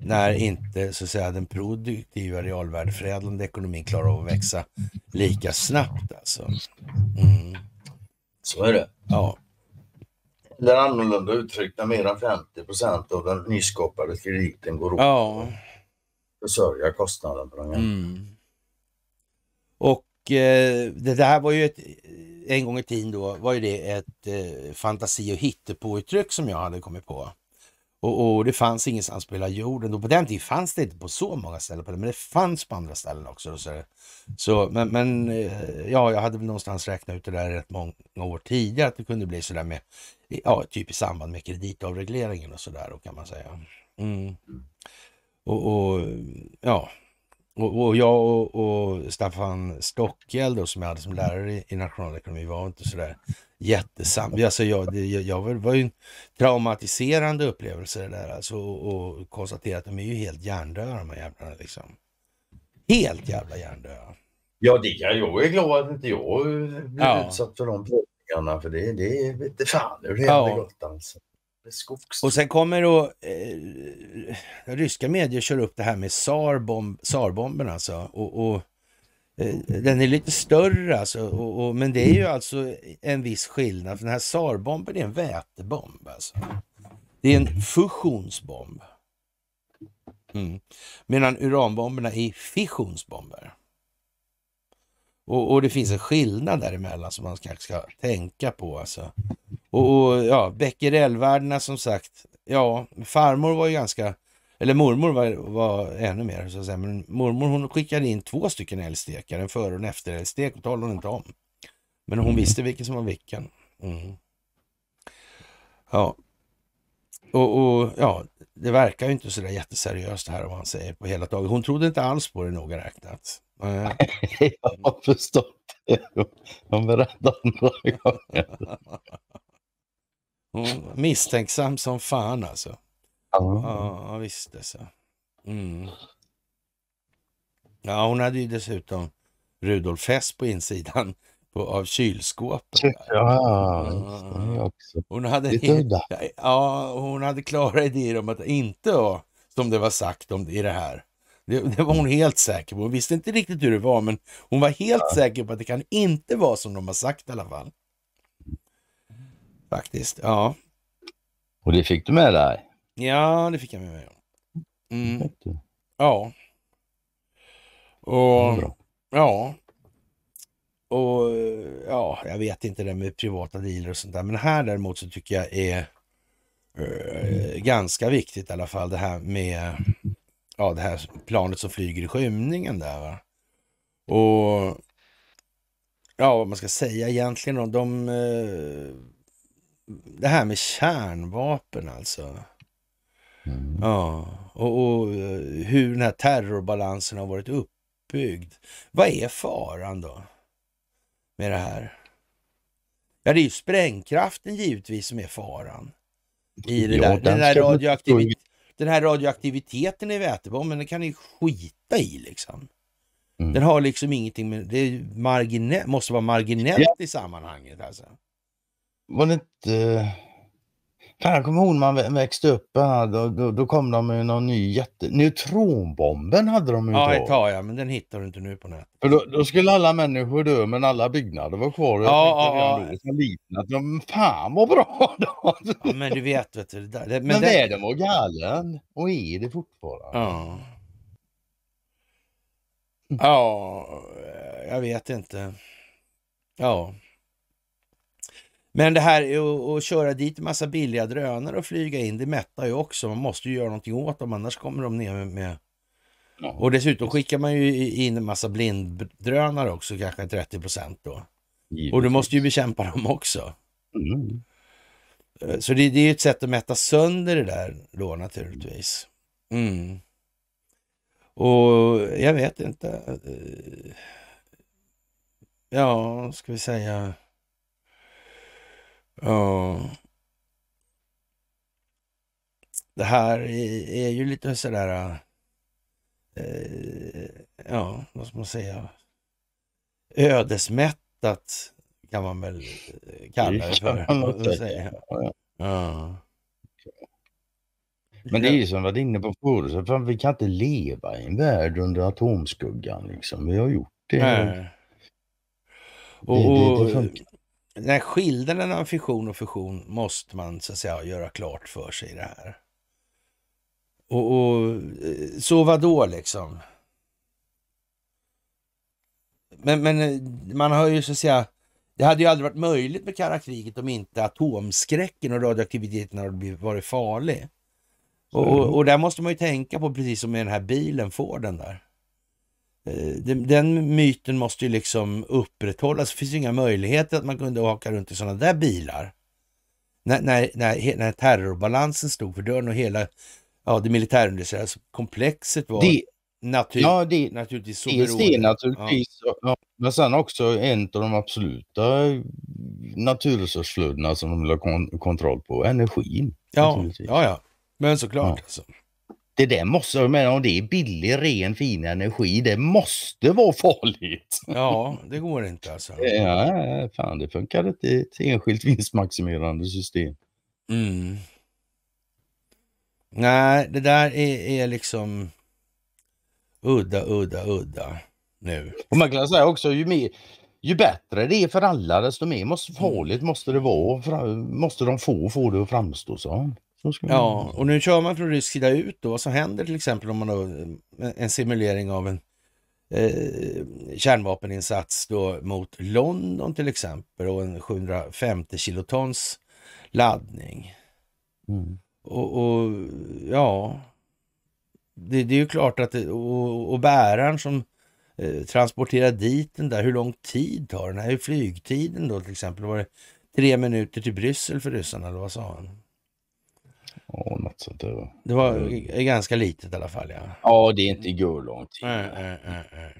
när inte så att säga, den produktiva realvärdeförädlande ekonomin klarar av att växa lika snabbt. Alltså. Mm. Så är det. Ja. Eller annorlunda uttryckt, när mer än 50 procent av den nyskapade krediten går åt ja. försörja kostnaden för den. Mm. Och eh, det där var ju ett, en gång i tiden då var ju det ett eh, fantasi och hittepåuttryck som jag hade kommit på. Och, och, det fanns ingenstans på hela jorden. Och på den tiden fanns det inte på så många ställen, men det fanns på andra ställen också. Så, så, men, men eh, ja, jag hade väl någonstans räknat ut det där rätt många år tidigare, att det kunde bli sådär med, ja, typ i samband med kreditavregleringen och sådär kan man säga. Mm. Och, och ja, och, och jag och, och, Staffan Stockgäll då, som jag hade som lärare i, i nationalekonomi var inte sådär jättesam. Alltså jag, det, jag, var, var ju en traumatiserande upplevelse det där alltså, och, och konstatera att de är ju helt hjärndöda de här jävlarna liksom. Helt jävla hjärndöda. Ja, det kan jag. är glad att inte jag blev ja. utsatt för de prövningarna för det, det vete fan hur det ja. gott alltså. Skogstro. Och sen kommer då eh, ryska medier kör upp det här med SAR-bomberna alltså. Och, och eh, den är lite större alltså, och, och, men det är ju alltså en viss skillnad. För den här SAR-bomben är en vätebomb alltså. Det är en fusionsbomb. Mm. Medan uranbomberna är fissionsbomber. Och, och, det finns en skillnad däremellan som man kanske ska tänka på alltså. Och, och ja, becquerelvärdena som sagt, ja, farmor var ju ganska, eller mormor var, var ännu mer så att säga, men mormor hon skickade in två stycken älgstekar, en före och en efter älgstek och talade hon inte om. Men hon mm. visste vilken som var vilken. Mm. Ja, och, och, ja, det verkar ju inte så där jätteseriöst det här om han säger på hela taget. Hon trodde inte alls på det noga räknat. Nej, (laughs) jag har förstått det. Hon berättade misstänksam som fan alltså. Mm. Ja, visst alltså. Mm. Ja, hon hade ju dessutom Rudolf Hess på insidan av kylskåpet. Ja, Hon hade, (laughs) ja, hon hade klara idéer om att det inte var som det var sagt om det, i det här. Det, det, var hon helt säker på. Hon visste inte riktigt hur det var, men hon var helt ja. säker på att det kan inte vara som de har sagt i alla fall. Faktiskt, ja. Och det fick du med dig? Ja, det fick jag med mig. Mm. Ja. Och, ja. Och ja, jag vet inte det med privata dealer och sånt där. Men här däremot så tycker jag är eh, ganska viktigt i alla fall det här med ja, det här planet som flyger i skymningen där. Va? Och ja, vad man ska säga egentligen om de, eh, det här med kärnvapen alltså. Mm. Ja, och, och, eh, hur den här terrorbalansen har varit uppbyggd. Vad är faran då? med det här? Ja, det är ju sprängkraften givetvis som är faran. I det ja, där. Den, den, radioaktivit den här radioaktiviteten i vätebomben, den kan ni skita i liksom. Mm. Den har liksom ingenting med... Det marginell, måste vara marginellt ja. i sammanhanget alltså. Var det inte... Eh, Fan, jag kommer ihåg när man växte upp, då, då, då kom de med någon ny jätte... Neutronbomben hade de ju Ja, ett tag ja, men den hittar du inte nu på nätet. För då, då skulle alla människor dö, men alla byggnader var kvar. ja, ja, ja. fan vad bra då! Ja, men du vet, vet du, det där, det, men, men den... var galen och är det fortfarande. Ja. ja, jag vet inte. Ja. Men det här att köra dit en massa billiga drönare och flyga in, det mättar ju också. Man måste ju göra någonting åt dem, annars kommer de ner med... med... Ja. Och dessutom skickar man ju in en massa blinddrönare också, kanske 30 procent då. Givetvis. Och du måste ju bekämpa dem också. Mm. Eh, så det, det är ju ett sätt att mätta sönder det där då naturligtvis. Mm. Och jag vet inte. Eh, ja, ska vi säga. Ja. Det här är ju lite sådär... Eh, ja, vad ska man säga? Ödesmättat kan man väl eh, kalla det för. Ja. Men det är ju som vi var inne på förut, för vi kan inte leva i en värld under atomskuggan. Liksom. Vi har gjort det. Nej. Och, det, det, det den här skillnaden mellan fission och fusion måste man så att säga göra klart för sig i det här. Och, och eh, så vad då liksom? Men, men eh, man har ju så att säga, det hade ju aldrig varit möjligt med kalla kriget om inte atomskräcken och radioaktiviteten hade varit farlig. Och, och, och där måste man ju tänka på, precis som med den här bilen, får den där. Eh, den myten måste ju liksom upprätthållas. Det finns ju inga möjligheter att man kunde åka runt i sådana där bilar. När, när, när, när terrorbalansen stod för dörren och hela ja, det militärindustriella alltså komplexet var det, natur, ja, det, naturligtvis så dels beroende. Det är naturligtvis, ja. men sen också en av de absoluta naturresursflödena som de vill ha kon kontroll på, energin. Ja, ja, ja, men såklart ja. alltså. Det där måste, jag menar om det är billig, ren, fin energi, det måste vara farligt. Ja, det går inte alltså. (laughs) Ja, fan det funkar inte i ett enskilt vinstmaximerande system. Mm. Nej, det där är, är liksom udda, udda, udda nu. Och man kan säga också, ju, mer, ju bättre det är för alla, desto mer måste, mm. farligt måste det vara. Måste de få få det att framstå som. Ja, och nu kör man från rysk sida ut då. Vad som händer till exempel om man har en simulering av en eh, kärnvapeninsats då mot London till exempel och en 750 kilotons laddning. Mm. Och, och, ja, det, det, är ju klart att det, och, och bäraren som eh, transporterar dit den där, hur lång tid tar den? Här är flygtiden då till exempel. Var det tre minuter till Bryssel för ryssarna eller vad sa han? Ja, något sånt där. Det var mm. ganska litet i alla fall. Ja, ja det är inte går långt. tid. Nej, nej, nej,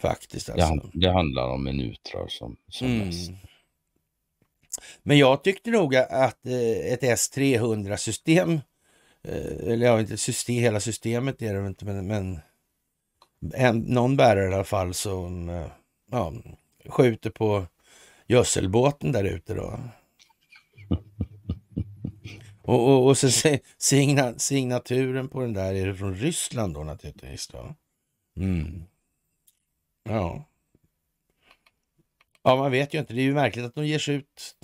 Faktiskt alltså. Det, det, handlar om minuter som, som mm. mest. Men jag tyckte nog att eh, ett S300-system, eh, eller ja, inte system, hela systemet är det inte, men, men en, någon bärare i alla fall som eh, ja, skjuter på gödselbåten där ute då. (laughs) Och, och, och så signa, signaturen på den där är det från Ryssland då naturligtvis. Då. Mm. Ja. Ja, man vet ju inte. Det är ju märkligt att de ger sig ut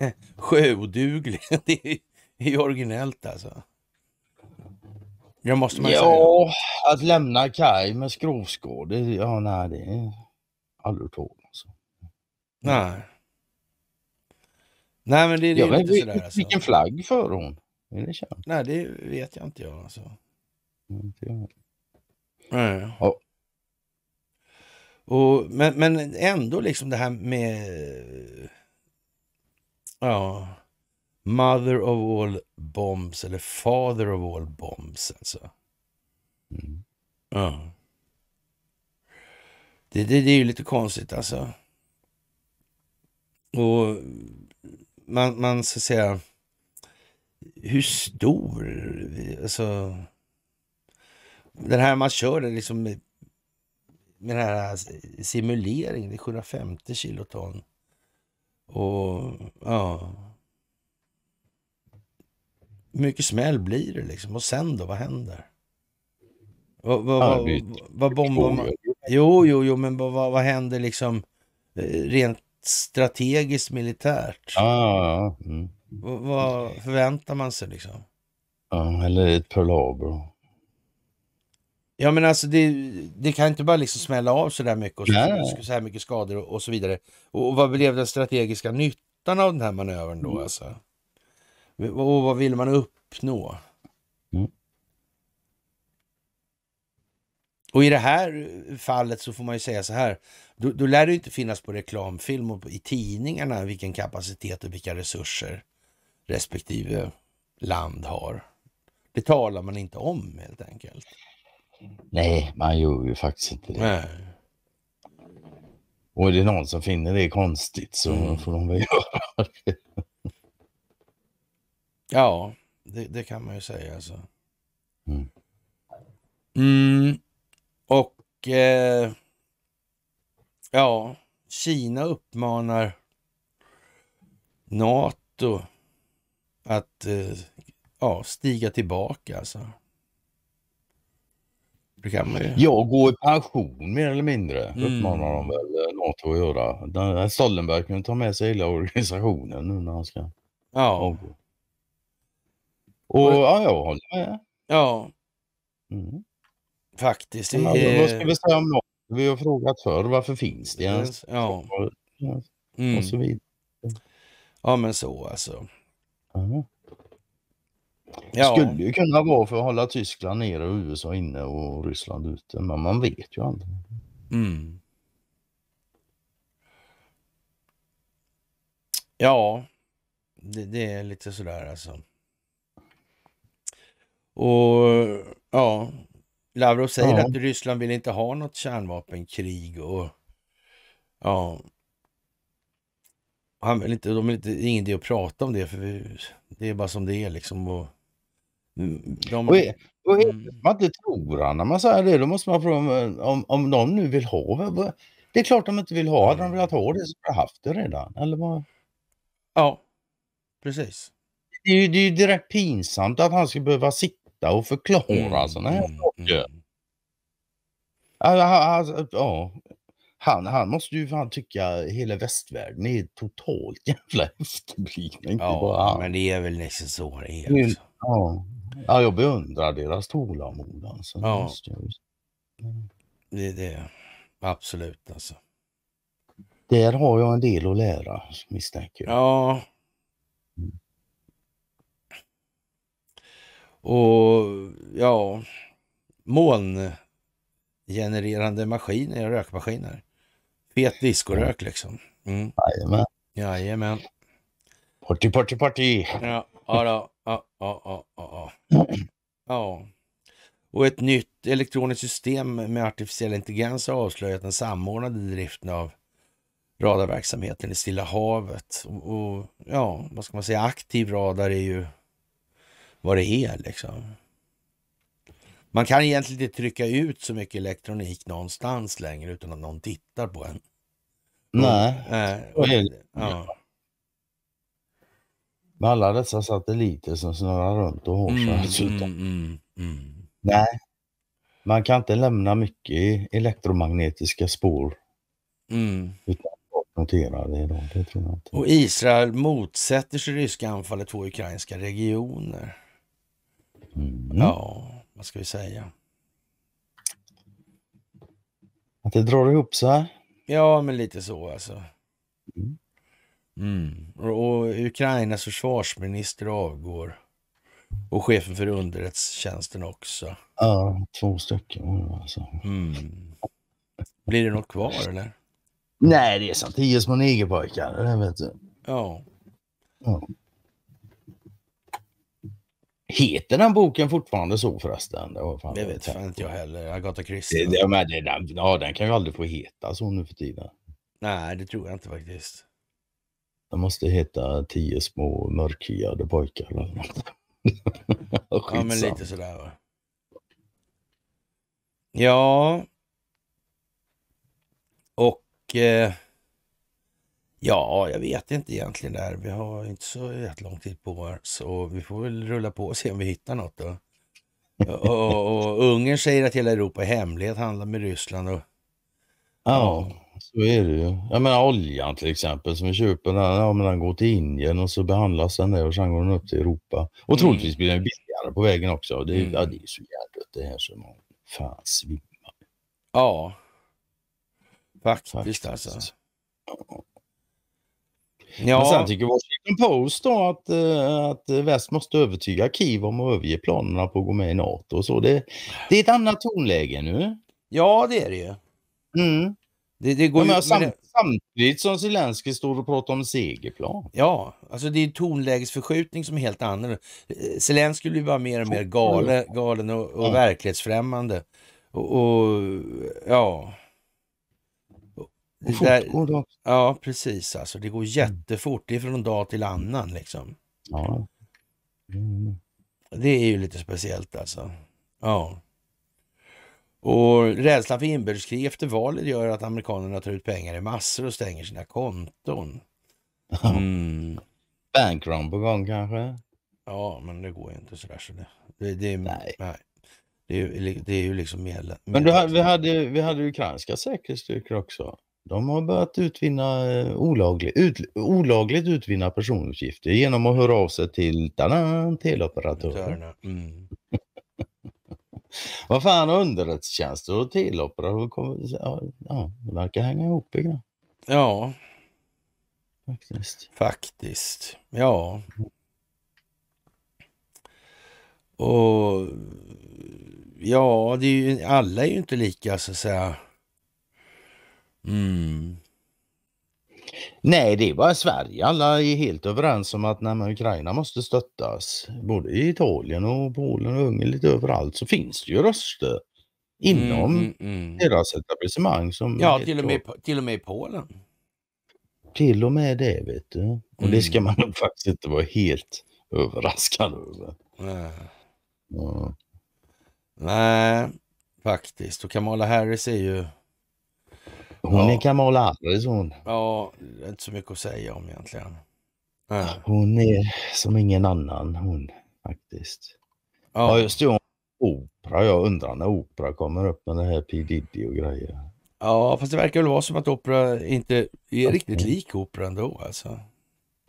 (laughs) sjöoduglig. (laughs) det är ju originellt alltså. Ja, måste man ja, säga. att lämna kaj med skrovskål, ja nej det är aldrig tåg alltså. Nej. Nej, men det, det jag är inte sådär. Alltså. Vilken flagg för hon? Är det känt? Nej, det vet jag inte jag. Alltså. Inte jag. Mm. Ja. Och, men, men ändå liksom det här med... Ja... Mother of all bombs, eller father of all bombs alltså. Mm. Ja. Det, det, det är ju lite konstigt alltså. Och man, man så att säga, hur stor, alltså, den här man kör den liksom med, den här simuleringen, det är 750 kiloton. Och ja, hur mycket smäll blir det liksom? Och sen då, vad händer? Vad, vad, vad, vad bombar man? Jo, jo, jo, men vad, vad händer liksom eh, rent strategiskt militärt. Ah, mm. Vad förväntar man sig liksom? Ja, eller ett Pearl Harbor. Ja men alltså det, det, kan inte bara liksom smälla av så där mycket och så, så här mycket skador och, och så vidare. Och, och, vad blev den strategiska nyttan av den här manövern då? Mm. Alltså? Och vad ville man uppnå? Och i det här fallet så får man ju säga så här, då, då lär det inte finnas på reklamfilm och i tidningarna vilken kapacitet och vilka resurser respektive land har. Det talar man inte om helt enkelt. Nej, man gör ju faktiskt inte det. Nej. Och är det någon som finner det konstigt så mm. får de väl göra det. ja, det, det, kan man ju säga alltså. Mm. Mm eh, ja, Kina uppmanar NATO att eh, ja, stiga tillbaka. Alltså. Det kan man ju. Jag går i pension mer eller mindre, mm. uppmanar de väl eh, NATO att göra. Den, Stoltenberg kan ta med sig hela organisationen nu när han ska ja. avgå. Och, och ja, jag håller med. Ja. Mm. Faktiskt. Det är... vad ska vi säga om något? Vi har frågat förr, varför finns det ens? Ja. Och mm. så vidare. Ja men så alltså. Mm. Ja. Skulle ju kunna vara för att hålla Tyskland nere och USA inne och Ryssland ute, men man vet ju aldrig. Mm. Ja, det, det, är lite sådär alltså. Och ja, Lavrov säger ja. att Ryssland vill inte ha något kärnvapenkrig och ja, han vill inte, de vill inte, det är ingen idé att prata om det för vi, det är bara som det är liksom. Och, mm, de, och, är, och är, mm. man inte tror han när man säger det, då måste man fråga om, om de nu vill ha. Det är klart de inte vill ha, hade de mm. velat ha det så hade de haft det redan. Eller vad? Ja, precis. Det är ju direkt pinsamt att han ska behöva sitta berätta och förklara mm. sådana här mm, saker. Mm. Alltså, ja. Han, han måste ju fan tycka hela västvärlden är totalt (laughs) jävla efterblivna. ja, bara men det är väl nästan så det är. Alltså. Ja. ja, jag beundrar deras tålamod alltså. Ja. Det är det. Absolut alltså. Där har jag en del att lära misstänker jag. Ja, Och ja, molngenererande maskiner, rökmaskiner. Fet diskorök liksom. Mm. Jajamän. Jajamän. Party, party, party. Ja, ja, ja, ja, ja, ja. (clears throat) ja. Och ett nytt elektroniskt system med artificiell intelligens har avslöjat den samordnade driften av radarverksamheten i Stilla havet. Och, och, ja, vad ska man säga, aktiv radar är ju vad det är liksom. Man kan egentligen inte trycka ut så mycket elektronik någonstans längre utan att någon tittar på en. Nej. Mm. Och, äh, ja. Med alla dessa satelliter som snurrar runt och har mm, sig mm, mm, mm, Nej, man kan inte lämna mycket elektromagnetiska spår. Mm. Utan att notera det det tror jag inte. Och Israel motsätter sig ryska anfallet på ukrainska regioner. Mm. Ja, vad ska vi säga? Att det drar ihop så här? Ja, men lite så alltså. Mm. mm. Och, och Ukrainas försvarsminister avgår. Och chefen för underrättelsetjänsten också. Ja, två stycken. Alltså. Mm. Blir det något kvar eller? Nej, det är sant. Tio små negerpojkar, det vet du. Ja. ja. Heter den boken fortfarande så förresten? Det, fan det vet fan inte jag heller. Agatha Christie. Det, det, men det, den, ja, den kan ju aldrig få heta så nu för tiden. Nej, det tror jag inte faktiskt. Den måste heta Tio små mörkhyade pojkar eller något. (laughs) ja, men lite sådär va. Ja. Och eh, Ja, jag vet inte egentligen där. Vi har inte så jättelång tid på oss och vi får väl rulla på och se om vi hittar något då. och, och, Ungern säger att hela Europa i hemlighet handlar med Ryssland. Och, ja. ja, så är det ju. Jag menar oljan till exempel som vi köper, den, ja, men den går till Indien och så behandlas den där och sen går den upp till Europa. Och mm. troligtvis blir den billigare på vägen också. Det, mm. ja, det är så jävligt det här så man fan svimmar. Ja, faktiskt, faktiskt. alltså. alltså. Ja. Ja. Men sen tycker Washington Post då att, eh, att väst måste övertyga Kiev om att överge planerna på att gå med i NATO. Så det, det är ett annat tonläge nu. Ja, det är det ju. Mm. Det, det går ja, samt, det... Samtidigt som Zelenskyj står och pratar om segerplan. Ja, alltså det är en tonlägesförskjutning som är helt annorlunda. Zelenskyj blir bara mer och mer galen, galen och, och ja. verklighetsfrämmande. Och, och ja... Och fortgår det Ja, precis. Alltså, det går mm. jättefort. Det är från dag till annan liksom. Ja. Mm. Det är ju lite speciellt alltså. Ja. Och rädslan för inbördeskrig efter valet gör att amerikanerna tar ut pengar i massor och stänger sina konton. Mm. Bankrun på gång kanske? Ja, men det går ju inte sådär. Så det, det, det, nej. nej. Det, är, det är ju liksom medel. men du, vi, hade, vi hade ukrainska säkerhetsstyrkor också. De har börjat utvinna eh, olagligt, ut, olagligt utvinna personuppgifter genom att höra av sig till tadan, teleoperatörer. Mm. (laughs) Vad fan, underrättelsetjänster och teleoperatörer, ja, ja, verkar hänga ihop. Igen. Ja. Faktiskt. Faktiskt, ja. Och ja, det är ju, alla är ju inte lika så att säga Mm. Nej, det är bara Sverige. Alla är helt överens om att nej, Ukraina måste stöttas. Både i Italien och Polen och Ungern, lite överallt så finns det ju röster inom mm, mm, mm. deras etablissemang. Som ja, till och, med, till och med i Polen. Till och med det, vet du. Och det ska mm. man (laughs) nog faktiskt inte vara helt överraskad över. Nej. Ja. nej, faktiskt. Och Kamala Harris är ju hon ja. är Kamala Harris hon. Ja, det är inte så mycket att säga om egentligen. Äh. Hon är som ingen annan hon faktiskt. Ja, ja just det. Opera, jag undrar när opera kommer upp med det här P Diddy och grejer. Ja, fast det verkar väl vara som att opera inte är riktigt lik opera ändå alltså.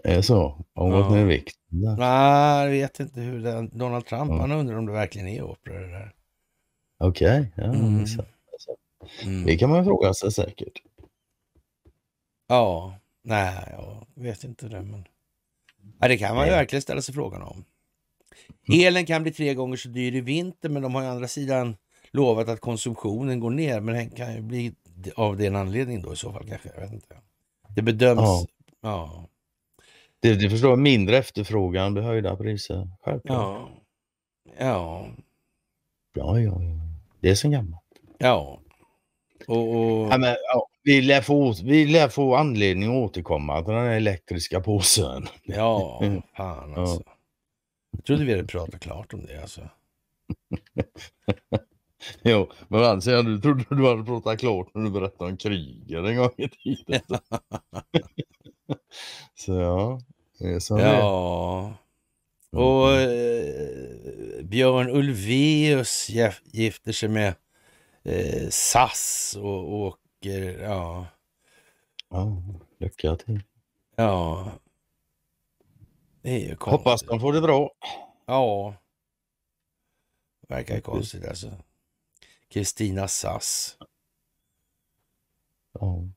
Är det så? Har hon ja. gått ner i vikt? Nej, jag vet inte hur det är. Donald Trump, ja. han undrar om det verkligen är opera det där. Okej, okay. ja, mm. Mm. Det kan man fråga sig säkert. Ja, nej, jag vet inte det. Men... Ja, det kan man ju verkligen ställa sig frågan om. Mm. Elen kan bli tre gånger så dyr i vinter, men de har ju andra sidan lovat att konsumtionen går ner. Men den kan ju bli av den anledningen då i så fall kanske. Jag vet inte. Det bedöms... Ja. ja. Det, det förstår mindre efterfrågan blir höjda priser. Självklart. Ja. Ja. Ja, ja, ja. Det är så gammalt. Ja. Och, och... Ja, men, ja, vi, lär få, vi lär få anledning att återkomma till den här elektriska påsen. Ja, (laughs) mm. fan alltså. Ja. Jag trodde vi hade pratat klart om det alltså. (laughs) jo, men anser jag, du trodde du hade pratat klart när du berättade om krigen en gång i tiden. (laughs) så ja, det är som ja. Mm. Och eh, Björn Ulvaeus gifter sig med eh, SAS och åker, ja. Ja, lycka till. Ja. Det är ju konstigt. Hoppas de får det bra. Ja. Verkar konstigt alltså. Kristina Sass. Mm,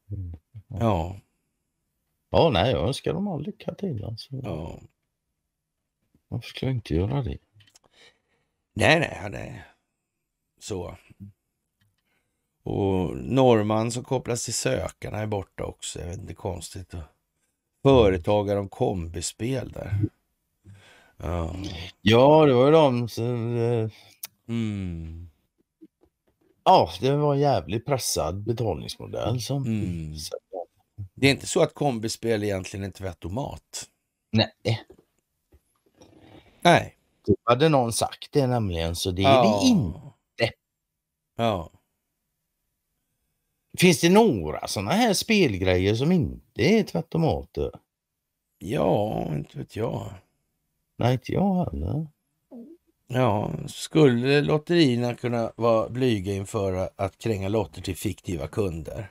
ja. Ja. Ja, nej, jag önskar dem all lycka till alltså. Ja. Varför skulle jag inte göra det? Nej, nej, han är så. Och norrman som kopplas till sökarna är borta också. Jag vet inte, konstigt. Företagare om kombispel där. Ja, ja det var ju de som... Eh, mm. Ja, det var en jävligt pressad betalningsmodell. Som... Mm. Det är inte så att kombispel egentligen inte var automat. Nej. Nej. Då hade någon sagt det nämligen, så det är ja. det inte. Ja. Finns det några sådana här spelgrejer som inte är tvättomater? Ja, inte vet jag. Nej, inte jag heller. Ja, skulle lotterierna kunna vara blyga inför att kränga lotter till fiktiva kunder?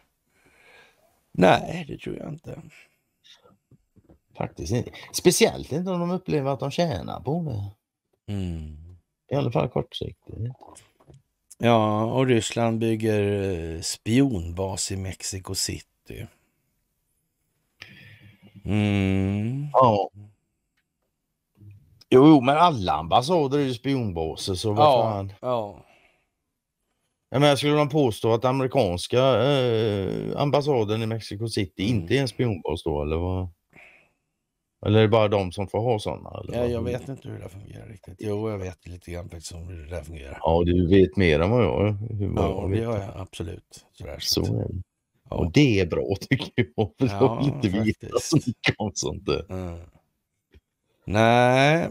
Nej, det tror jag inte. Faktiskt inte. Speciellt inte om de upplever att de tjänar på det. Mm. I alla fall kortsiktigt. Ja, och Ryssland bygger eh, spionbas i Mexico City. Mm. Ja. Jo, men alla ambassader är ju spionbaser, så vad ja, fan. Ja. Jag menar, skulle de påstå att amerikanska eh, ambassaden i Mexico City mm. inte är en spionbas då, eller vad? Eller är det bara de som får ha sådana? Eller? Ja, jag vet inte hur det fungerar riktigt. Jo, jag vet lite grann faktiskt hur det fungerar. Ja, du vet mer än vad jag hur Ja, jag det gör jag absolut. Sådär, så så är det. Ja. Och det är bra (laughs) tycker jag, för ja, jag inte faktiskt. veta så mycket om sånt där. Mm. Nej,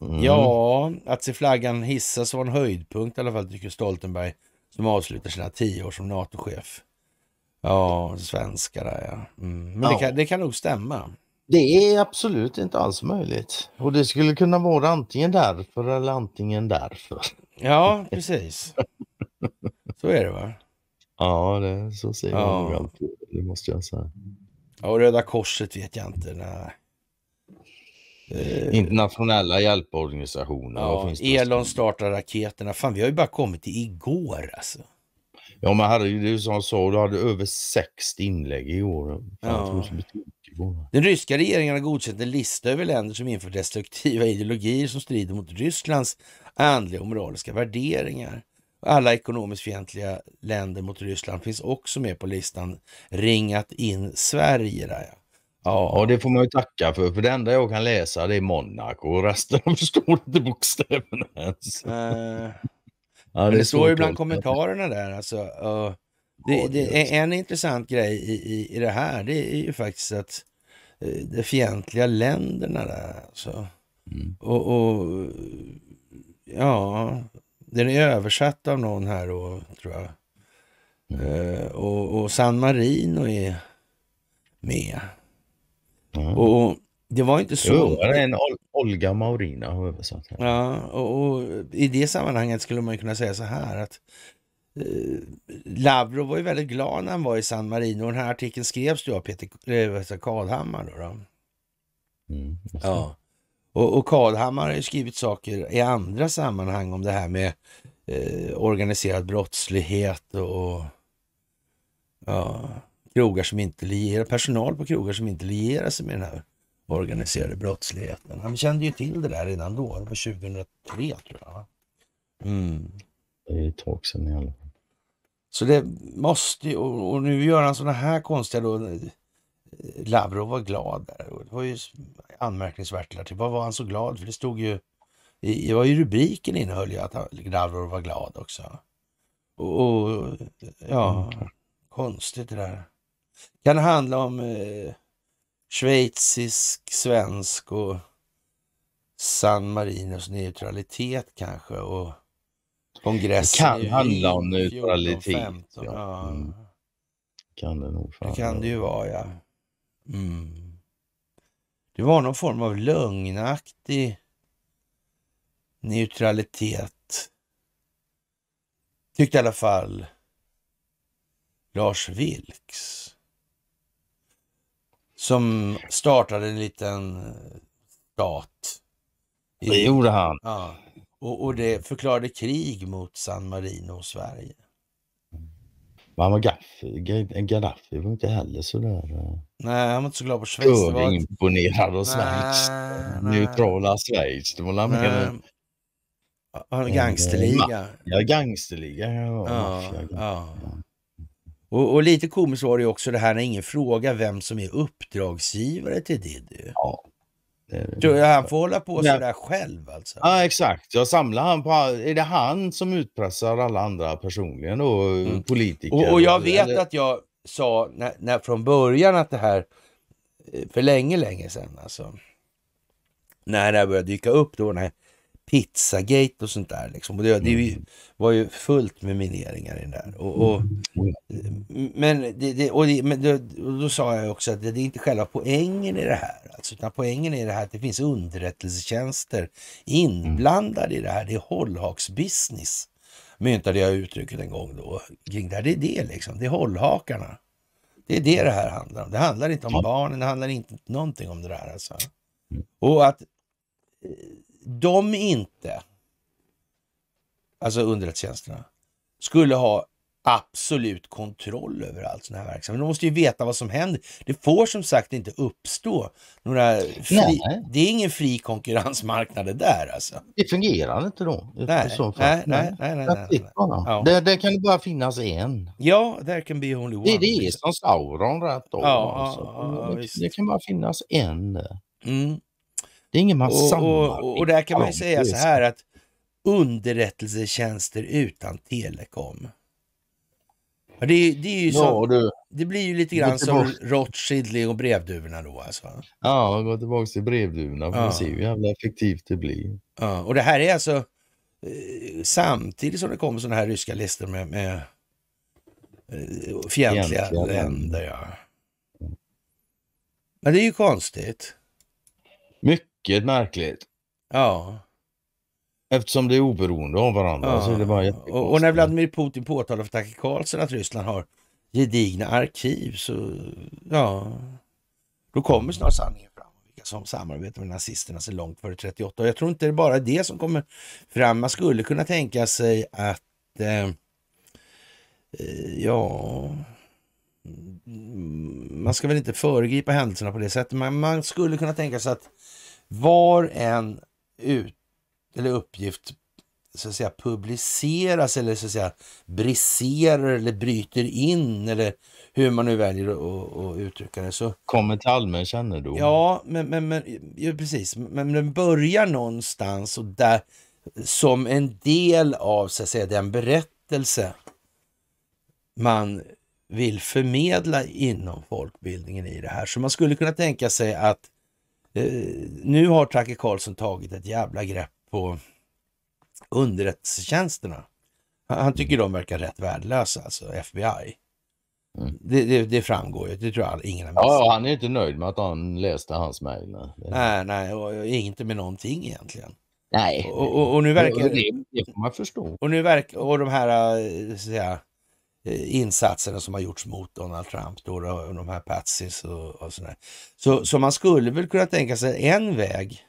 mm. ja, att se flaggan hissas var en höjdpunkt i alla fall tycker Stoltenberg som avslutar sina tio år som NATO-chef. Ja, svenskar där ja. Mm. Men ja. Det, kan, det kan nog stämma. Det är absolut inte alls möjligt. Och det skulle kunna vara antingen därför eller antingen därför. Ja, precis. Så är det va? Ja, det, så säger ja. man alltid. Det måste jag säga. Ja, och Röda Korset vet jag inte. Nej. Eh. Internationella hjälporganisationer. Ja, Elon startar raketerna. Fan, vi har ju bara kommit till igår alltså. Ja, men herregud, det som sa, du hade över 60 inlägg i år. Fan, ja. Den ryska regeringen har godkänt en lista över länder som inför destruktiva ideologier som strider mot Rysslands andliga och moraliska värderingar. Alla ekonomiskt fientliga länder mot Ryssland finns också med på listan. Ringat in Sverige där ja. Ja, och det får man ju tacka för, för det enda jag kan läsa det är Monaco och resten (laughs) jag förstår inte bokstäverna ens. Äh, (laughs) ja, det, det står ju bland kommentarerna där alltså. Uh, det, det, en, intressant grej i, i, i det här, det är ju faktiskt att Eh, de fientliga länderna där alltså. Mm. Och, och, ja, den är översatt av någon här då, tror jag. Mm. Eh, och, och, San Marino är med. Mm. Och det var inte så... Jo, det är en Olga Maurina har översatt. Här. Ja, och, och, i det sammanhanget skulle man kunna säga så här att Eh, Lavrov var ju väldigt glad när han var i San Marino. Den här artikeln skrevs ju av Peter äh, Då, då. Mm. Ja. Och, och Kadhammar har ju skrivit saker i andra sammanhang om det här med eh, organiserad brottslighet och ja, krogar som inte lierar, personal på krogar som inte lierar sig med den här organiserade brottsligheten. Han kände ju till det där redan då, det var 2003 tror jag. Mm. Det är ett tag sedan i alla fall. Så det måste ju, och nu gör han sådana här konstiga då. Lavrov var glad där. det var ju anmärkningsvärt. Där. Typ, vad var han så glad för? Det stod ju, det var ju rubriken innehöll ju att Lavrov var glad också. Och, och ja, mm. konstigt det där. Kan det handla om eh, schweizisk, svensk och San Marinos neutralitet kanske? Och Kongressen det kan handla om neutralitet. ja. ja. Mm. Kan det nog. Det kan det ju vara ja. Mm. Det var någon form av lögnaktig neutralitet. Tyckte i alla fall Lars Vilks. Som startade en liten stat. I... Det gjorde han. Ja. Och, och det förklarade krig mot San Marino och Sverige. Men han Gaddafi, var inte heller så där... Eh, nej, han var inte så glad på Schweiz. var Överimponerad av Schweiz. Eh, neutrala Schweiz. Det var väl mer... gangsterliga. Ja, gangsterliga. Och, och, lite komiskt var det också det här när ingen frågar vem som är uppdragsgivare till Diddy. Ja. Tror jag eh, han får hålla på sådär ja. själv alltså? Ja, exakt. Jag samlar han på... Är det han som utpressar alla andra personligen och mm. politiker? Och, och jag vet eller? att jag sa när, när, från början att det här, eh, för länge, länge sedan alltså, när det började dyka upp då, när Pizzagate och sånt där. Liksom. Och det, det ju, mm. var ju fullt med mineringar i den där. Och, och mm. men det, det, och det, men det, då sa jag också att det, är inte själva poängen i det här. Alltså, utan poängen är det här att det finns underrättelsetjänster inblandade i det här. Det är hållhaksbusiness, myntade jag uttrycket en gång då. Kring det, här. det är det liksom, det är hållhakarna. Det är det det här handlar om. Det handlar inte om barnen, det handlar inte någonting om det där. Alltså. Mm. Och att eh, de inte, alltså underrättelsetjänsterna, skulle ha absolut kontroll över all sån här verksamhet. De måste ju veta vad som händer. Det får som sagt inte uppstå några... Fri... Det är ingen fri konkurrensmarknad det där alltså. Det fungerar inte då. Nej, nej, nej. nej, nej, nej ja. där, kan det bara finnas en. Ja, there can be only one. Det är det som Sauron rätt då. Ja, alltså. ja, det, det, kan bara finnas en. Mm. Det är ingen man och, och, och där kan man ju liksom. säga så här att underrättelsetjänster utan telekom. Det, det, är ju som, ja, du, det blir ju lite grann som Rothschild och brevduvorna då alltså. Ja, gå tillbaka till brevduvorna. För ja. se hur jävla effektivt det blir. Ja, och det här är alltså eh, samtidigt som det kommer sådana här ryska listor med, med eh, fientliga, fientliga länder. Ja. Men det är ju konstigt. Mycket mycket märkligt. Ja. Eftersom det är oberoende av varandra ja. så är det bara och, och när Vladimir Putin påtalar för Tucker Carlson att Ryssland har gedigna arkiv så ja, då kommer snart sanningen fram. Vilka som samarbetar med nazisterna så långt före 38. Och jag tror inte det är bara det som kommer fram. Man skulle kunna tänka sig att eh, eh ja, mm, man ska väl inte föregripa händelserna på det sättet, men man skulle kunna tänka sig att var en ut, eller uppgift så att säga, publiceras eller så att säga, briserar eller bryter in eller hur man nu väljer att, att uttrycka det. Så, Kommer till allmän kännedom. Ja, men, men, men ja, precis. Men den börjar någonstans och där som en del av så att säga, den berättelse man vill förmedla inom folkbildningen i det här. Så man skulle kunna tänka sig att Eh, nu har Tracke Karlsson tagit ett jävla grepp på underrättelsetjänsterna. Han tycker de verkar rätt värdelösa, alltså FBI. Mm. Det, det, det, framgår ju, det tror jag ingen har missat. Ja, han är inte nöjd med att han läste hans mejl. Nej, nej, nej och, och, inte med någonting egentligen. Nej, och, och, och nu verkar... Det, det får man förstå. Och, nu verkar, och de här, eh, så att säga, Eh, insatserna som har gjorts mot Donald Trump då, och de här Patsys och, och sådär. Så, så man skulle väl kunna tänka sig en väg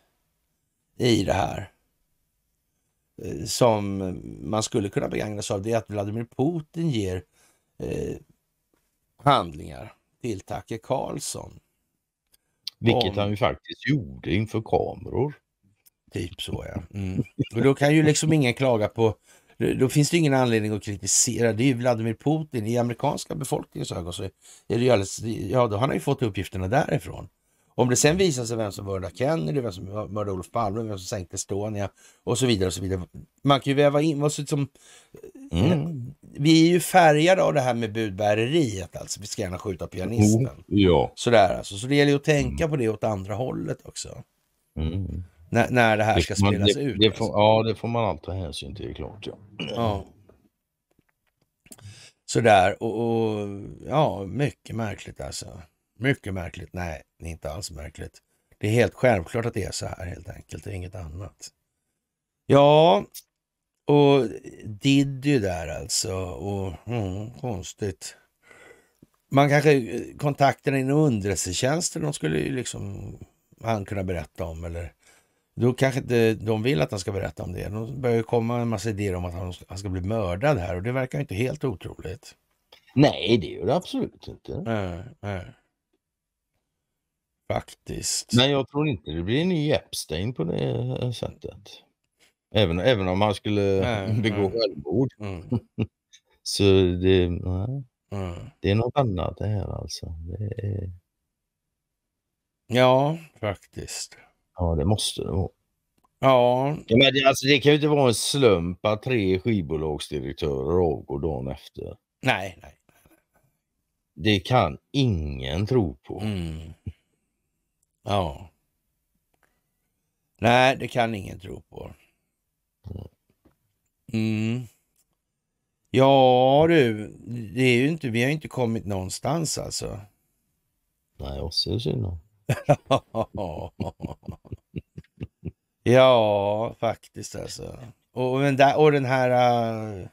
i det här eh, som man skulle kunna begagna sig av det är att Vladimir Putin ger eh, handlingar till Tacke Karlsson. Vilket om... han ju faktiskt gjorde inför kameror. Typ så ja. Mm. Och då kan ju liksom ingen klaga på då finns det ingen anledning att kritisera. Det är ju Vladimir Putin. I amerikanska befolkningens ögon så är det ju alldeles, ja då har han ju fått uppgifterna därifrån. Om det sen visar sig vem som mördade Kennedy, vem som mördade Olof Palme, vem som sänkte Estonia och så vidare. och så vidare. Man kan ju väva in, vad som, mm. vi är ju färgade av det här med budbäreriet alltså. Vi ska gärna skjuta pianisten. Mm. Ja. Sådär alltså. Så det gäller ju att tänka mm. på det åt andra hållet också. Mm. När, när det här ska spelas det, ut. Det får, alltså. Ja, det får man alltid ta hänsyn till, klart. Ja. ja. Sådär, och, och ja, mycket märkligt alltså. Mycket märkligt. Nej, det är inte alls märkligt. Det är helt självklart att det är så här helt enkelt, det är inget annat. Ja, och Diddy där alltså. Och, mm, konstigt. Man kanske eh, kontakterna inom underrättelsetjänsten, de skulle ju liksom han kunna berätta om eller då kanske inte de vill att han ska berätta om det. De börjar komma en massa idéer om att han ska, han ska bli mördad här och det verkar inte helt otroligt. Nej, det gör det absolut inte. Nej, nej. Faktiskt. Nej, jag tror inte det blir en ny Epstein på det eh, sättet. Även, även om han skulle nej, (laughs) begå nej. självmord. Mm. (laughs) Så det, nej. Mm. det är något annat det här alltså. Det är... Ja, faktiskt. Ja, det måste det vara. Ja. ja men det, alltså, det kan ju inte vara en slump att tre skivbolagsdirektörer avgår dagen efter. Nej, nej. Det kan ingen tro på. Mm. Ja. Nej, det kan ingen tro på. Mm. Ja du, det är ju inte, vi har ju inte kommit någonstans alltså. Nej, oss är det synd om. (laughs) ja, faktiskt alltså. Och, och, den, där, och den här uh,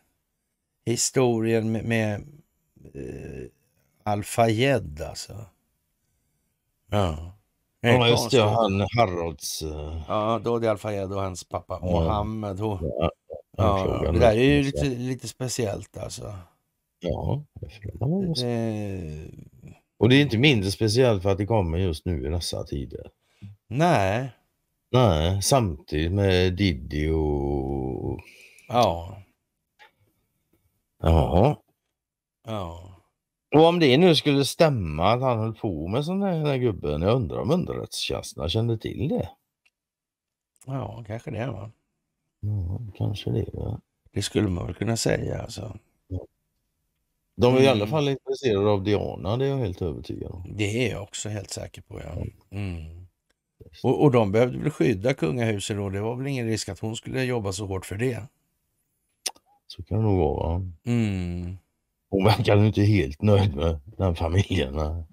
historien med, med uh, äh, Al-Fayed alltså. Ja. Ja, just det. Han Harolds... Äh, ja, då Dodi Al-Fayed och hans pappa ja. Mohammed. Och, ja, ja, det där är ju lite, lite speciellt alltså. Ja, det, det och det är inte mindre speciellt för att det kommer just nu i dessa tider. Nej. Nej, samtidigt med Diddy och... Ja. Ja. Ja. Och om det nu skulle stämma att han höll på med sån här, den här gubben, jag undrar om underrättelsetjänsterna kände till det? Ja, kanske det va. Ja, kanske det. Va? Det skulle man väl kunna säga alltså. De är i alla mm. fall intresserade av Diana, det är jag helt övertygad om. Det är jag också helt säker på, ja. Mm. mm. Och, och de behövde väl skydda kungahuset då, det var väl ingen risk att hon skulle jobba så hårt för det? Så kan det nog vara. Mm. Hon verkade inte helt nöjd med den familjen. Ja.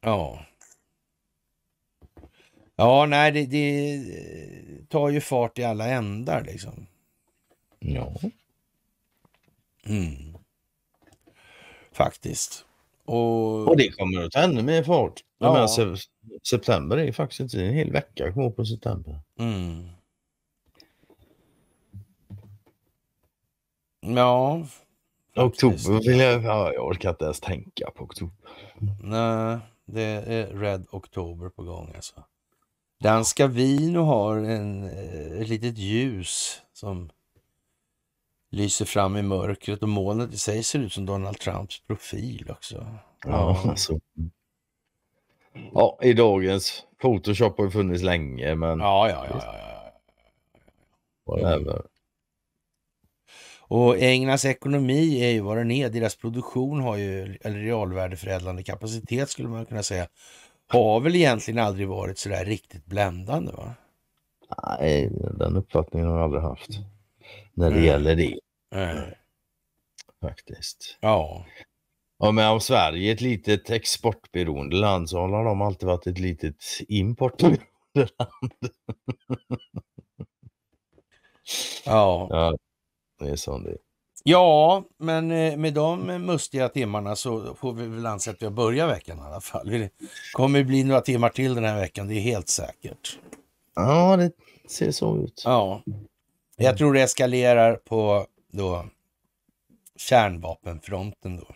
Ja, ja nej, det, det, tar ju fart i alla ändar liksom. Ja. Mm. Faktiskt. Och... och det kommer att ta ännu mer fart. Ja. Men se september är faktiskt inte en hel vecka kvar på september. Mm. Ja. Faktiskt. Oktober vill jag, ja, jag orkar inte ens tänka på oktober. Nej, det är Red Oktober på gång alltså. Danska Vino har en, eh, ett litet ljus som lyser fram i mörkret och molnet i sig ser ut som Donald Trumps profil också. Ja, alltså. Ja, i dagens Photoshop har ju funnits länge, men... Ja, ja, ja. ja, ja. Whatever. Och Englands ekonomi är ju vad den är. Deras produktion har ju, eller realvärdeförädlande kapacitet skulle man kunna säga, har väl egentligen aldrig varit så där riktigt bländande va? Nej, den uppfattningen har jag aldrig haft när det mm. gäller det. Mm. Eh, faktiskt. Ja. Ja, men om Sverige är ett litet exportberoende land så har de alltid varit ett litet importberoende (laughs) land. ja. ja. Det är sånt det Ja, men eh, med de mustiga timmarna så får vi väl anse att vi har börjat veckan i alla fall. Det kommer bli några timmar till den här veckan, det är helt säkert. Ja, det ser så ut. Ja. Jag mm. tror det eskalerar på då kärnvapenfronten då.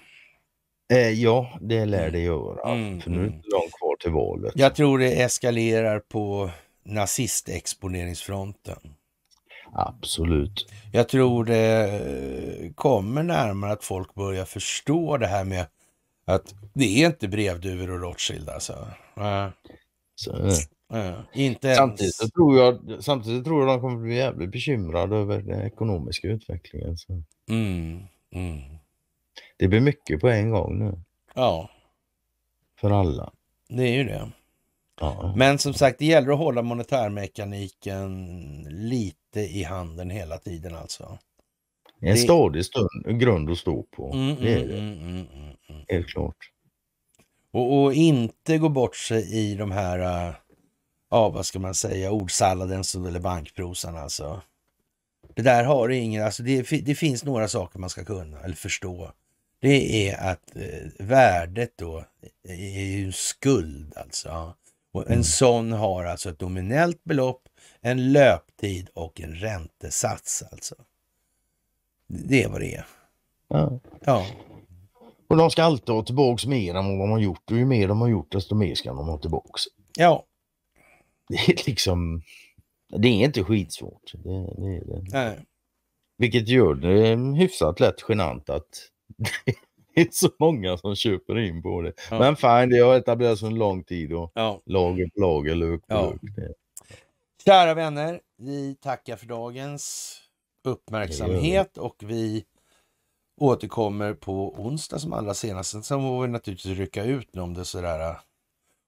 Eh, ja, det lär mm. det göra. Mm. För nu är det mm. inte långt kvar till valet. Jag tror det eskalerar på nazistexponeringsfronten. Absolut. Jag tror det eh, kommer närmare att folk börjar förstå det här med att det är inte brevduvor och Rothschild alltså. Äh. Så, Mm. Inte samtidigt, ens... tror jag, samtidigt tror jag de kommer bli jävligt bekymrade över den ekonomiska utvecklingen. Så. Mm. Mm. Det blir mycket på en gång nu. Ja. För alla. Det är ju det. Ja. Men som sagt, det gäller att hålla monetärmekaniken lite i handen hela tiden alltså. en det... stadig stund, grund att stå på. Mm, mm, det är det. Mm, Helt klart. Och, och, inte gå bort sig i de här eh, ja, vad ska man säga, ordsalladen eller bankprosan alltså. Det där har det ingen, alltså det, det, finns några saker man ska kunna eller förstå. Det är att eh, värdet då är ju skuld alltså. Och en mm. sån har alltså ett nominellt belopp, en löptid och en räntesats alltså. Det är vad det är. Ja. ja. Och de ska alltid ha tillbaks mer än vad de har gjort och ju mer de har gjort desto mer ska de ha tillbaks. Ja, det är (laughs) liksom, det är inte skitsvårt. Det, det, det. Nej. Vilket gör det hyfsat lätt genant att (laughs) det är så många som köper in på det. Ja. Men fine, det har etablerats en lång tid och ja. lager på lager, lök på ja. lök. Kära vänner, vi tackar för dagens uppmärksamhet och vi återkommer på onsdag som allra senast. Sen får vi naturligtvis rycka ut om det sådär äh,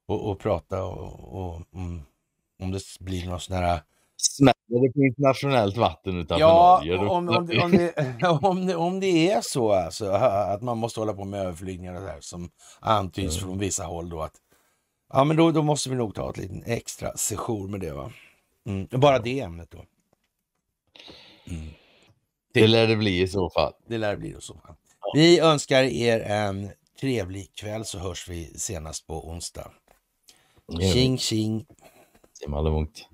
och, och prata och, och mm om det blir några sådana här äh, smäller det på internationellt vatten utanför ja, Norge. Ja, om, om, det, om, (laughs) om, det, om det är så alltså, att man måste hålla på med överflygningar och det som antyds mm. från vissa håll då att ja, men då, då måste vi nog ta ett liten extra session med det. va. Mm. Bara det ämnet då. Mm. Det, lär det bli i så fall. Det lär det bli i så fall. Vi önskar er en trevlig kväll så hörs vi senast på onsdag. Tjing tjing! Sim, mal muito.